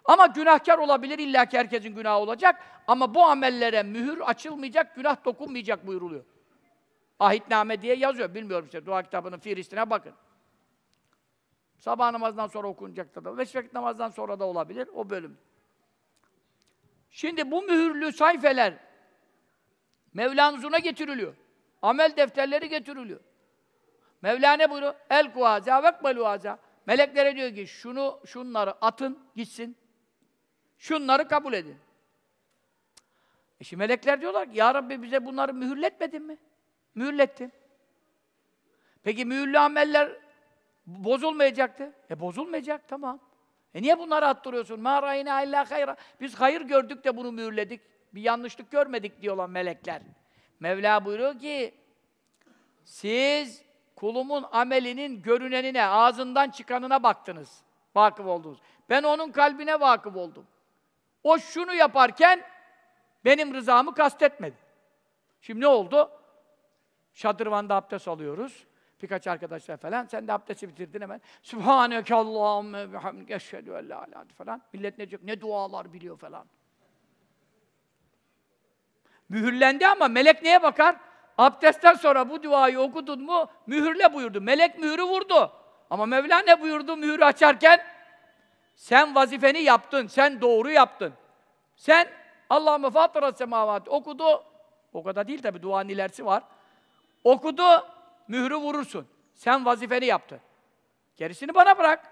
Ama günahkar olabilir, İlla ki herkesin günahı olacak. Ama bu amellere mühür açılmayacak, günah dokunmayacak buyuruluyor. Ahitname diye yazıyor, bilmiyorum işte dua kitabının firistine bakın. Sabah namazından sonra okunacakta da, beş vakit namazdan sonra da olabilir o bölüm. Şimdi bu mühürlü sayfeler Mevlamızuna getiriliyor. Amel defterleri getiriliyor. Mevlane buyuruyor. El kuaza, ve kbeluhaza. Meleklere diyor ki şunu şunları atın gitsin. Şunları kabul edin. E şimdi melekler diyorlar ki ya Rabbi bize bunları mühürletmedin mi? Mühürlettin. Peki mühürlü ameller Bozulmayacaktı. E bozulmayacak, tamam. E niye bunları attırıyorsun? مَا رَيْنَا اِلَّا hayra. Biz hayır gördük de bunu mühürledik. Bir yanlışlık görmedik diyorlar melekler. Mevla buyuruyor ki, siz kulumun amelinin görünenine, ağzından çıkanına baktınız. Vakıf oldunuz. Ben onun kalbine vakıf oldum. O şunu yaparken benim rızamı kastetmedi. Şimdi ne oldu? Şadırvanda abdest alıyoruz birkaç arkadaşlar falan. Sen de abdesti bitirdin hemen. Sübhaneke Allahümme bihamdike eşhedü en la falan. Millet ne diyor? Ne dualar biliyor falan. Mühürlendi ama melek neye bakar? Abdestten sonra bu duayı okudun mu mühürle buyurdu. Melek mühürü vurdu. Ama Mevla ne buyurdu mühürü açarken? Sen vazifeni yaptın, sen doğru yaptın. Sen Allah'ım fattıra semavat okudu. O kadar değil tabi duanın ilerisi var. Okudu mührü vurursun. Sen vazifeni yaptı. Gerisini bana bırak.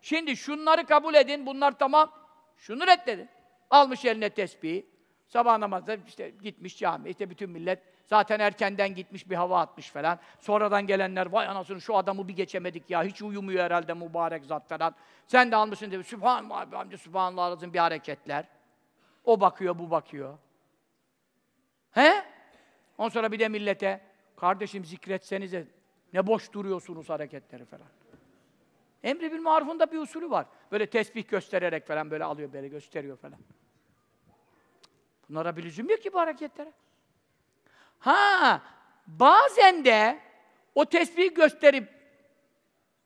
Şimdi şunları kabul edin, bunlar tamam. Şunu reddedin. Almış eline tesbihi. Sabah namazı işte gitmiş cami. İşte bütün millet zaten erkenden gitmiş bir hava atmış falan. Sonradan gelenler vay anasını şu adamı bir geçemedik ya. Hiç uyumuyor herhalde mübarek zat falan. Sen de almışsın diye Sübhanallah abi amca Sübhanallah arazın bir hareketler. O bakıyor bu bakıyor. He? Ondan sonra bir de millete Kardeşim zikretsenize ne boş duruyorsunuz hareketleri falan. Emri bil marufun bir usulü var. Böyle tesbih göstererek falan böyle alıyor böyle gösteriyor falan. Bunlara bir lüzum yok ki bu hareketlere. Ha, bazen de o tesbih gösterip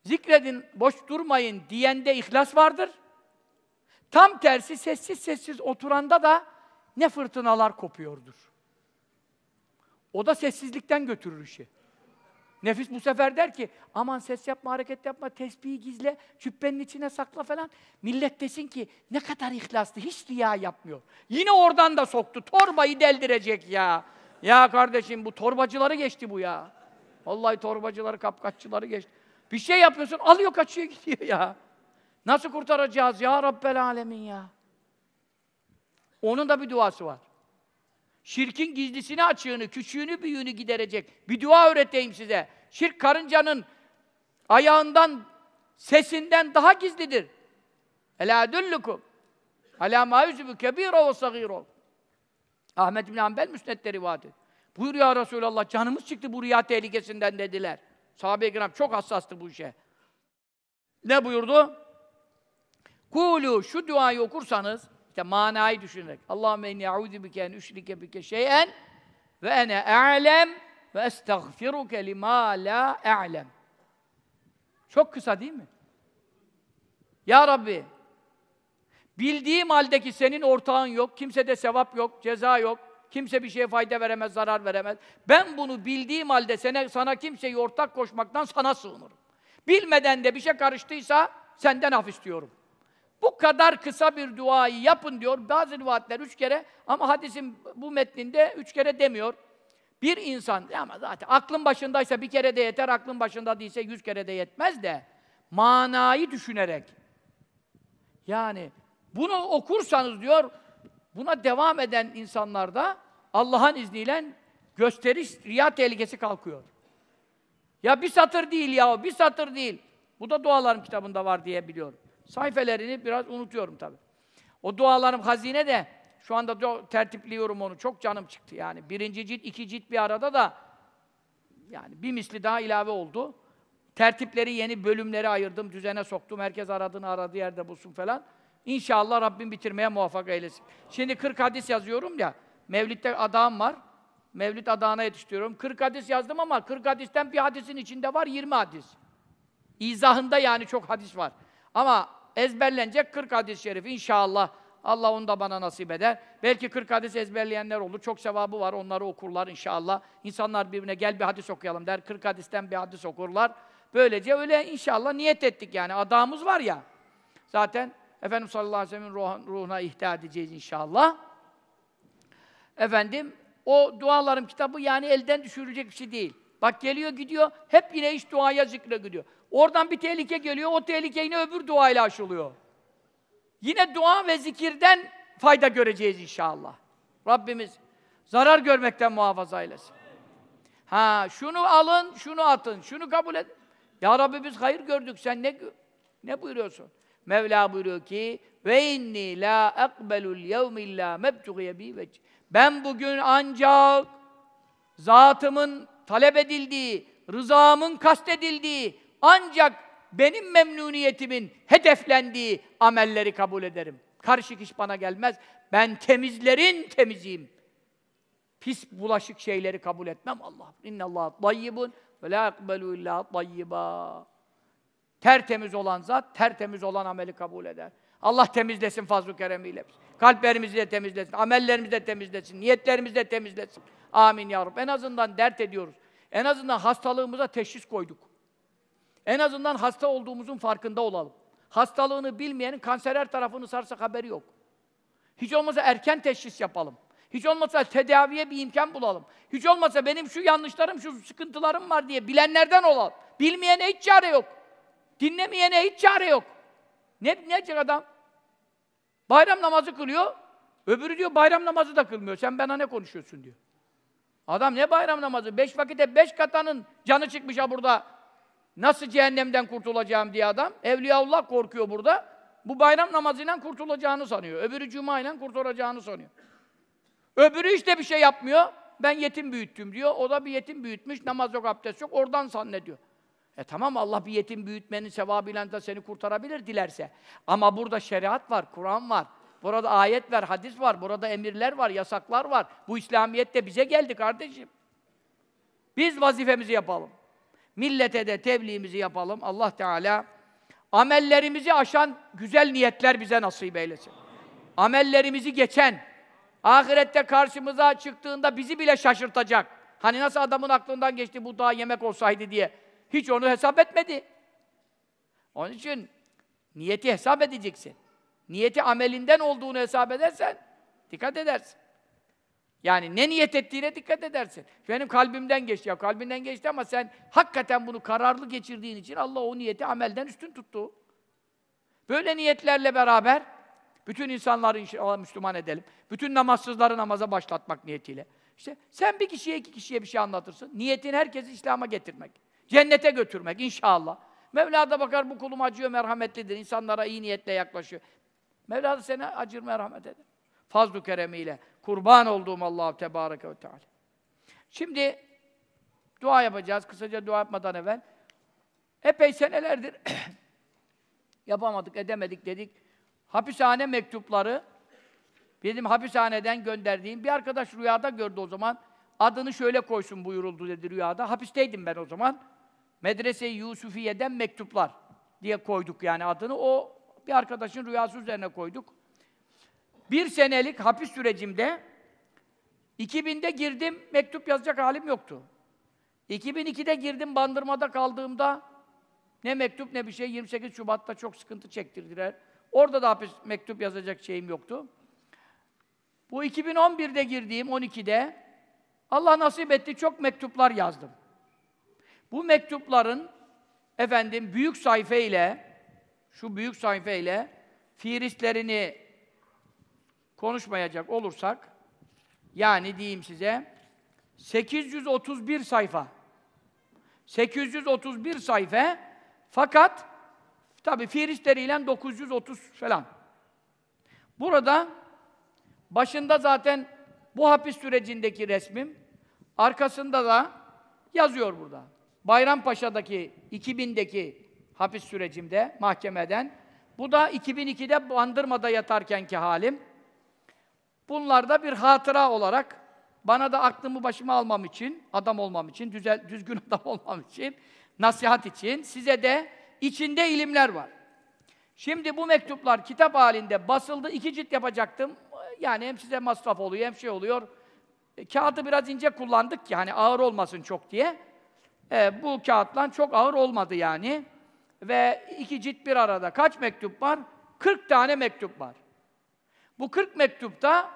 zikredin, boş durmayın diyende ihlas vardır. Tam tersi sessiz sessiz oturanda da ne fırtınalar kopuyordur. O da sessizlikten götürür işi. Nefis bu sefer der ki, aman ses yapma, hareket yapma, tesbihi gizle, cübbenin içine sakla falan. Millet desin ki, ne kadar ihlaslı, hiç riya yapmıyor. Yine oradan da soktu, torbayı deldirecek ya. Ya kardeşim bu torbacıları geçti bu ya. Vallahi torbacıları, kapkaççıları geçti. Bir şey yapıyorsun, alıyor kaçıyor *laughs* gidiyor ya. Nasıl kurtaracağız ya Rabbel Alemin ya? Onun da bir duası var. Şirkin gizlisini açığını, küçüğünü büyüğünü giderecek. Bir dua öğreteyim size. Şirk karıncanın ayağından, sesinden daha gizlidir. Ela düllukum. Ala ma yüzübü kebira ve sagiro. Ahmed bin Hanbel müsnette rivayet Buyur ya Resulallah, canımız çıktı bu rüya tehlikesinden dediler. Sahabe-i kiram çok hassastı bu işe. Ne buyurdu? Kulu şu duayı okursanız işte manayı düşünerek. Allahümme inni a'udhu bike en üşrike bike şeyen ve ene a'lem ve estağfiruke lima la a'lem. Çok kısa değil mi? Ya Rabbi, bildiğim halde ki senin ortağın yok, kimsede sevap yok, ceza yok, kimse bir şeye fayda veremez, zarar veremez. Ben bunu bildiğim halde sana, sana kimseyi ortak koşmaktan sana sığınırım. Bilmeden de bir şey karıştıysa senden af istiyorum. Bu kadar kısa bir duayı yapın diyor. Bazı rivayetler üç kere ama hadisin bu metninde üç kere demiyor. Bir insan, ama zaten aklın başındaysa bir kere de yeter, aklın başında değilse yüz kere de yetmez de manayı düşünerek. Yani bunu okursanız diyor, buna devam eden insanlarda Allah'ın izniyle gösteriş, riya tehlikesi kalkıyor. Ya bir satır değil ya, bir satır değil. Bu da duaların kitabında var diye biliyorum. Sayfelerini biraz unutuyorum tabi. O dualarım hazine de şu anda tertipliyorum onu. Çok canım çıktı yani. Birinci cilt, iki cilt bir arada da yani bir misli daha ilave oldu. Tertipleri yeni bölümlere ayırdım, düzene soktum. Herkes aradığını aradığı yerde bulsun falan. İnşallah Rabbim bitirmeye muvaffak eylesin. Şimdi 40 hadis yazıyorum ya. Mevlid'de adağım var. Mevlid adağına yetiştiriyorum. 40 hadis yazdım ama 40 hadisten bir hadisin içinde var 20 hadis. İzahında yani çok hadis var. Ama ezberlenecek 40 hadis-i şerif inşallah. Allah onu da bana nasip eder. Belki 40 hadis ezberleyenler olur. Çok sevabı var. Onları okurlar inşallah. İnsanlar birbirine gel bir hadis okuyalım der. 40 hadisten bir hadis okurlar. Böylece öyle inşallah niyet ettik yani. Adamız var ya. Zaten Efendim sallallahu aleyhi ve sellem'in ruhuna ihtiya edeceğiz inşallah. Efendim o dualarım kitabı yani elden düşürecek bir şey değil. Bak geliyor gidiyor, hep yine iş duaya zikre gidiyor. Oradan bir tehlike geliyor, o tehlike yine öbür duayla aşılıyor. Yine dua ve zikirden fayda göreceğiz inşallah. Rabbimiz zarar görmekten muhafaza eylesin. Ha, şunu alın, şunu atın, şunu kabul edin. Ya Rabbi biz hayır gördük, sen ne ne buyuruyorsun? Mevla buyuruyor ki ve inni la akbelul yevm illa mebtughiye bi Ben bugün ancak zatımın talep edildiği, rızamın kastedildiği, ancak benim memnuniyetimin hedeflendiği amelleri kabul ederim. Karışık iş bana gelmez. Ben temizlerin temiziyim. Pis bulaşık şeyleri kabul etmem Allah. İnna Allah tayyibun ve la yakbelu illa tayyiba. Tertemiz olan zat, tertemiz olan ameli kabul eder. Allah temizlesin fazl-ı keremiyle. Kalplerimizi de temizlesin, amellerimizi de temizlesin, niyetlerimizi de temizlesin. Amin ya Rabbi. En azından dert ediyoruz. En azından hastalığımıza teşhis koyduk. En azından hasta olduğumuzun farkında olalım. Hastalığını bilmeyenin kanserer tarafını sarsak haberi yok. Hiç olmazsa erken teşhis yapalım. Hiç olmazsa tedaviye bir imkan bulalım. Hiç olmazsa benim şu yanlışlarım, şu sıkıntılarım var diye bilenlerden olalım. Bilmeyene hiç çare yok. Dinlemeyene hiç çare yok. Ne, ne yapacak adam? Bayram namazı kılıyor, öbürü diyor bayram namazı da kılmıyor. Sen bana ne konuşuyorsun diyor. Adam ne bayram namazı? Beş vakitte beş katanın canı çıkmış ha burada. Nasıl cehennemden kurtulacağım diye adam, Evliyaullah korkuyor burada. Bu bayram namazıyla kurtulacağını sanıyor. Öbürü cuma ile kurtulacağını sanıyor. Öbürü işte bir şey yapmıyor. Ben yetim büyüttüm diyor. O da bir yetim büyütmüş. Namaz yok, abdest yok. Oradan zannediyor. E tamam Allah bir yetim büyütmenin sevabıyla da seni kurtarabilir dilerse. Ama burada şeriat var, Kur'an var. Burada ayet var, hadis var. Burada emirler var, yasaklar var. Bu İslamiyet de bize geldi kardeşim. Biz vazifemizi yapalım. Millete de tebliğimizi yapalım. Allah Teala amellerimizi aşan güzel niyetler bize nasip eylesin. Amellerimizi geçen, ahirette karşımıza çıktığında bizi bile şaşırtacak. Hani nasıl adamın aklından geçti bu daha yemek olsaydı diye. Hiç onu hesap etmedi. Onun için niyeti hesap edeceksin. Niyeti amelinden olduğunu hesap edersen dikkat edersin. Yani ne niyet ettiğine dikkat edersin. Benim kalbimden geçti. Ya kalbinden geçti ama sen hakikaten bunu kararlı geçirdiğin için Allah o niyeti amelden üstün tuttu. Böyle niyetlerle beraber bütün insanları inşallah Müslüman edelim. Bütün namazsızları namaza başlatmak niyetiyle. İşte sen bir kişiye iki kişiye bir şey anlatırsın. Niyetin herkesi İslam'a getirmek. Cennete götürmek inşallah. Mevla da bakar bu kulum acıyor, merhametlidir. İnsanlara iyi niyetle yaklaşıyor. Mevla da seni acır, merhamet eder. Fazl-ı keremiyle, Kurban olduğum Allah Tebareke ve Teala. Şimdi dua yapacağız. Kısaca dua yapmadan evvel. Epey senelerdir *clears throat* yapamadık, edemedik dedik. Hapishane mektupları Bizim hapishaneden gönderdiğim bir arkadaş rüyada gördü o zaman. Adını şöyle koysun buyuruldu dedi rüyada. Hapisteydim ben o zaman. Medrese-i Yusufiye'den mektuplar diye koyduk yani adını. O bir arkadaşın rüyası üzerine koyduk. Bir senelik hapis sürecimde 2000'de girdim, mektup yazacak halim yoktu. 2002'de girdim, bandırmada kaldığımda ne mektup ne bir şey, 28 Şubat'ta çok sıkıntı çektirdiler. Orada da hapis mektup yazacak şeyim yoktu. Bu 2011'de girdiğim, 12'de Allah nasip etti çok mektuplar yazdım. Bu mektupların efendim büyük sayfa ile şu büyük sayfa ile fiiristlerini konuşmayacak olursak, yani diyeyim size, 831 sayfa. 831 sayfa fakat tabi firişleriyle 930 falan. Burada başında zaten bu hapis sürecindeki resmim, arkasında da yazıyor burada. Bayrampaşa'daki 2000'deki hapis sürecimde mahkemeden. Bu da 2002'de Bandırma'da yatarkenki halim. Bunlarda bir hatıra olarak bana da aklımı başıma almam için, adam olmam için, düzel, düzgün *laughs* adam olmam için, nasihat için, size de içinde ilimler var. Şimdi bu mektuplar kitap halinde basıldı, iki cilt yapacaktım. Yani hem size masraf oluyor, hem şey oluyor. E, kağıdı biraz ince kullandık ki hani ağır olmasın çok diye. E, bu kağıttan çok ağır olmadı yani. Ve iki cilt bir arada. Kaç mektup var? 40 tane mektup var. Bu 40 mektupta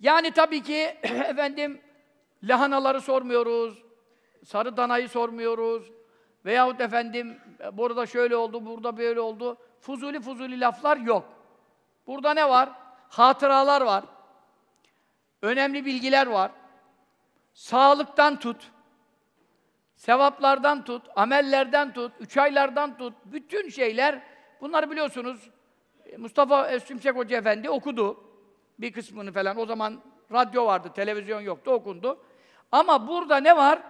yani tabii ki *clears throat* efendim lahanaları sormuyoruz, sarı danayı sormuyoruz veyahut efendim e, burada şöyle oldu, burada böyle oldu. Fuzuli fuzuli laflar yok. Burada ne var? Hatıralar var. Önemli bilgiler var. Sağlıktan tut, sevaplardan tut, amellerden tut, üç aylardan tut, bütün şeyler, bunlar biliyorsunuz Mustafa Sümsek Hoca Efendi okudu bir kısmını falan. O zaman radyo vardı, televizyon yoktu, okundu. Ama burada ne var?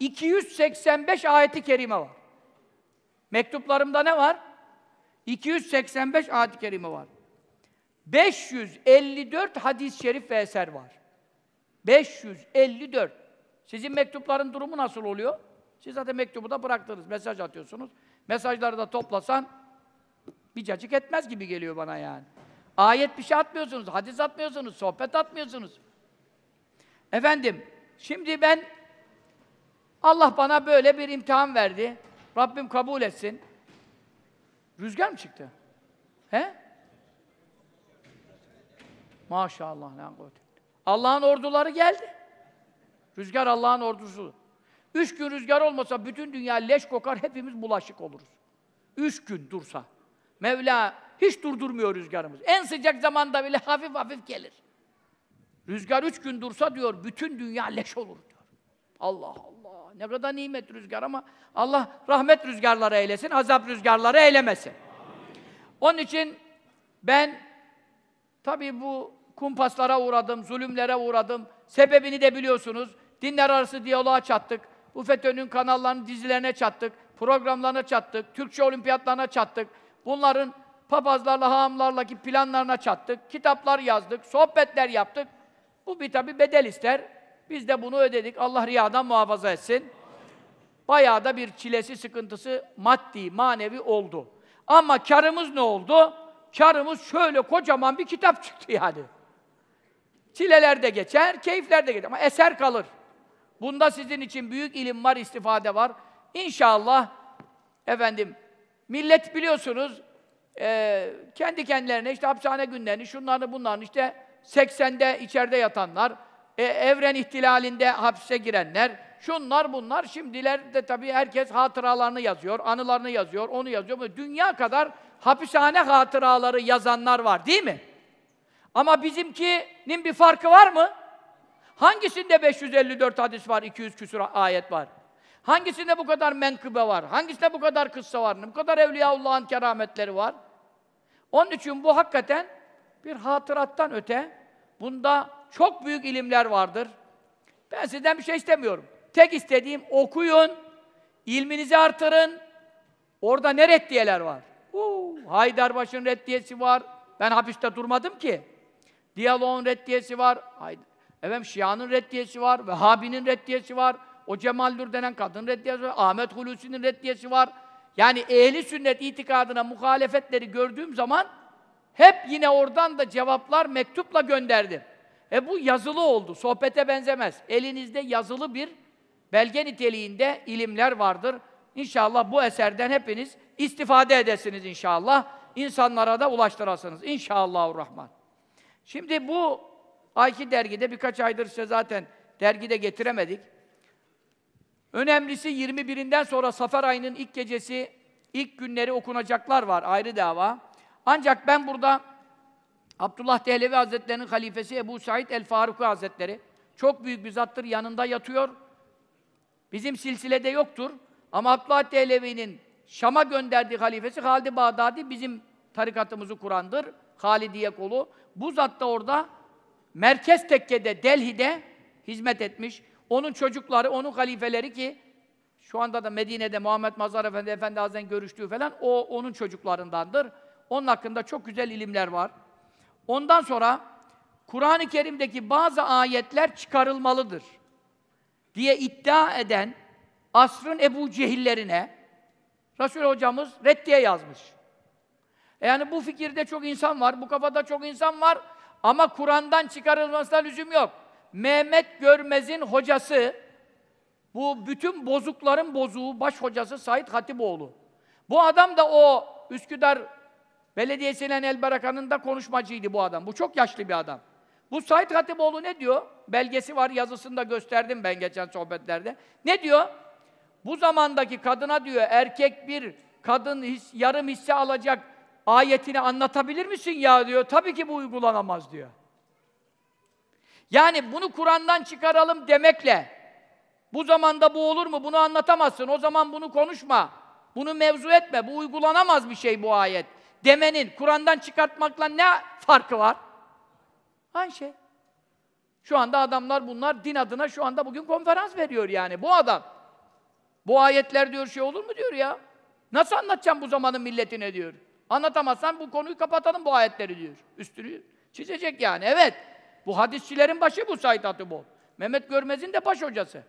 285 ayeti kerime var. Mektuplarımda ne var? 285 ayet-i kerime var. 554 hadis-i şerif ve eser var. 554. Sizin mektupların durumu nasıl oluyor? Siz zaten mektubu da bıraktınız, mesaj atıyorsunuz. Mesajları da toplasan bir cacık etmez gibi geliyor bana yani. Ayet bir şey atmıyorsunuz, hadis atmıyorsunuz, sohbet atmıyorsunuz. Efendim, şimdi ben Allah bana böyle bir imtihan verdi. Rabbim kabul etsin. Rüzgar mı çıktı? He? Maşallah. Allah'ın orduları geldi. Rüzgar Allah'ın ordusu. Üç gün rüzgar olmasa bütün dünya leş kokar, hepimiz bulaşık oluruz. Üç gün dursa. Mevla hiç durdurmuyor rüzgarımız. En sıcak zamanda bile hafif hafif gelir. Rüzgar üç gün dursa diyor, bütün dünya leş olur diyor. Allah Allah, ne kadar nimet rüzgar ama Allah rahmet rüzgarları eylesin, azap rüzgarları eylemesin. Onun için ben, tabii bu kumpaslara uğradım, zulümlere uğradım, sebebini de biliyorsunuz, dinler arası diyaloğa çattık, bu FETÖ'nün kanallarının dizilerine çattık, programlarına çattık, Türkçe olimpiyatlarına çattık, bunların papazlarla, haamlarla ki planlarına çattık, kitaplar yazdık, sohbetler yaptık. Bu bir tabi bedel ister. Biz de bunu ödedik. Allah riyadan muhafaza etsin. Bayağı da bir çilesi, sıkıntısı maddi, manevi oldu. Ama karımız ne oldu? Karımız şöyle kocaman bir kitap çıktı yani. Çileler de geçer, keyifler de geçer ama eser kalır. Bunda sizin için büyük ilim var, istifade var. İnşallah efendim millet biliyorsunuz e, kendi kendilerine işte hapishane günlerini, şunları, bunlarını işte 80'de içeride yatanlar, e, evren ihtilalinde hapse girenler, şunlar bunlar. Şimdiler de tabii herkes hatıralarını yazıyor, anılarını yazıyor, onu yazıyor. Dünya kadar hapishane hatıraları yazanlar var değil mi? Ama bizimkinin bir farkı var mı? Hangisinde 554 hadis var, 200 küsur ayet var? Hangisinde bu kadar menkıbe var? Hangisinde bu kadar kıssa var? Bu kadar Evliyaullah'ın kerametleri var? Onun için bu hakikaten bir hatırattan öte. Bunda çok büyük ilimler vardır. Ben sizden bir şey istemiyorum. Tek istediğim okuyun, ilminizi artırın. Orada ne reddiyeler var? Uu, Haydarbaş'ın reddiyesi var. Ben hapiste durmadım ki. Diyaloğun reddiyesi var. Haydi. Efendim Şia'nın reddiyesi var. Vehhabi'nin reddiyesi var. O Cemal Nur denen kadın reddiyesi var. Ahmet Hulusi'nin reddiyesi var. Yani ehli sünnet itikadına muhalefetleri gördüğüm zaman hep yine oradan da cevaplar mektupla gönderdim. E bu yazılı oldu. Sohbete benzemez. Elinizde yazılı bir belge niteliğinde ilimler vardır. İnşallah bu eserden hepiniz istifade edesiniz inşallah. İnsanlara da ulaştırasınız. İnşallahü Rahman. Şimdi bu ayki dergide birkaç aydır size zaten dergide getiremedik. Önemlisi 21'inden sonra Safer ayının ilk gecesi, ilk günleri okunacaklar var ayrı dava. Ancak ben burada Abdullah Dehlevi Hazretleri'nin halifesi Ebu Said el-Faruku Hazretleri çok büyük bir zattır, yanında yatıyor. Bizim silsilede yoktur ama Abdullah Dehlevi'nin Şam'a gönderdiği halifesi Halid-i Bağdadi bizim tarikatımızı kurandır. Halidiye kolu. Bu zat da orada merkez tekkede, Delhi'de hizmet etmiş. Onun çocukları, onun halifeleri ki şu anda da Medine'de Muhammed Mazhar Efendi Efendi Hazretleri'nin görüştüğü falan o onun çocuklarındandır. Onun hakkında çok güzel ilimler var. Ondan sonra Kur'an-ı Kerim'deki bazı ayetler çıkarılmalıdır diye iddia eden asrın Ebu Cehillerine Rasul Hocamız reddiye yazmış. E yani bu fikirde çok insan var, bu kafada çok insan var ama Kur'an'dan çıkarılmasına üzüm yok. Mehmet Görmez'in hocası, bu bütün bozukların bozuğu baş hocası Said Hatipoğlu. Bu adam da o Üsküdar Belediyesi'nin El Barakan'ın da konuşmacıydı bu adam. Bu çok yaşlı bir adam. Bu Said Hatipoğlu ne diyor? Belgesi var, yazısını da gösterdim ben geçen sohbetlerde. Ne diyor? Bu zamandaki kadına diyor, erkek bir kadın his, yarım hisse alacak ayetini anlatabilir misin ya diyor. Tabii ki bu uygulanamaz diyor. Yani bunu Kur'an'dan çıkaralım demekle bu zamanda bu olur mu? Bunu anlatamazsın. O zaman bunu konuşma. Bunu mevzu etme. Bu uygulanamaz bir şey bu ayet. Demenin Kur'an'dan çıkartmakla ne farkı var? Aynı şey. Şu anda adamlar bunlar din adına şu anda bugün konferans veriyor yani. Bu adam. Bu ayetler diyor şey olur mu diyor ya. Nasıl anlatacağım bu zamanın milletine diyor. Anlatamazsan bu konuyu kapatalım bu ayetleri diyor. Üstünü çizecek yani. Evet. Bu hadisçilerin başı bu Said Hatipoğlu. Mehmet Görmez'in de baş hocası.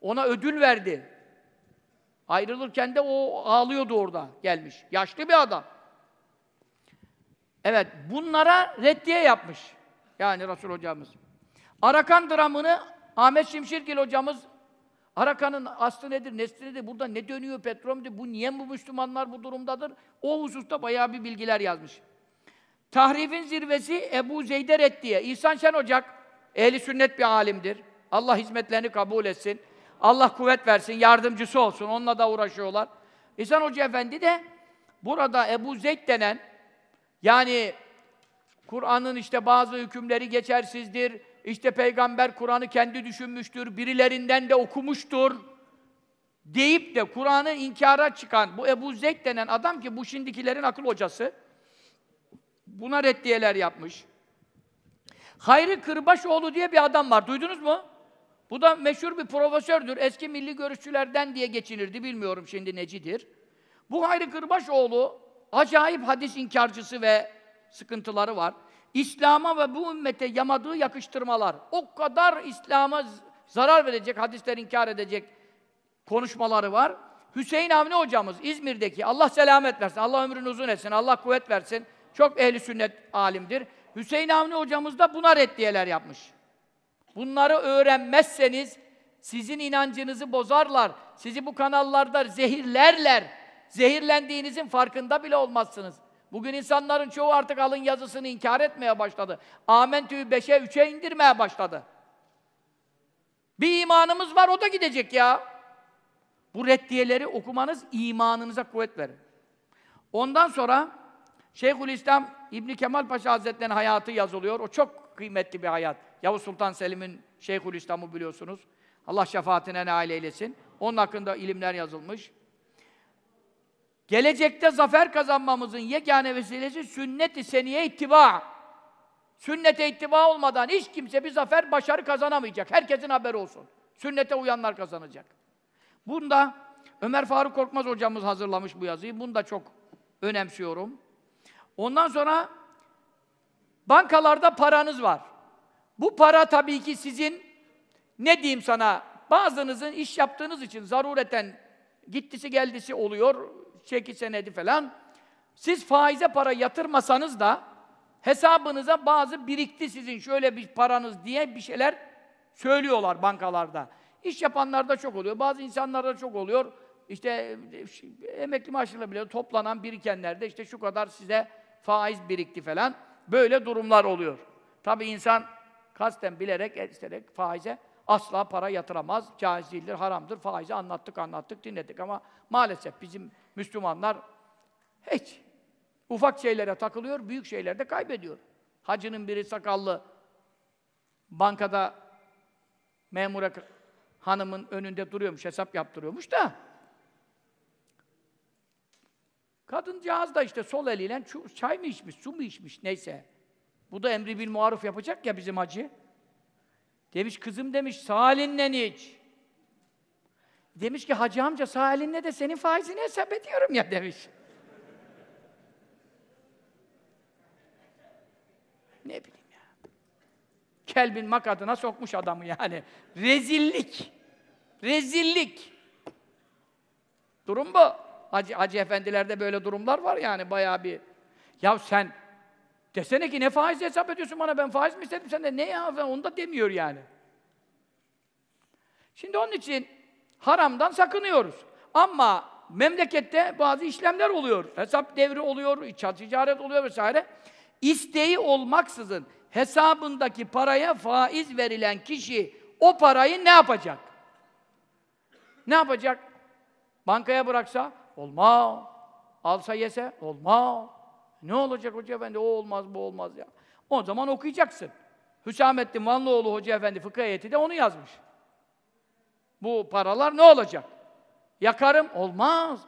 Ona ödül verdi. Ayrılırken de o ağlıyordu orada gelmiş. Yaşlı bir adam. Evet, bunlara reddiye yapmış. Yani Resul hocamız. Arakan dramını Ahmet Şimşirgil hocamız Arakan'ın aslı nedir, nesli nedir, burada ne dönüyor, petrol nedir, bu niye bu Müslümanlar bu durumdadır? O hususta bayağı bir bilgiler yazmış. Tahrifin zirvesi Ebu Zeyder et diye. İhsan Şen Ocak, ehli sünnet bir alimdir. Allah hizmetlerini kabul etsin. Allah kuvvet versin, yardımcısı olsun. Onunla da uğraşıyorlar. İhsan Hoca Efendi de burada Ebu Zeyd denen yani Kur'an'ın işte bazı hükümleri geçersizdir. İşte peygamber Kur'an'ı kendi düşünmüştür. Birilerinden de okumuştur deyip de Kur'an'ı inkara çıkan bu Ebu Zeyd denen adam ki bu şimdikilerin akıl hocası Buna reddiyeler yapmış. Hayri Kırbaşoğlu diye bir adam var. Duydunuz mu? Bu da meşhur bir profesördür. Eski milli görüşçülerden diye geçinirdi. Bilmiyorum şimdi necidir. Bu Hayri Kırbaşoğlu acayip hadis inkarcısı ve sıkıntıları var. İslam'a ve bu ümmete yamadığı yakıştırmalar, o kadar İslam'a zarar verecek, hadisler inkar edecek konuşmaları var. Hüseyin Avni hocamız İzmir'deki, Allah selamet versin, Allah ömrünü uzun etsin, Allah kuvvet versin. Çok ehli sünnet alimdir. Hüseyin Avni hocamız da buna reddiyeler yapmış. Bunları öğrenmezseniz sizin inancınızı bozarlar, sizi bu kanallarda zehirlerler. Zehirlendiğinizin farkında bile olmazsınız. Bugün insanların çoğu artık alın yazısını inkar etmeye başladı. Amentü'yü beşe üçe indirmeye başladı. Bir imanımız var, o da gidecek ya. Bu reddiyeleri okumanız imanınıza kuvvet verir. Ondan sonra Şeyhülislam İbni Kemal Paşa Hazretleri'nin hayatı yazılıyor. O çok kıymetli bir hayat. Yavuz Sultan Selim'in Şeyhülislam'ı biliyorsunuz. Allah şefaatine nail eylesin. Onun hakkında ilimler yazılmış. Gelecekte zafer kazanmamızın yegane vesilesi sünnet-i seniye ittiba. Sünnete ittiba olmadan hiç kimse bir zafer, başarı kazanamayacak. Herkesin haberi olsun. Sünnete uyanlar kazanacak. Bunda Ömer Faruk Korkmaz hocamız hazırlamış bu yazıyı. Bunu da çok önemsiyorum. Ondan sonra bankalarda paranız var. Bu para tabii ki sizin ne diyeyim sana bazınızın iş yaptığınız için zarureten gittisi geldisi oluyor, çeki senedi falan. Siz faize para yatırmasanız da hesabınıza bazı birikti sizin şöyle bir paranız diye bir şeyler söylüyorlar bankalarda. İş yapanlarda çok oluyor, bazı insanlarda çok oluyor. İşte e, emekli maaşıyla bile toplanan birikenlerde işte şu kadar size faiz birikti falan. Böyle durumlar oluyor. Tabi insan kasten bilerek, e, isterek faize asla para yatıramaz. Caiz değildir, haramdır. Faizi anlattık, anlattık, dinledik ama maalesef bizim Müslümanlar hiç ufak şeylere takılıyor, büyük şeylerde kaybediyor. Hacının biri sakallı bankada memura hanımın önünde duruyormuş, hesap yaptırıyormuş da Kadıncağız da işte sol eliyle çay mı içmiş, su mu içmiş neyse. Bu da emri bil muaruf yapacak ya bizim hacı. Demiş kızım demiş sağ elinle iç. Demiş ki hacı amca sağ elinle de senin faizini hesap ediyorum ya demiş. ne bileyim ya. Kelbin makadına sokmuş adamı yani. Rezillik. Rezillik. Durum bu. Hacı, hacı efendilerde böyle durumlar var yani bayağı bir. Ya sen desene ki ne faiz hesap ediyorsun bana ben faiz mi istedim sen de ne ya falan onu da demiyor yani. Şimdi onun için haramdan sakınıyoruz. Ama memlekette bazı işlemler oluyor. Hesap devri oluyor, iç ticaret oluyor vesaire. İsteği olmaksızın hesabındaki paraya faiz verilen kişi o parayı ne yapacak? Ne yapacak? Bankaya bıraksa Olmaz. Alsa yese olmaz. Ne olacak Hoca Efendi? O olmaz, bu olmaz ya. O zaman okuyacaksın. Hüsamettin Vanlıoğlu Hoca Efendi fıkıh heyeti de onu yazmış. Bu paralar ne olacak? Yakarım. Olmaz.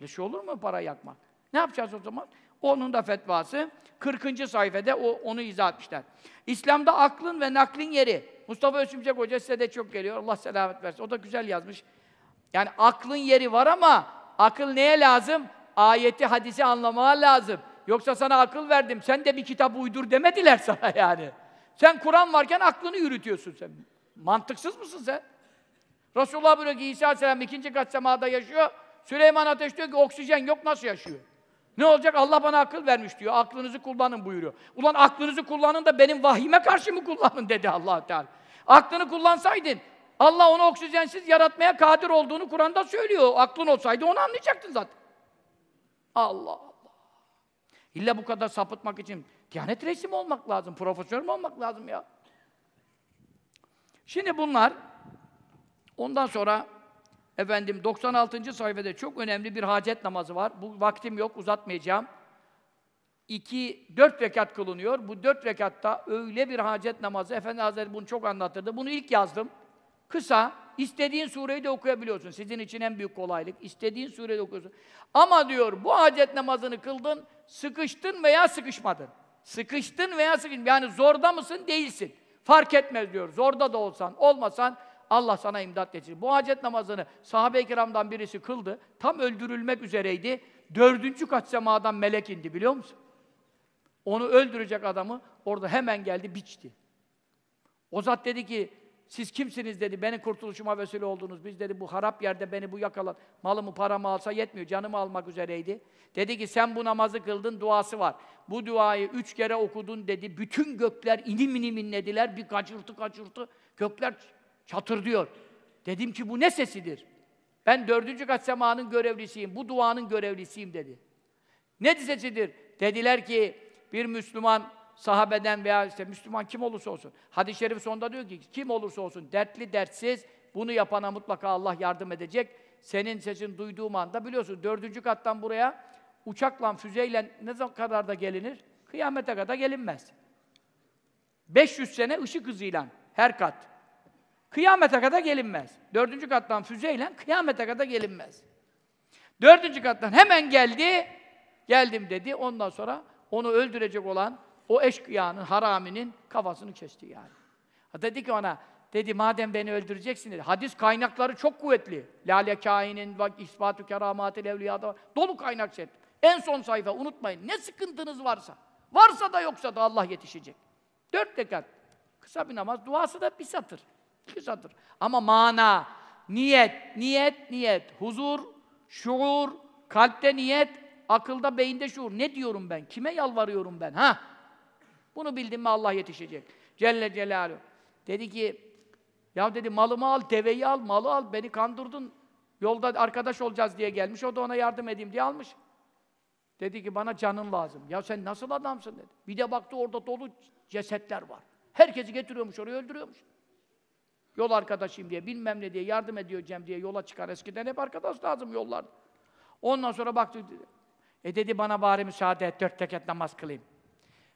Bir şey olur mu para yakmak? Ne yapacağız o zaman? Onun da fetvası 40. sayfada o, onu izah etmişler. İslam'da aklın ve naklin yeri. Mustafa Özümcek Hoca size de çok geliyor. Allah selamet versin. O da güzel yazmış. Yani aklın yeri var ama akıl neye lazım? Ayeti, hadisi anlamaya lazım. Yoksa sana akıl verdim, sen de bir kitap uydur demediler *laughs* sana yani. Sen Kur'an varken aklını yürütüyorsun sen. Mantıksız mısın sen? Resulullah buyuruyor ki İsa Aleyhisselam ikinci kat semada yaşıyor. Süleyman Ateş diyor ki oksijen yok nasıl yaşıyor? Ne olacak? Allah bana akıl vermiş diyor. Aklınızı kullanın buyuruyor. Ulan aklınızı kullanın da benim vahime karşı mı kullanın dedi allah Teala. Aklını kullansaydın Allah onu oksijensiz yaratmaya kadir olduğunu Kur'an'da söylüyor. Aklın olsaydı onu anlayacaktın zaten. Allah Allah. İlla bu kadar sapıtmak için Diyanet resim olmak lazım? Profesör mü olmak lazım ya? Şimdi bunlar ondan sonra efendim 96. sayfada çok önemli bir hacet namazı var. Bu vaktim yok uzatmayacağım. İki, dört rekat kılınıyor. Bu dört rekatta öyle bir hacet namazı. Efendi Hazretleri bunu çok anlatırdı. Bunu ilk yazdım. Kısa, istediğin sureyi de okuyabiliyorsun. Sizin için en büyük kolaylık. İstediğin sureyi de okuyorsun. Ama diyor bu hacet namazını kıldın, sıkıştın veya sıkışmadın. Sıkıştın veya sıkışmadın. Yani zorda mısın, değilsin. Fark etmez diyor. Zorda da olsan, olmasan Allah sana imdat getirir. Bu hacet namazını sahabe-i kiramdan birisi kıldı. Tam öldürülmek üzereydi. Dördüncü kat semadan melek indi biliyor musun? Onu öldürecek adamı orada hemen geldi biçti. O zat dedi ki siz kimsiniz dedi, Beni kurtuluşuma vesile oldunuz. Biz dedi bu harap yerde beni bu yakalan, malımı paramı alsa yetmiyor, canımı almak üzereydi. Dedi ki sen bu namazı kıldın, duası var. Bu duayı üç kere okudun dedi, bütün gökler inim inim inlediler, bir kaçırtı kaçırtı, gökler çatır diyor. Dedim ki bu ne sesidir? Ben dördüncü kat semanın görevlisiyim, bu duanın görevlisiyim dedi. Ne sesidir? Dediler ki bir Müslüman sahabeden veya işte Müslüman kim olursa olsun. Hadis-i şerif sonunda diyor ki kim olursa olsun dertli dertsiz bunu yapana mutlaka Allah yardım edecek. Senin sesin duyduğum anda biliyorsun dördüncü kattan buraya uçakla, füzeyle ne kadar da gelinir? Kıyamete kadar gelinmez. 500 sene ışık hızıyla her kat. Kıyamete kadar gelinmez. Dördüncü kattan füzeyle kıyamete kadar gelinmez. Dördüncü kattan hemen geldi, geldim dedi. Ondan sonra onu öldürecek olan o eşkıyanın, haraminin kafasını kesti yani. Dedi ki ona, dedi madem beni öldüreceksin dedi. Hadis kaynakları çok kuvvetli. Lale Kâin'in, bak İsbatu Keramatil Evliya'da dolu kaynak set. En son sayfa unutmayın. Ne sıkıntınız varsa, varsa da yoksa da Allah yetişecek. Dört rekat. Kısa bir namaz, duası da bir satır. İki satır. Ama mana, niyet, niyet, niyet, huzur, şuur, kalpte niyet, akılda, beyinde şuur. Ne diyorum ben? Kime yalvarıyorum ben? Ha? Bunu bildin mi Allah yetişecek. Celle Celaluhu. Dedi ki, ya dedi malımı al, deveyi al, malı al, beni kandırdın. Yolda arkadaş olacağız diye gelmiş, o da ona yardım edeyim diye almış. Dedi ki bana canın lazım. Ya sen nasıl adamsın dedi. Bir de baktı orada dolu cesetler var. Herkesi getiriyormuş oraya öldürüyormuş. Yol arkadaşıyım diye bilmem ne diye yardım ediyor Cem diye yola çıkar. Eskiden hep arkadaş lazım yollarda. Ondan sonra baktı. E dedi bana bari müsaade et dört teket namaz kılayım.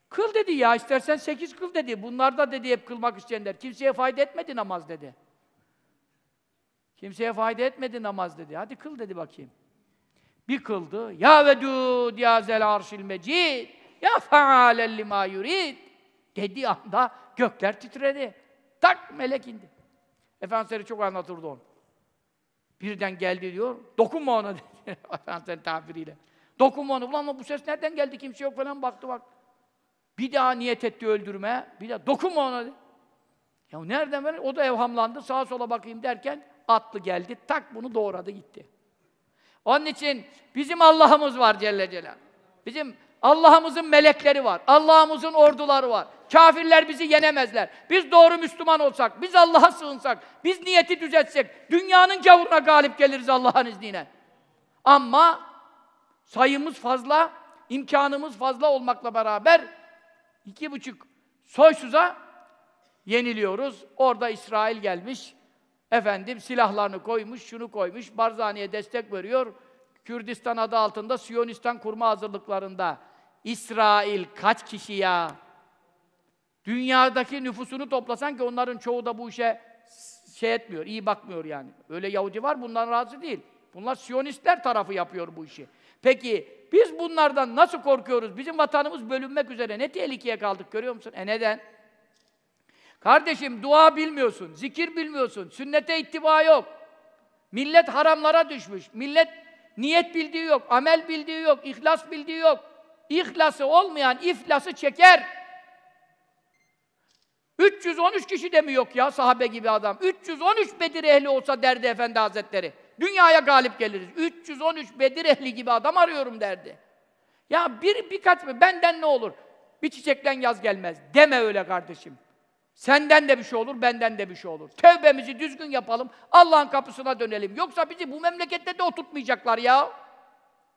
Kıl dedi ya, istersen sekiz kıl dedi. Bunlar da dedi hep kılmak isteyenler. Kimseye fayda etmedi namaz dedi. Kimseye fayda etmedi namaz dedi. Hadi kıl dedi bakayım. Bir kıldı. Ya vedud ya zel arşil mecid. Ya fealen lima yurid. Dediği anda gökler titredi. Tak melek indi. Efendimiz çok anlatırdı onu. Birden geldi diyor. Dokunma ona *laughs* dedi. Efendimiz'in tabiriyle. Dokunma ona. Ulan bu ses nereden geldi? Kimse yok falan baktı baktı. Bir daha niyet etti öldürme, bir daha dokunma ona. Ya nereden böyle? O da evhamlandı, sağa sola bakayım derken atlı geldi, tak bunu doğradı gitti. Onun için bizim Allah'ımız var Celle Celal. Bizim Allah'ımızın melekleri var, Allah'ımızın orduları var. Kafirler bizi yenemezler. Biz doğru Müslüman olsak, biz Allah'a sığınsak, biz niyeti düzeltsek, dünyanın gavuruna galip geliriz Allah'ın izniyle. Ama sayımız fazla, imkanımız fazla olmakla beraber iki buçuk soysuza yeniliyoruz. Orada İsrail gelmiş, efendim silahlarını koymuş, şunu koymuş, Barzani'ye destek veriyor. Kürdistan adı altında Siyonistan kurma hazırlıklarında. İsrail kaç kişi ya? Dünyadaki nüfusunu toplasan ki onların çoğu da bu işe şey etmiyor, iyi bakmıyor yani. Öyle Yahudi var, bundan razı değil. Bunlar Siyonistler tarafı yapıyor bu işi. Peki biz bunlardan nasıl korkuyoruz? Bizim vatanımız bölünmek üzere. Ne tehlikeye kaldık görüyor musun? E neden? Kardeşim dua bilmiyorsun, zikir bilmiyorsun, sünnete ittiba yok. Millet haramlara düşmüş. Millet niyet bildiği yok, amel bildiği yok, ihlas bildiği yok. İhlası olmayan iflası çeker. 313 kişi de mi yok ya sahabe gibi adam? 313 Bedir ehli olsa derdi Efendi Hazretleri. Dünyaya galip geliriz. 313 Bedir ehli gibi adam arıyorum derdi. Ya bir birkaç mı benden ne olur? Bir çiçekten yaz gelmez. Deme öyle kardeşim. Senden de bir şey olur, benden de bir şey olur. Tevbemizi düzgün yapalım, Allah'ın kapısına dönelim. Yoksa bizi bu memlekette de oturtmayacaklar ya.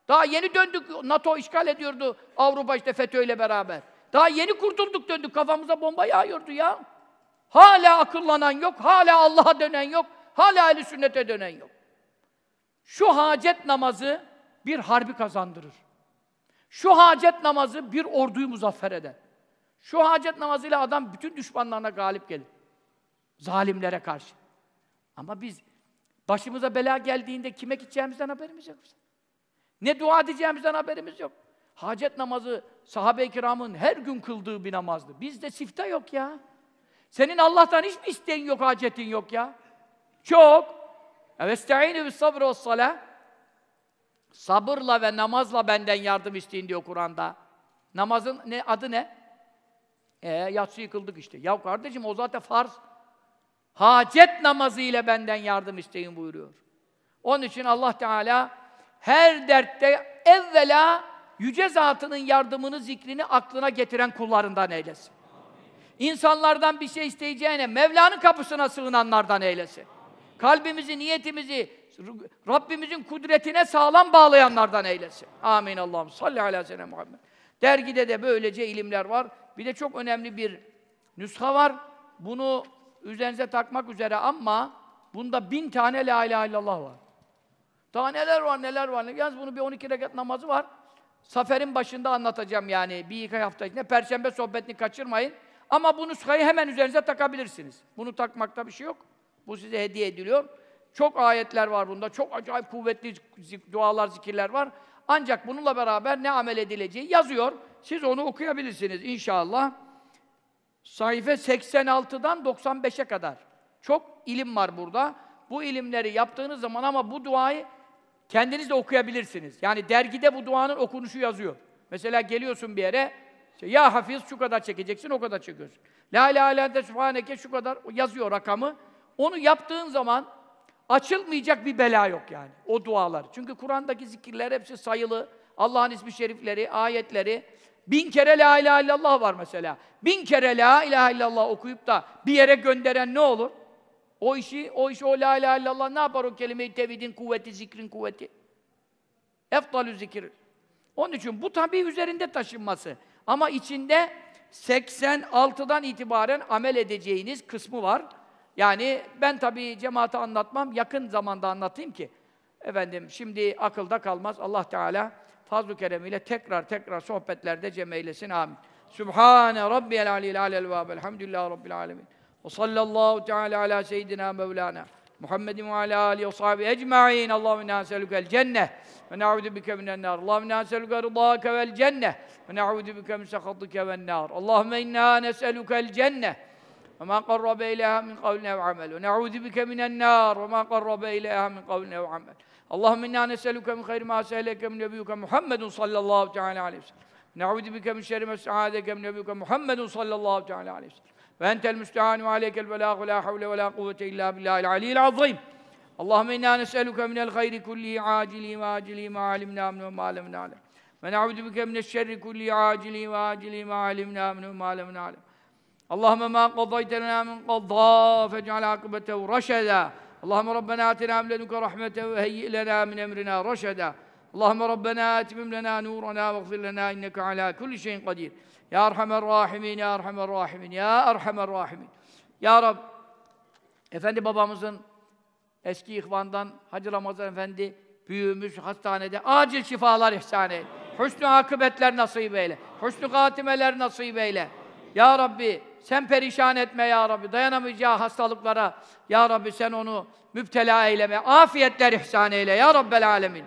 Daha yeni döndük, NATO işgal ediyordu Avrupa işte FETÖ ile beraber. Daha yeni kurtulduk döndük, kafamıza bomba yağıyordu ya. Hala akıllanan yok, hala Allah'a dönen yok, hala ehl sünnete dönen yok. Şu hacet namazı bir harbi kazandırır. Şu hacet namazı bir orduyu muzaffer eder. Şu hacet namazıyla adam bütün düşmanlarına galip gelir. Zalimlere karşı. Ama biz başımıza bela geldiğinde kime gideceğimizden haberimiz yok. Ne dua edeceğimizden haberimiz yok. Hacet namazı sahabe-i kiramın her gün kıldığı bir namazdı. Bizde sifte yok ya. Senin Allah'tan hiçbir isteğin yok, hacetin yok ya? Çok. Vestaînü bis sabr ve salâ. Sabırla ve namazla benden yardım isteyin diyor Kur'an'da. Namazın ne adı ne? E, yatsı yıkıldık işte. Ya kardeşim o zaten farz. Hacet namazı ile benden yardım isteyin buyuruyor. Onun için Allah Teala her dertte evvela yüce zatının yardımını, zikrini aklına getiren kullarından eylesin. İnsanlardan bir şey isteyeceğine Mevla'nın kapısına sığınanlardan eylesin. Kalbimizi, niyetimizi Rabbimizin kudretine sağlam bağlayanlardan eylesin. Amin Allah'ım. Salli ala sene Muhammed. Dergide de böylece ilimler var. Bir de çok önemli bir nüsha var. Bunu üzerinize takmak üzere ama bunda bin tane la ilahe illallah var. Daha neler var neler var. Yalnız bunu bir 12 rekat namazı var. Saferin başında anlatacağım yani bir iki hafta içinde. Perşembe sohbetini kaçırmayın. Ama bu nüshayı hemen üzerinize takabilirsiniz. Bunu takmakta bir şey yok. Bu size hediye ediliyor. Çok ayetler var bunda. Çok acayip kuvvetli dualar, zikirler var. Ancak bununla beraber ne amel edileceği yazıyor. Siz onu okuyabilirsiniz inşallah. Sayfa 86'dan 95'e kadar. Çok ilim var burada. Bu ilimleri yaptığınız zaman ama bu duayı kendiniz de okuyabilirsiniz. Yani dergide bu duanın okunuşu yazıyor. Mesela geliyorsun bir yere, ya hafiz şu kadar çekeceksin, o kadar çekiyorsun. La ilahe illa ente şu kadar yazıyor rakamı. Onu yaptığın zaman açılmayacak bir bela yok yani o dualar. Çünkü Kur'an'daki zikirler hepsi sayılı. Allah'ın ismi şerifleri, ayetleri. Bin kere la ilahe illallah var mesela. Bin kere la ilahe illallah okuyup da bir yere gönderen ne olur? O işi, o işi o la ilahe illallah ne yapar o kelimeyi tevhidin kuvveti, zikrin kuvveti? Eftalü zikir. Onun için bu tabi üzerinde taşınması. Ama içinde 86'dan itibaren amel edeceğiniz kısmı var. Yani ben tabii cemaate anlatmam, yakın zamanda anlatayım ki efendim şimdi akılda kalmaz. Allah Teala fazl-ı keremiyle tekrar tekrar sohbetlerde cem eylesin. Amin. Sübhane rabbiyel alil alel vâb. Elhamdülillahi rabbil alemin. Ve sallallahu teala ala seyyidina mevlana. Muhammedin ve ala alihi ve sahibi ecma'in. Allahümme inna eselükel cenneh. Ve na'udu bike minen nar. Allahümme inna eselüke rıdâke vel cenneh. Ve na'udu bike min sehatike vel nâr. Allahümme inna neselükel cenneh. وما قرب إليها من قول أو عمل ونعوذ بك من النار وما قرب إليها من قول أو عمل اللهم إنا نسألك من خير ما سألك من نبيك محمد صلى الله تعالى عليه وسلم نعوذ بك من شر ما استعاذك من نبيك محمد صلى الله تعالى عليه وسلم فأنت المستعان وعليك البلاغ ولا حول ولا قوة إلا بالله العلي العظيم اللهم إنا نسألك من الخير كله عاجله وآجله ما علمنا منه وما لم نعلم ونعوذ بك من الشر كله عاجله وآجله ما علمنا منه وما لم نعلم Allahümme mâ qaddaytenâ min qaddâ fec'al akıbetehu raşedâ. Allahümme Rabbena atina emlenuke rahmeten ve heyyi lena min emrina raşedâ. Allahümme Rabbena etimim lena nurana ve gfir lena inneke alâ kulli şeyin kadir. Ya Erhamer Rahimin, Ya Erhamer Rahimin, Ya Erhamer Rahimin. Ya Rab, Efendi babamızın eski ihvandan Hacı Ramazan Efendi büyüğümüz hastanede acil şifalar ihsan eyle. Hüsnü akıbetler nasip eyle. Hüsnü katimeler nasip eyle. Ya Rabbi sen perişan etme ya Rabbi, dayanamayacağı hastalıklara ya Rabbi sen onu müptela eyleme, afiyetler ihsan eyle ya Rabbel alemin.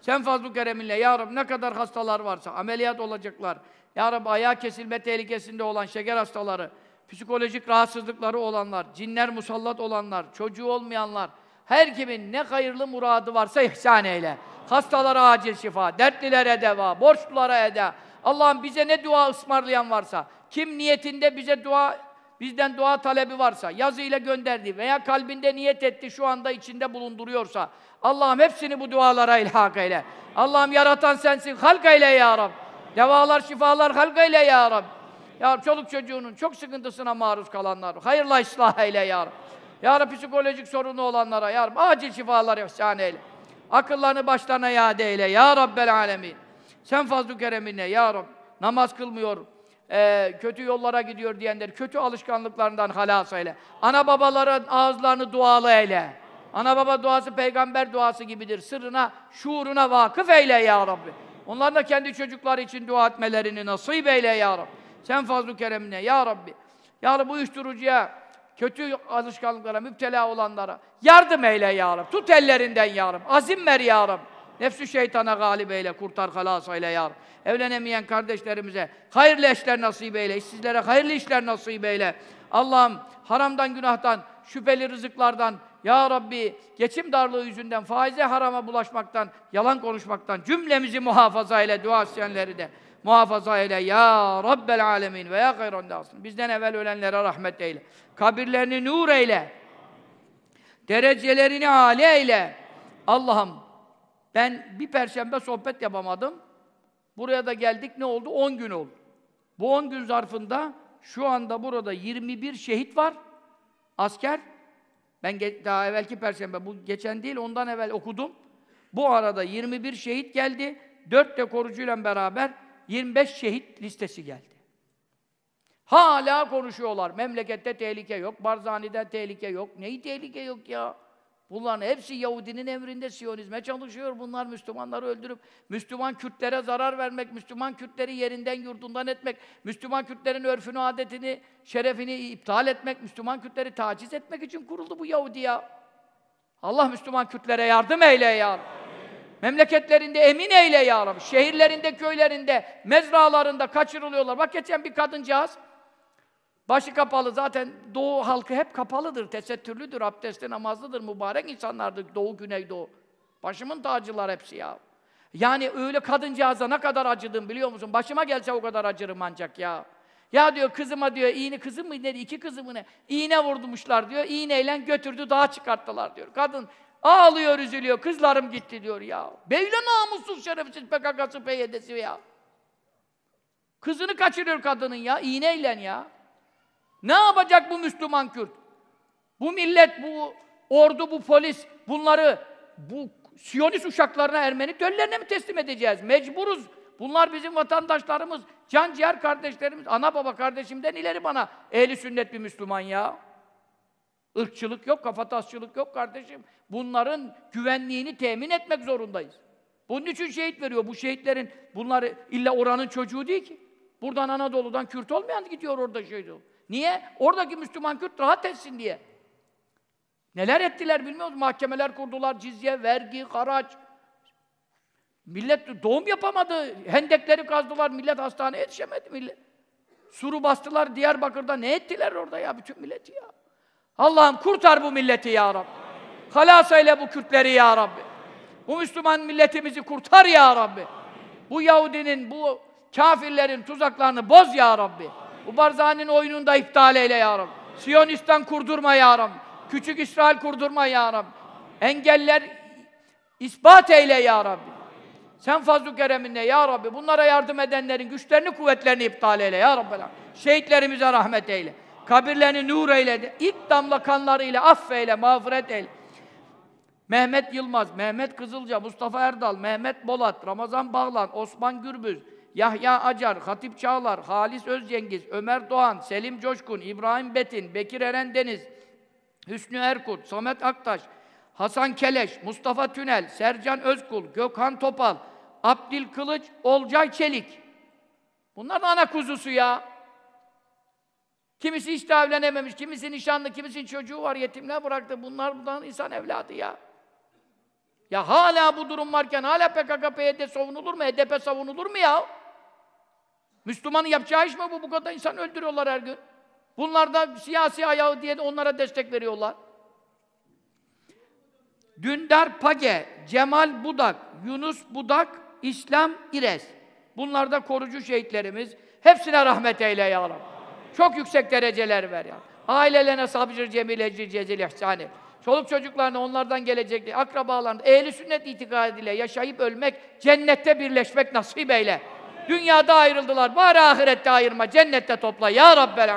Sen fazl-ı kereminle ya Rabbi ne kadar hastalar varsa, ameliyat olacaklar, ya Rabbi ayağı kesilme tehlikesinde olan şeker hastaları, psikolojik rahatsızlıkları olanlar, cinler musallat olanlar, çocuğu olmayanlar, her kimin ne hayırlı muradı varsa ihsan eyle. Hastalara acil şifa, dertlilere deva, borçlulara eda. Allah'ım bize ne dua ısmarlayan varsa, kim niyetinde bize dua, bizden dua talebi varsa, yazıyla gönderdi veya kalbinde niyet etti, şu anda içinde bulunduruyorsa, Allah'ım hepsini bu dualara ilhak eyle. Allah'ım yaratan sensin, halk eyle ya Rab. Devalar, şifalar halk eyle ya Rab. Ya Rab, çoluk çocuğunun çok sıkıntısına maruz kalanlar, hayırla ıslah eyle ya Rab. Ya Rab, psikolojik sorunu olanlara ya Rab, acil şifalar ihsan eyle. Akıllarını başlarına iade eyle ya Rabbel alemin. Sen fazl-ı kereminle ya Rab. Namaz kılmıyorum e, kötü yollara gidiyor diyenler kötü alışkanlıklarından halas eyle. Ana babaların ağızlarını dualı eyle. Ana baba duası peygamber duası gibidir. Sırrına, şuuruna vakıf eyle ya Rabbi. Onlar da kendi çocukları için dua etmelerini nasip eyle ya Rabbi. Sen fazlu keremine ya Rabbi. Ya Rabbi uyuşturucuya, kötü alışkanlıklara, müptela olanlara yardım eyle ya Rabbi. Tut ellerinden ya Rabbi. Azim ver ya Rabbi. Nefsü şeytana galip eyle, kurtar halas eyle yar. Evlenemeyen kardeşlerimize hayırlı işler nasip eyle, işsizlere hayırlı işler nasip eyle. Allah'ım haramdan, günahtan, şüpheli rızıklardan, ya Rabbi geçim darlığı yüzünden, faize harama bulaşmaktan, yalan konuşmaktan cümlemizi muhafaza eyle, dua isteyenleri de muhafaza eyle ya Rabbel alemin ve ya hayran nasın. Bizden evvel ölenlere rahmet eyle. Kabirlerini nur eyle. Derecelerini âli eyle. Allah'ım ben bir perşembe sohbet yapamadım. Buraya da geldik ne oldu? 10 gün oldu. Bu 10 gün zarfında şu anda burada 21 şehit var. Asker. Ben daha evvelki perşembe, bu geçen değil ondan evvel okudum. Bu arada 21 şehit geldi. 4 de korucuyla beraber 25 şehit listesi geldi. Hala konuşuyorlar. Memlekette tehlike yok, Barzani'de tehlike yok. Neyi tehlike yok ya? Bunların hepsi Yahudinin emrinde Siyonizme çalışıyor. Bunlar Müslümanları öldürüp, Müslüman Kürtlere zarar vermek, Müslüman Kürtleri yerinden yurdundan etmek, Müslüman Kürtlerin örfünü, adetini, şerefini iptal etmek, Müslüman Kürtleri taciz etmek için kuruldu bu Yahudi ya. Allah Müslüman Kürtlere yardım eyle ya Rabbi. Memleketlerinde emin eyle ya Rabbi. Şehirlerinde, köylerinde, mezralarında kaçırılıyorlar. Bak geçen bir kadıncağız, Başı kapalı zaten doğu halkı hep kapalıdır, tesettürlüdür, abdestli, namazlıdır, mübarek insanlardır doğu, güneydoğu. Başımın tacılar hepsi ya. Yani öyle kadıncağıza ne kadar acıdım biliyor musun? Başıma gelse o kadar acırım ancak ya. Ya diyor kızıma diyor iğne kızım mı ne iki kızı mı ne? İğne vurdumuşlar diyor. İğneyle götürdü daha çıkarttılar diyor. Kadın ağlıyor üzülüyor. Kızlarım gitti diyor ya. Böyle namussuz şerefsiz PKK'sı PYD'si ya. Kızını kaçırıyor kadının ya iğneyle ya. Ne yapacak bu Müslüman Kürt? Bu millet, bu ordu, bu polis bunları bu Siyonist uçaklarına, Ermeni döllerine mi teslim edeceğiz? Mecburuz. Bunlar bizim vatandaşlarımız, can ciğer kardeşlerimiz, ana baba kardeşimden ileri bana ehli sünnet bir Müslüman ya. Irkçılık yok, kafatasçılık yok kardeşim. Bunların güvenliğini temin etmek zorundayız. Bunun için şehit veriyor. Bu şehitlerin, bunlar illa oranın çocuğu değil ki. Buradan Anadolu'dan Kürt olmayan gidiyor orada şehit oluyor. Niye? Oradaki Müslüman Kürt rahat etsin diye. Neler ettiler bilmiyoruz. Mahkemeler kurdular, cizye, vergi, haraç. Millet doğum yapamadı. Hendekleri kazdılar, millet hastaneye yetişemedi millet. Suru bastılar Diyarbakır'da. Ne ettiler orada ya bütün milleti ya? Allah'ım kurtar bu milleti ya Rabbi. Halas eyle bu Kürtleri ya Rabbi. Bu Müslüman milletimizi kurtar ya Rabbi. Bu Yahudinin, bu kafirlerin tuzaklarını boz ya Rabbi. Bu Barzani'nin oyununda iptal eyle ya Rabbi. Siyonistan kurdurma ya Rabbi. Küçük İsrail kurdurma ya Rabbi. Engeller ispat eyle ya Rabbi. Sen fazl-ı kereminle ya Rabbi. Bunlara yardım edenlerin güçlerini, kuvvetlerini iptal eyle ya Rabbi. Şehitlerimize rahmet eyle. Kabirlerini nur eyle. İlk damla kanlarıyla affeyle, mağfiret eyle. Mehmet Yılmaz, Mehmet Kızılca, Mustafa Erdal, Mehmet Bolat, Ramazan Bağlan, Osman Gürbüz, Yahya Acar, Hatip Çağlar, Halis Özcengiz, Ömer Doğan, Selim Coşkun, İbrahim Betin, Bekir Eren Deniz, Hüsnü Erkut, Samet Aktaş, Hasan Keleş, Mustafa Tünel, Sercan Özkul, Gökhan Topal, Abdil Kılıç, Olcay Çelik. Bunlar da ana kuzusu ya. Kimisi hiç daha evlenememiş, kimisi nişanlı, kimisinin çocuğu var, yetimler bıraktı. Bunlar bundan insan evladı ya. Ya hala bu durum varken hala PKK, PYD savunulur mu? HDP savunulur mu ya? Müslümanın yapacağı iş mi bu? Bu kadar insan öldürüyorlar her gün. Bunlar da siyasi ayağı diye de onlara destek veriyorlar. Dündar Page, Cemal Budak, Yunus Budak, İslam İrez. Bunlar da korucu şehitlerimiz. Hepsine rahmet eyle ya Rabbi. Çok yüksek dereceler ver ya. Ailelerine sabır cemil ecri cezil ihsani. Çoluk çocuklarına onlardan gelecekler, akrabalarına, ehli sünnet itikadıyla yaşayıp ölmek, cennette birleşmek nasip eyle. Dünyada ayrıldılar. Bari ahirette ayırma. Cennette topla. Ya Rabbel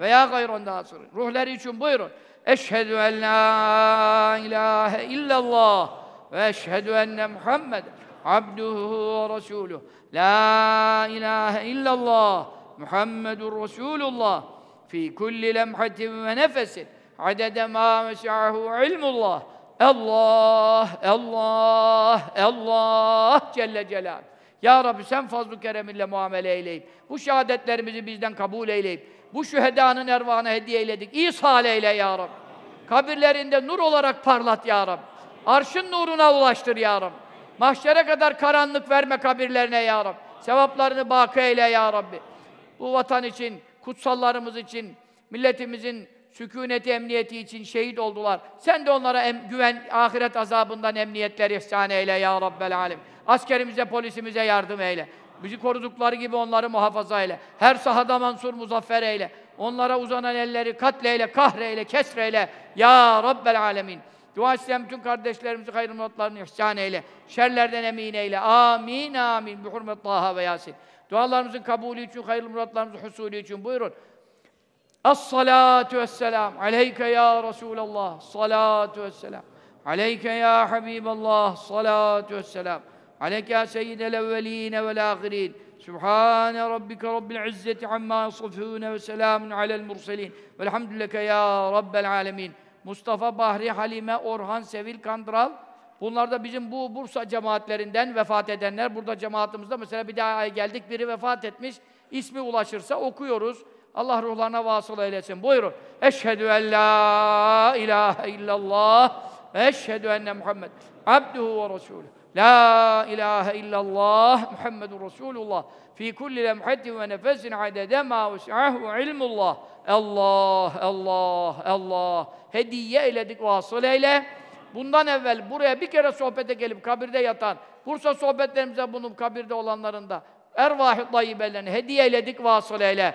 Veya gayron nasır. Ruhları için buyurun. Eşhedü en la ilahe illallah ve eşhedü enne Muhammed abduhu ve resuluh. La ilahe illallah Muhammedur Resulullah fi kulli lemhatin ve nefesin adede ma meşahu ilmullah. Allah, Allah, Allah Celle Celal. Ya Rabbi sen fazl-ı kereminle muamele eyleyip, bu şehadetlerimizi bizden kabul eyleyip, bu şühedanın ervanı hediye eyledik. İsal eyle Ya Rabbi. Kabirlerinde nur olarak parlat Ya Rabbi. Arşın nuruna ulaştır Ya Rabbi. Mahşere kadar karanlık verme kabirlerine Ya Rabbi. Sevaplarını baki eyle Ya Rabbi. Bu vatan için, kutsallarımız için, milletimizin sükûnet emniyeti için şehit oldular. Sen de onlara em, güven, ahiret azabından emniyetler ihsan eyle ya Rabbel Alem. Askerimize, polisimize yardım eyle. Bizi korudukları gibi onları muhafaza eyle. Her sahada mansur muzaffer eyle. Onlara uzanan elleri katleyle, kahreyle, kesreyle. Ya Rabbel Alemin. Dua isteyen bütün kardeşlerimizi hayırlı notlarını ihsan eyle. Şerlerden emin eyle. Amin amin. Bi hurmet ve Yasin. Dualarımızın kabulü için, hayırlı muratlarımızın husulü için buyurun. Es-salatu vesselam aleyke ya Resulallah. Salatu vesselam. Aleyke ya Habiballah. Salatu vesselam. Aleyke ya seyyidel evveline vel ahirin. Sübhane rabbike rabbil izzeti amma yasifûne ve selamun alel murselin. Velhamdülilleke ya rabbel alemin. Mustafa Bahri Halime Orhan Sevil Kandral Bunlar da bizim bu Bursa cemaatlerinden vefat edenler. Burada cemaatimizde mesela bir daha geldik, biri vefat etmiş. İsmi ulaşırsa okuyoruz. Allah ruhlarına vasıl eylesin. Buyurun. Eşhedü en la ilahe illallah ve eşhedü enne Muhammed abduhu ve resulü. La ilahe illallah Muhammedun Resulullah fi kulli lemhatin ve nefesin adede ma us'ahu ilmullah. Allah, Allah, Allah. Hediye eyledik, vasıl eyle. Bundan evvel buraya bir kere sohbete gelip kabirde yatan, Bursa sohbetlerimize bulunup kabirde olanların da ervah-ı hediye eyledik, vasıl eyle.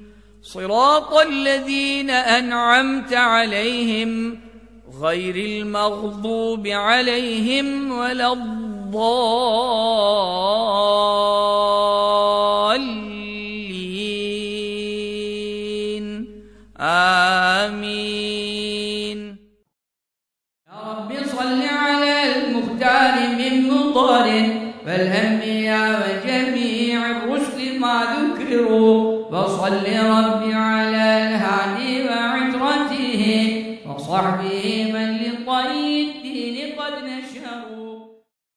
صراط الذين أنعمت عليهم غير المغضوب عليهم ولا الضالين آمين يا رب صل على المختار من مطار فالأنبياء وجميع الرسل ما ذكروا وصل ربي على الهادي وعترته وصحبه